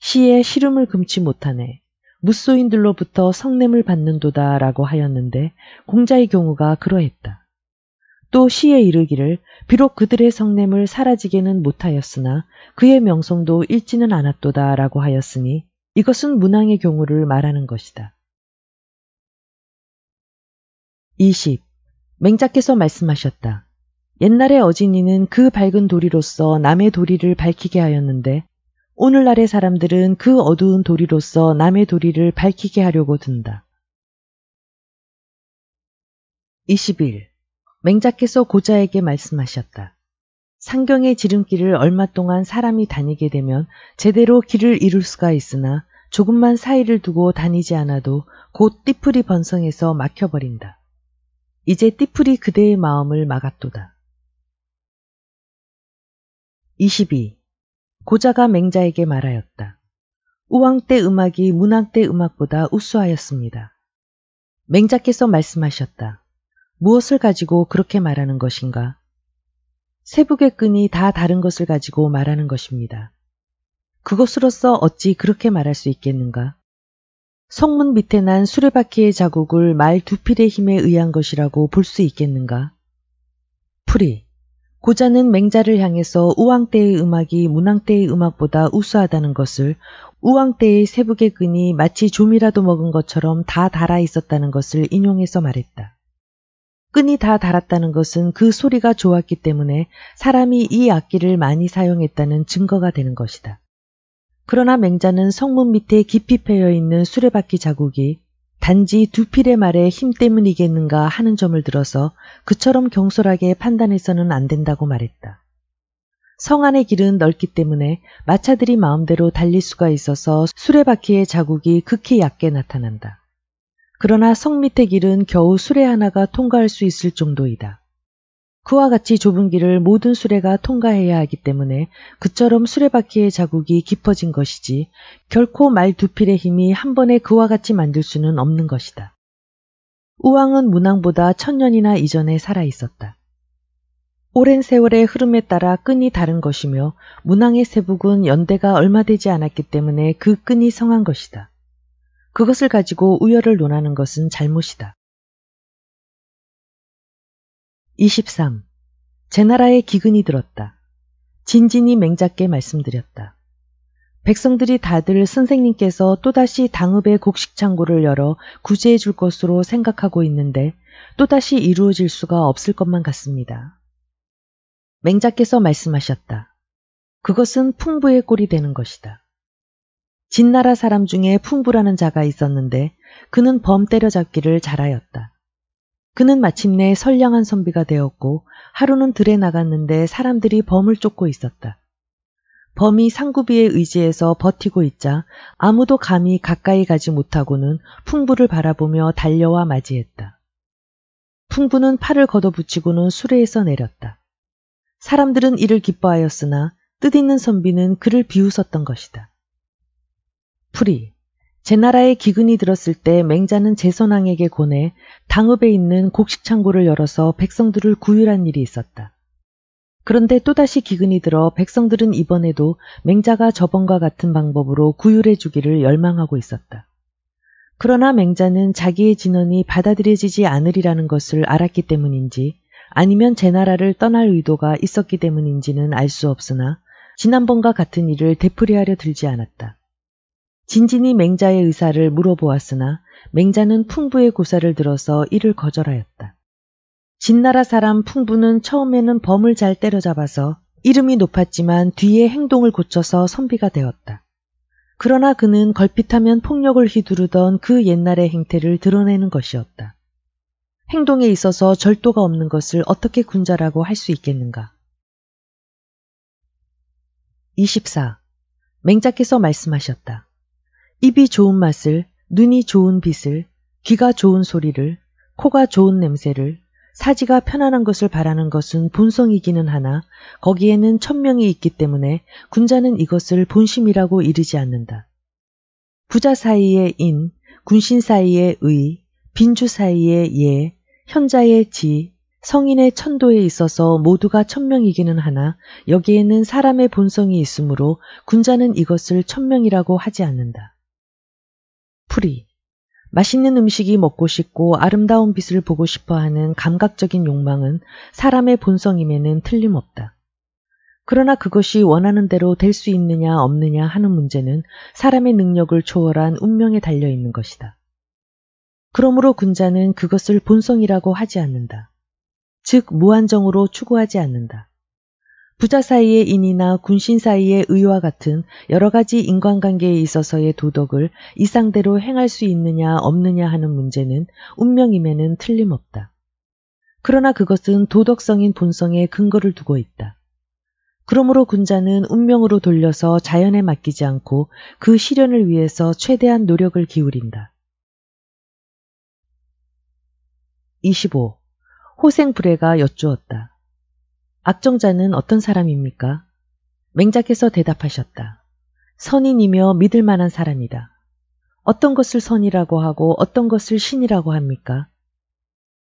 시에 시름을 금치 못하네. 무소인들로부터 성냄을 받는도다 라고 하였는데 공자의 경우가 그러했다. 또 시에 이르기를 비록 그들의 성냄을 사라지게는 못하였으나 그의 명성도 잃지는 않았도다 라고 하였으니 이것은 문왕의 경우를 말하는 것이다. 20. 맹자께서 말씀하셨다. 옛날에 어진이는 그 밝은 도리로서 남의 도리를 밝히게 하였는데 오늘날의 사람들은 그 어두운 도리로서 남의 도리를 밝히게 하려고 든다. 21. 맹자께서 고자에게 말씀하셨다. 상경의 지름길을 얼마 동안 사람이 다니게 되면 제대로 길을 이룰 수가 있으나 조금만 사이를 두고 다니지 않아도 곧 띠풀이 번성해서 막혀버린다. 이제 띠풀이 그대의 마음을 막았도다. 22. 고자가 맹자에게 말하였다. 우왕 때 음악이 문왕 때 음악보다 우수하였습니다. 맹자께서 말씀하셨다. 무엇을 가지고 그렇게 말하는 것인가? 세북의 끈이 다 다른 것을 가지고 말하는 것입니다. 그것으로서 어찌 그렇게 말할 수 있겠는가? 성문 밑에 난 수레바퀴의 자국을 말 두 필의 힘에 의한 것이라고 볼 수 있겠는가? 풀이 고자는 맹자를 향해서 우왕 때의 음악이 문왕 때의 음악보다 우수하다는 것을 우왕 때의 세북의 근이 마치 좀이라도 먹은 것처럼 다 달아 있었다는 것을 인용해서 말했다. 끈이 다 달았다는 것은 그 소리가 좋았기 때문에 사람이 이 악기를 많이 사용했다는 증거가 되는 것이다. 그러나 맹자는 성문 밑에 깊이 패여 있는 수레바퀴 자국이 단지 두 필의 말에힘 때문이겠는가 하는 점을 들어서 그처럼 경솔하게 판단해서는 안 된다고 말했다. 성 안의 길은 넓기 때문에 마차들이 마음대로 달릴 수가 있어서 수레바퀴의 자국이 극히 얕게 나타난다. 그러나 성 밑의 길은 겨우 수레 하나가 통과할 수 있을 정도이다. 그와 같이 좁은 길을 모든 수레가 통과해야 하기 때문에 그처럼 수레바퀴의 자국이 깊어진 것이지 결코 말 두필의 힘이 한 번에 그와 같이 만들 수는 없는 것이다. 우왕은 문왕보다 천년이나 이전에 살아 있었다. 오랜 세월의 흐름에 따라 끈이 다른 것이며 문왕의 세북은 연대가 얼마 되지 않았기 때문에 그 끈이 성한 것이다. 그것을 가지고 우열을 논하는 것은 잘못이다. 23. 제 나라에 기근이 들었다. 진진이 맹작게 말씀드렸다. 백성들이 다들 선생님께서 또다시 당읍의 곡식 창고를 열어 구제해 줄 것으로 생각하고 있는데 또다시 이루어질 수가 없을 것만 같습니다. 맹자께서 말씀하셨다. 그것은 풍부의 꼴이 되는 것이다. 진나라 사람 중에 풍부라는 자가 있었는데 그는 범 때려잡기를 잘하였다. 그는 마침내 선량한 선비가 되었고 하루는 들에 나갔는데 사람들이 범을 쫓고 있었다. 범이 상구비의의지에서 버티고 있자 아무도 감히 가까이 가지 못하고는 풍부를 바라보며 달려와 맞이했다. 풍부는 팔을 걷어붙이고는 수레에서 내렸다. 사람들은 이를 기뻐하였으나 뜻있는 선비는 그를 비웃었던 것이다. 프리, 제 나라에 기근이 들었을 때 맹자는 제선왕에게 권해 당읍에 있는 곡식 창고를 열어서 백성들을 구휼한 일이 있었다. 그런데 또다시 기근이 들어 백성들은 이번에도 맹자가 저번과 같은 방법으로 구휼해 주기를 열망하고 있었다. 그러나 맹자는 자기의 진언이 받아들여지지 않으리라는 것을 알았기 때문인지 아니면 제 나라를 떠날 의도가 있었기 때문인지는 알 수 없으나 지난번과 같은 일을 되풀이하려 들지 않았다. 진진이 맹자의 의사를 물어보았으나 맹자는 풍부의 고사를 들어서 이를 거절하였다. 진나라 사람 풍부는 처음에는 범을 잘 때려잡아서 이름이 높았지만 뒤에 행동을 고쳐서 선비가 되었다. 그러나 그는 걸핏하면 폭력을 휘두르던 그 옛날의 행태를 드러내는 것이었다. 행동에 있어서 절도가 없는 것을 어떻게 군자라고 할 수 있겠는가? 24. 맹자께서 말씀하셨다. 입이 좋은 맛을, 눈이 좋은 빛을, 귀가 좋은 소리를, 코가 좋은 냄새를, 사지가 편안한 것을 바라는 것은 본성이기는 하나 거기에는 천명이 있기 때문에 군자는 이것을 본심이라고 이르지 않는다. 부자 사이의 인, 군신 사이의 의, 빈주 사이의 예, 현자의 지, 성인의 천도에 있어서 모두가 천명이기는 하나 여기에는 사람의 본성이 있으므로 군자는 이것을 천명이라고 하지 않는다. 풀이. 맛있는 음식이 먹고 싶고 아름다운 빛을 보고 싶어 하는 감각적인 욕망은 사람의 본성임에는 틀림없다. 그러나 그것이 원하는 대로 될 수 있느냐 없느냐 하는 문제는 사람의 능력을 초월한 운명에 달려 있는 것이다. 그러므로 군자는 그것을 본성이라고 하지 않는다. 즉, 무한정으로 추구하지 않는다. 부자 사이의 인이나 군신 사이의 의와 같은 여러 가지 인간관계에 있어서의 도덕을 이상대로 행할 수 있느냐 없느냐 하는 문제는 운명임에는 틀림없다. 그러나 그것은 도덕성인 본성에 근거를 두고 있다. 그러므로 군자는 운명으로 돌려서 자연에 맡기지 않고 그 실현을 위해서 최대한 노력을 기울인다. 25. 호생불해가 여쭈었다. 악정자는 어떤 사람입니까? 맹작해서 대답하셨다. 선인이며 믿을 만한 사람이다. 어떤 것을 선이라고 하고 어떤 것을 신이라고 합니까?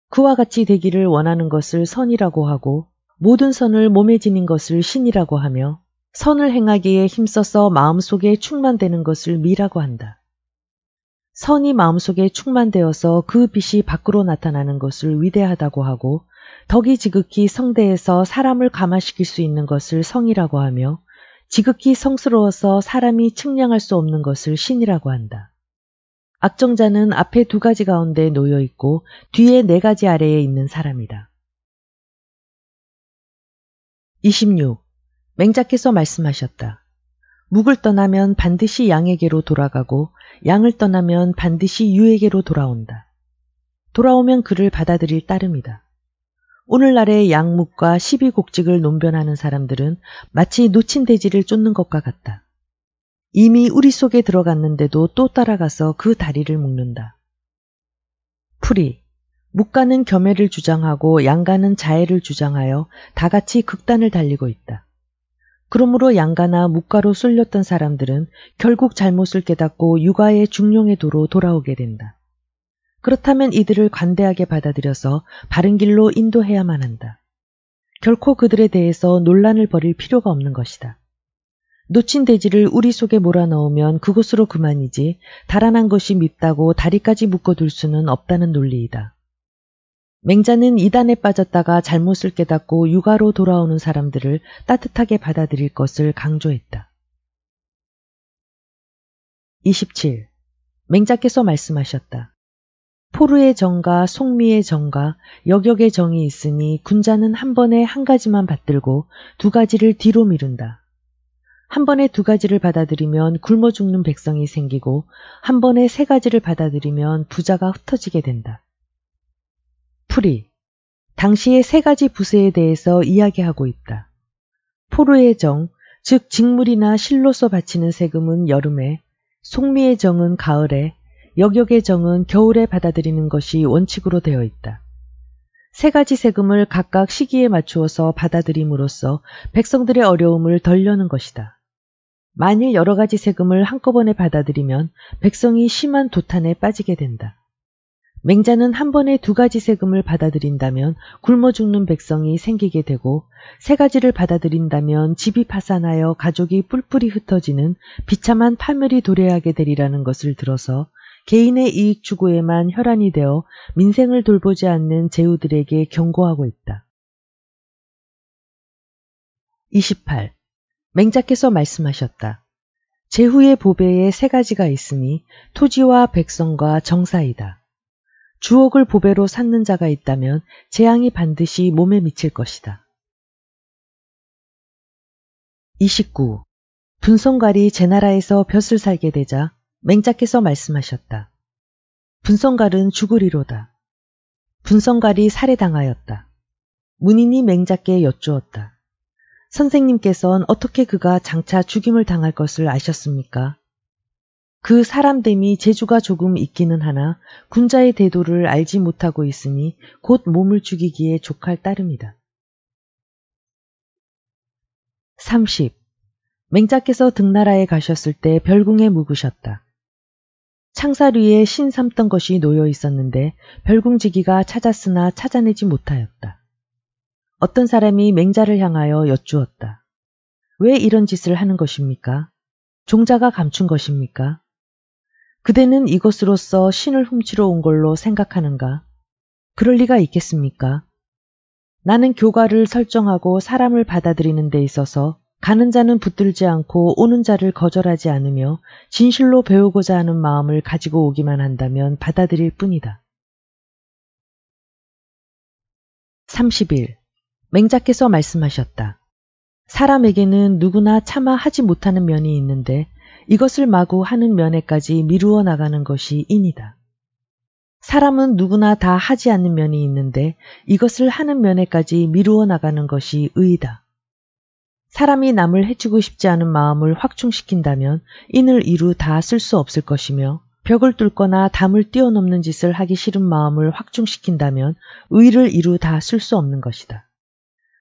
그와 같이 되기를 원하는 것을 선이라고 하고 모든 선을 몸에 지닌 것을 신이라고 하며 선을 행하기에 힘써서 마음속에 충만되는 것을 미라고 한다. 선이 마음속에 충만되어서 그 빛이 밖으로 나타나는 것을 위대하다고 하고 덕이 지극히 성대에서 사람을 감화시킬 수 있는 것을 성이라고 하며 지극히 성스러워서 사람이 측량할 수 없는 것을 신이라고 한다. 악정자는 앞에 두 가지 가운데 놓여 있고 뒤에 네 가지 아래에 있는 사람이다. 26. 맹자께서 말씀하셨다. 묵을 떠나면 반드시 양에게로 돌아가고 양을 떠나면 반드시 유에게로 돌아온다. 돌아오면 그를 받아들일 따름이다. 오늘날의 양묵과 시비곡직을 논변하는 사람들은 마치 놓친 돼지를 쫓는 것과 같다. 이미 우리 속에 들어갔는데도 또 따라가서 그 다리를 묶는다. 풀이 묵가는 겸해를 주장하고 양가는 자해를 주장하여 다 같이 극단을 달리고 있다. 그러므로 양가나 묵가로 쏠렸던 사람들은 결국 잘못을 깨닫고 육아의 중용의 도로 돌아오게 된다. 그렇다면 이들을 관대하게 받아들여서 바른 길로 인도해야만 한다. 결코 그들에 대해서 논란을 벌일 필요가 없는 것이다. 놓친 돼지를 우리 속에 몰아넣으면 그곳으로 그만이지 달아난 것이 밉다고 다리까지 묶어둘 수는 없다는 논리이다. 맹자는 이단에 빠졌다가 잘못을 깨닫고 육아로 돌아오는 사람들을 따뜻하게 받아들일 것을 강조했다. 27. 맹자께서 말씀하셨다. 포르의 정과 송미의 정과 여격의 정이 있으니 군자는 한 번에 한 가지만 받들고 두 가지를 뒤로 미룬다. 한 번에 두 가지를 받아들이면 굶어 죽는 백성이 생기고 한 번에 세 가지를 받아들이면 부자가 흩어지게 된다. 풀이 당시의 세 가지 부세에 대해서 이야기하고 있다. 포르의 정, 즉 직물이나 실로서 바치는 세금은 여름에, 송미의 정은 가을에, 역역의 정은 겨울에 받아들이는 것이 원칙으로 되어 있다. 세 가지 세금을 각각 시기에 맞추어서 받아들임으로써 백성들의 어려움을 덜려는 것이다. 만일 여러 가지 세금을 한꺼번에 받아들이면 백성이 심한 도탄에 빠지게 된다. 맹자는 한 번에 두 가지 세금을 받아들인다면 굶어 죽는 백성이 생기게 되고 세 가지를 받아들인다면 집이 파산하여 가족이 뿔뿔이 흩어지는 비참한 파멸이 도래하게 되리라는 것을 들어서 개인의 이익 추구에만 혈안이 되어 민생을 돌보지 않는 제후들에게 경고하고 있다. 28. 맹자께서 말씀하셨다. 제후의 보배에 세 가지가 있으니 토지와 백성과 정사이다. 주옥을 보배로 삼는 자가 있다면 재앙이 반드시 몸에 미칠 것이다. 29. 분성갈이 제나라에서 벼슬 살게 되자 맹자께서 말씀하셨다. 분성갈은 죽으리로다. 분성갈이 살해당하였다. 문인이 맹자께 여쭈었다. 선생님께선 어떻게 그가 장차 죽임을 당할 것을 아셨습니까? 그 사람됨이 재주가 조금 있기는 하나 군자의 대도를 알지 못하고 있으니 곧 몸을 죽이기에 족할 따름이다. 30. 맹자께서 등나라에 가셨을 때 별궁에 묵으셨다. 창살 위에 신 삼던 것이 놓여 있었는데 별궁지기가 찾았으나 찾아내지 못하였다. 어떤 사람이 맹자를 향하여 여쭈었다. 왜 이런 짓을 하는 것입니까? 종자가 감춘 것입니까? 그대는 이것으로서 신을 훔치러 온 걸로 생각하는가? 그럴 리가 있겠습니까? 나는 교과를 설정하고 사람을 받아들이는 데 있어서 가는 자는 붙들지 않고 오는 자를 거절하지 않으며 진실로 배우고자 하는 마음을 가지고 오기만 한다면 받아들일 뿐이다. 30일 맹자께서 말씀하셨다. 사람에게는 누구나 차마 하지 못하는 면이 있는데 이것을 마구 하는 면에까지 미루어 나가는 것이 인이다. 사람은 누구나 다 하지 않는 면이 있는데 이것을 하는 면에까지 미루어 나가는 것이 의이다. 사람이 남을 해치고 싶지 않은 마음을 확충시킨다면 인을 이루 다 쓸 수 없을 것이며 벽을 뚫거나 담을 뛰어넘는 짓을 하기 싫은 마음을 확충시킨다면 의를 이루 다 쓸 수 없는 것이다.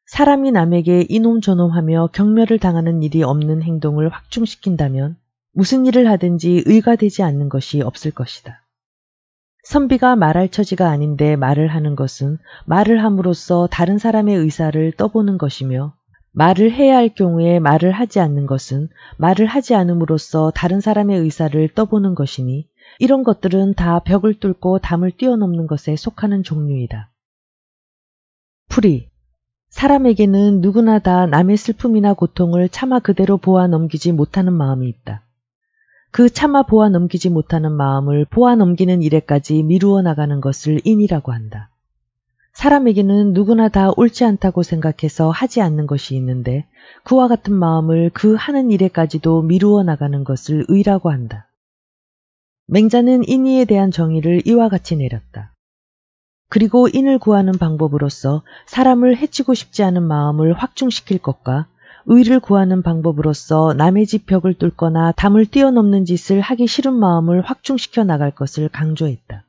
사람이 남에게 이놈 저놈하며 경멸을 당하는 일이 없는 행동을 확충시킨다면 무슨 일을 하든지 의가 되지 않는 것이 없을 것이다. 선비가 말할 처지가 아닌데 말을 하는 것은 말을 함으로써 다른 사람의 의사를 떠보는 것이며 말을 해야 할 경우에 말을 하지 않는 것은 말을 하지 않음으로써 다른 사람의 의사를 떠보는 것이니 이런 것들은 다 벽을 뚫고 담을 뛰어넘는 것에 속하는 종류이다. 풀이 사람에게는 누구나 다 남의 슬픔이나 고통을 차마 그대로 보아 넘기지 못하는 마음이 있다. 그 차마 보아 넘기지 못하는 마음을 보아 넘기는 일에까지 미루어 나가는 것을 인이라고 한다. 사람에게는 누구나 다 옳지 않다고 생각해서 하지 않는 것이 있는데 그와 같은 마음을 그 하는 일에까지도 미루어 나가는 것을 의라고 한다. 맹자는 인의에 대한 정의를 이와 같이 내렸다. 그리고 인을 구하는 방법으로서 사람을 해치고 싶지 않은 마음을 확충시킬 것과 의를 구하는 방법으로서 남의 집 벽을 뚫거나 담을 뛰어넘는 짓을 하기 싫은 마음을 확충시켜 나갈 것을 강조했다.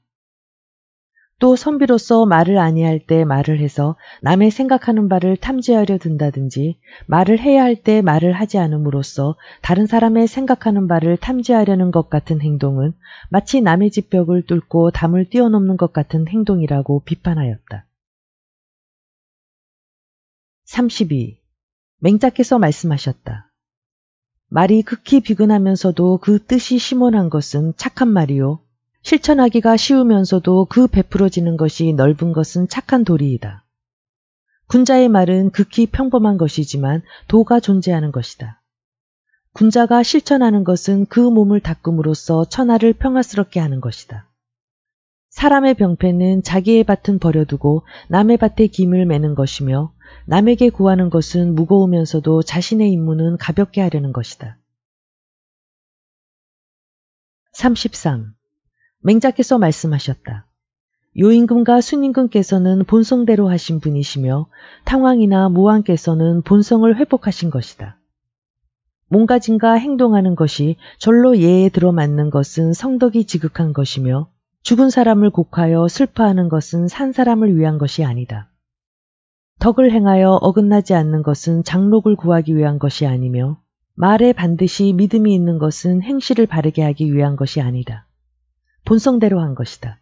또 선비로서 말을 아니할 때 말을 해서 남의 생각하는 바를 탐지하려 든다든지 말을 해야 할 때 말을 하지 않음으로써 다른 사람의 생각하는 바를 탐지하려는 것 같은 행동은 마치 남의 집 벽을 뚫고 담을 뛰어넘는 것 같은 행동이라고 비판하였다. 32. 맹자께서 말씀하셨다. 말이 극히 비근하면서도 그 뜻이 심원한 것은 착한 말이요. 실천하기가 쉬우면서도 그 베풀어지는 것이 넓은 것은 착한 도리이다. 군자의 말은 극히 평범한 것이지만 도가 존재하는 것이다. 군자가 실천하는 것은 그 몸을 닦음으로써 천하를 평화스럽게 하는 것이다. 사람의 병폐는 자기의 밭은 버려두고 남의 밭에 김을 매는 것이며 남에게 구하는 것은 무거우면서도 자신의 임무는 가볍게 하려는 것이다. 33. 맹자께서 말씀하셨다. 요임금과 순임금께서는 본성대로 하신 분이시며 탕왕이나 무왕께서는 본성을 회복하신 것이다. 몸가짐과 행동하는 것이 절로 예에 들어맞는 것은 성덕이 지극한 것이며 죽은 사람을 곡하여 슬퍼하는 것은 산 사람을 위한 것이 아니다. 덕을 행하여 어긋나지 않는 것은 장록을 구하기 위한 것이 아니며 말에 반드시 믿음이 있는 것은 행실을 바르게 하기 위한 것이 아니다. 본성대로 한 것이다.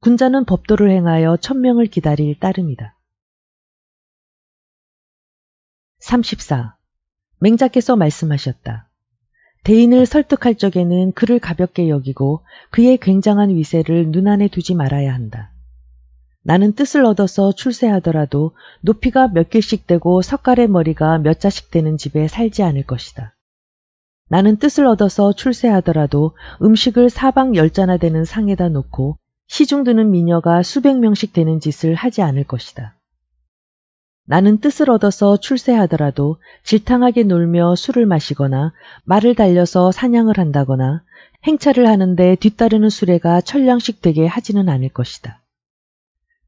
군자는 법도를 행하여 천명을 기다릴 따름이다. 34. 맹자께서 말씀하셨다. 대인을 설득할 적에는 그를 가볍게 여기고 그의 굉장한 위세를 눈안에 두지 말아야 한다. 나는 뜻을 얻어서 출세하더라도 높이가 몇 개씩 되고 석갈의 머리가 몇 자씩 되는 집에 살지 않을 것이다. 나는 뜻을 얻어서 출세하더라도 음식을 사방 열자나 되는 상에다 놓고 시중 드는 미녀가 수백 명씩 되는 짓을 하지 않을 것이다. 나는 뜻을 얻어서 출세하더라도 질탕하게 놀며 술을 마시거나 말을 달려서 사냥을 한다거나 행차를 하는데 뒤따르는 수레가 천량씩 되게 하지는 않을 것이다.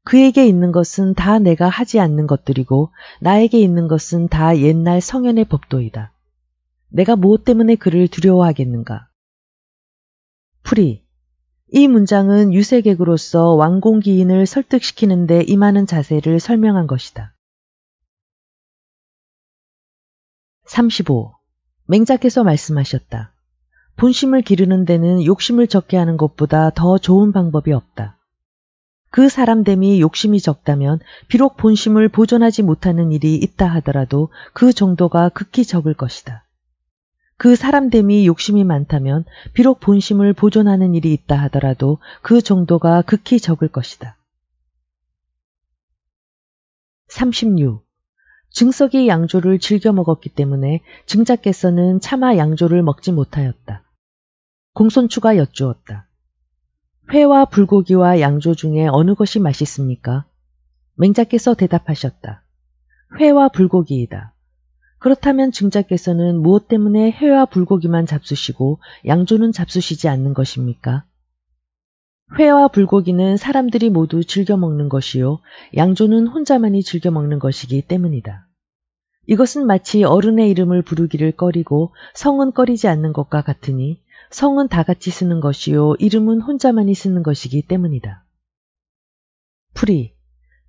그에게 있는 것은 다 내가 하지 않는 것들이고 나에게 있는 것은 다 옛날 성현의 법도이다. 내가 무엇 뭐 때문에 그를 두려워하겠는가? 프리. 이 문장은 유색액으로서 왕공기인을 설득시키는데 임하는 자세를 설명한 것이다. 35. 맹자께서 말씀하셨다. 본심을 기르는 데는 욕심을 적게 하는 것보다 더 좋은 방법이 없다. 그 사람됨이 욕심이 적다면 비록 본심을 보존하지 못하는 일이 있다 하더라도 그 정도가 극히 적을 것이다. 그 사람됨이 욕심이 많다면 비록 본심을 보존하는 일이 있다 하더라도 그 정도가 극히 적을 것이다. 36. 증석이 양조를 즐겨 먹었기 때문에 증자께서는 차마 양조를 먹지 못하였다. 공손추가 여쭈었다. 회와 불고기와 양조 중에 어느 것이 맛있습니까? 맹자께서 대답하셨다. 회와 불고기이다. 그렇다면 증자께서는 무엇 때문에 회와 불고기만 잡수시고 양조는 잡수시지 않는 것입니까? 회와 불고기는 사람들이 모두 즐겨 먹는 것이요, 양조는 혼자만이 즐겨 먹는 것이기 때문이다. 이것은 마치 어른의 이름을 부르기를 꺼리고 성은 꺼리지 않는 것과 같으니 성은 다 같이 쓰는 것이요, 이름은 혼자만이 쓰는 것이기 때문이다. 프리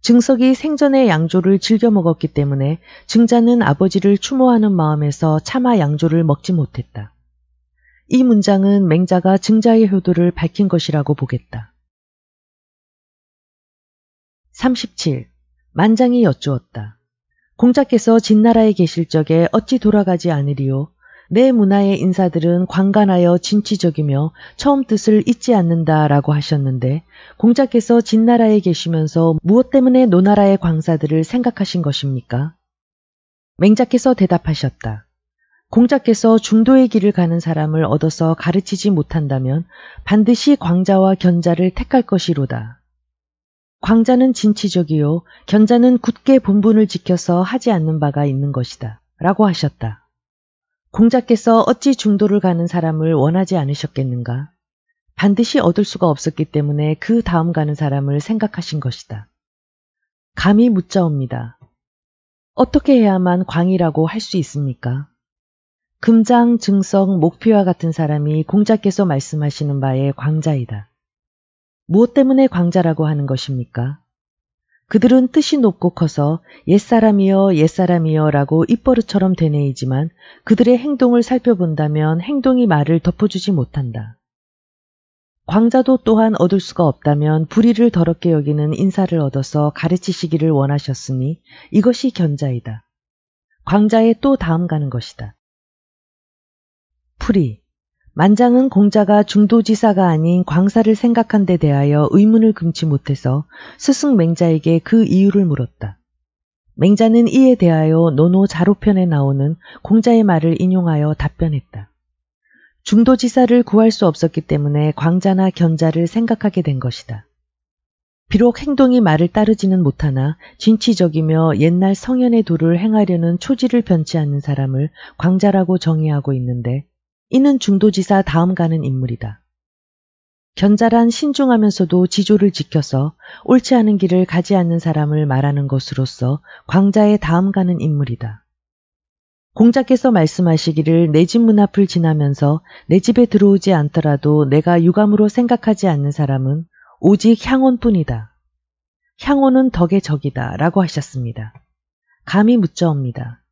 증석이 생전에 양조를 즐겨 먹었기 때문에 증자는 아버지를 추모하는 마음에서 차마 양조를 먹지 못했다. 이 문장은 맹자가 증자의 효도를 밝힌 것이라고 보겠다. 37. 만장이 여쭈었다. 공자께서 진나라에 계실 적에 어찌 돌아가지 않으리요? 내 문화의 인사들은 관관하여 진취적이며 처음 뜻을 잊지 않는다라고 하셨는데 공자께서 진나라에 계시면서 무엇 때문에 노나라의 광사들을 생각하신 것입니까? 맹자께서 대답하셨다. 공자께서 중도의 길을 가는 사람을 얻어서 가르치지 못한다면 반드시 광자와 견자를 택할 것이로다. 광자는 진취적이요 견자는 굳게 본분을 지켜서 하지 않는 바가 있는 것이다. 라고 하셨다. 공자께서 어찌 중도를 가는 사람을 원하지 않으셨겠는가? 반드시 얻을 수가 없었기 때문에 그 다음 가는 사람을 생각하신 것이다. 감히 묻자옵니다. 어떻게 해야만 광이라고 할 수 있습니까? 금장, 증성, 목표와 같은 사람이 공자께서 말씀하시는 바의 광자이다. 무엇 때문에 광자라고 하는 것입니까? 그들은 뜻이 높고 커서 옛사람이여 옛사람이여 라고 입버릇처럼 되뇌이지만 그들의 행동을 살펴본다면 행동이 말을 덮어주지 못한다. 광자도 또한 얻을 수가 없다면 불의를 더럽게 여기는 인사를 얻어서 가르치시기를 원하셨으니 이것이 견자이다. 광자의 또 다음 가는 것이다. 풀이 만장은 공자가 중도지사가 아닌 광사를 생각한 데 대하여 의문을 금치 못해서 스승 맹자에게 그 이유를 물었다. 맹자는 이에 대하여 노노 자로편에 나오는 공자의 말을 인용하여 답변했다. 중도지사를 구할 수 없었기 때문에 광자나 견자를 생각하게 된 것이다. 비록 행동이 말을 따르지는 못하나 진취적이며 옛날 성현의 도를 행하려는 초지를 변치 않는 사람을 광자라고 정의하고 있는데 이는 중도지사 다음 가는 인물이다. 견자란 신중하면서도 지조를 지켜서 옳지 않은 길을 가지 않는 사람을 말하는 것으로서 광자의 다음 가는 인물이다. 공자께서 말씀하시기를 내 집 문 앞을 지나면서 내 집에 들어오지 않더라도 내가 유감으로 생각하지 않는 사람은 오직 향원뿐이다. 향원은 덕의 적이다 라고 하셨습니다. 감히 묻자옵니다.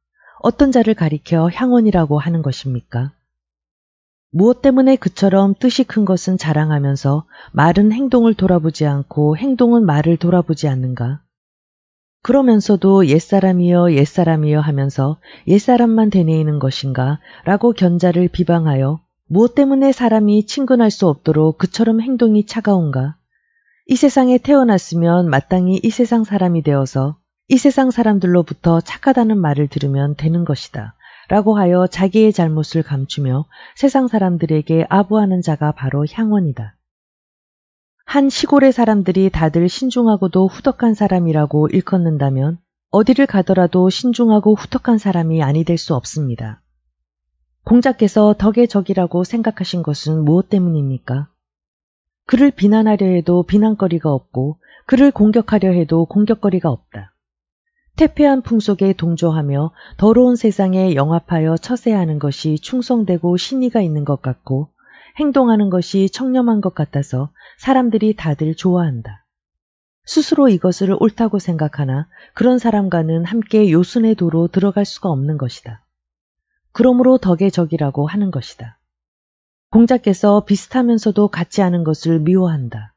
어떤 자를 가리켜 향원이라고 하는 것입니까? 무엇 때문에 그처럼 뜻이 큰 것은 자랑하면서 말은 행동을 돌아보지 않고 행동은 말을 돌아보지 않는가? 그러면서도 옛사람이여 옛사람이여 하면서 옛사람만 되뇌이는 것인가? 라고 견자를 비방하여 무엇 때문에 사람이 친근할 수 없도록 그처럼 행동이 차가운가? 이 세상에 태어났으면 마땅히 이 세상 사람이 되어서 이 세상 사람들로부터 착하다는 말을 들으면 되는 것이다. 라고 하여 자기의 잘못을 감추며 세상 사람들에게 아부하는 자가 바로 향원이다. 한 시골의 사람들이 다들 신중하고도 후덕한 사람이라고 일컫는다면 어디를 가더라도 신중하고 후덕한 사람이 아니 될 수 없습니다. 공자께서 덕의 적이라고 생각하신 것은 무엇 때문입니까? 그를 비난하려 해도 비난거리가 없고 그를 공격하려 해도 공격거리가 없다. 태폐한 풍속에 동조하며 더러운 세상에 영합하여 처세하는 것이 충성되고 신의가 있는 것 같고 행동하는 것이 청렴한 것 같아서 사람들이 다들 좋아한다. 스스로 이것을 옳다고 생각하나 그런 사람과는 함께 요순의 도로 들어갈 수가 없는 것이다. 그러므로 덕의 적이라고 하는 것이다. 공자께서 비슷하면서도 같지 않은 것을 미워한다.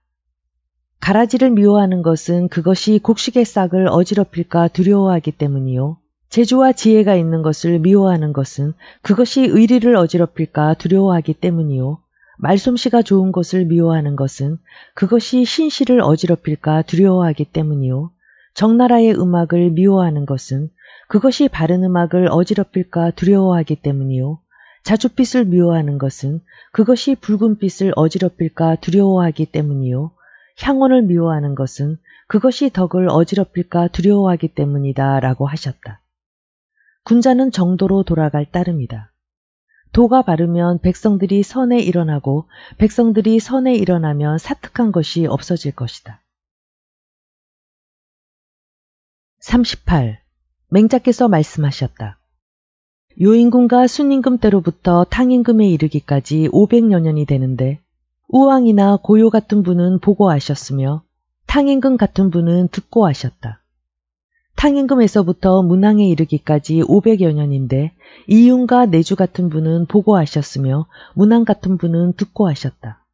가라지를 미워하는 것은 그것이 곡식의 싹을 어지럽힐까 두려워하기 때문이요. 재주와 지혜가 있는 것을 미워하는 것은 그것이 의리를 어지럽힐까 두려워하기 때문이요. 말솜씨가 좋은 것을 미워하는 것은 그것이 신실을 어지럽힐까 두려워하기 때문이요. 적나라의 음악을 미워하는 것은 그것이 바른 음악을 어지럽힐까 두려워하기 때문이요. 자주빛을 미워하는 것은 그것이 붉은빛을 어지럽힐까 두려워하기 때문이요. 향원을 미워하는 것은 그것이 덕을 어지럽힐까 두려워하기 때문이다 라고 하셨다. 군자는 정도로 돌아갈 따름이다. 도가 바르면 백성들이 선에 일어나고 백성들이 선에 일어나면 사특한 것이 없어질 것이다. 38. 맹자께서 말씀하셨다. 요인군과 순임금 때로부터 탕임금에 이르기까지 500여 년이 되는데 우왕이나 고요 같은 분은 보고 아셨으며 탕임금 같은 분은 듣고 아셨다. 탕임금에서부터 문항에 이르기까지 500여 년인데 이윤과 내주 같은 분은 보고 아셨으며 문항 같은 분은 듣고 아셨다.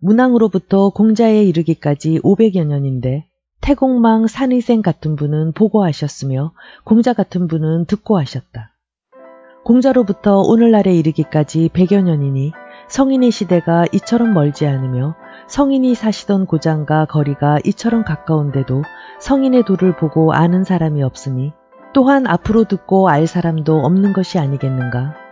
문항으로부터 공자에 이르기까지 500여 년인데 태공망 산의생 같은 분은 보고 하셨으며 공자 같은 분은 듣고 하셨다. 공자로부터 오늘날에 이르기까지 100여 년이니 성인의 시대가 이처럼 멀지 않으며 성인이 사시던 고장과 거리가 이처럼 가까운데도 성인의 도를 보고 아는 사람이 없으니 또한 앞으로 듣고 알 사람도 없는 것이 아니겠는가.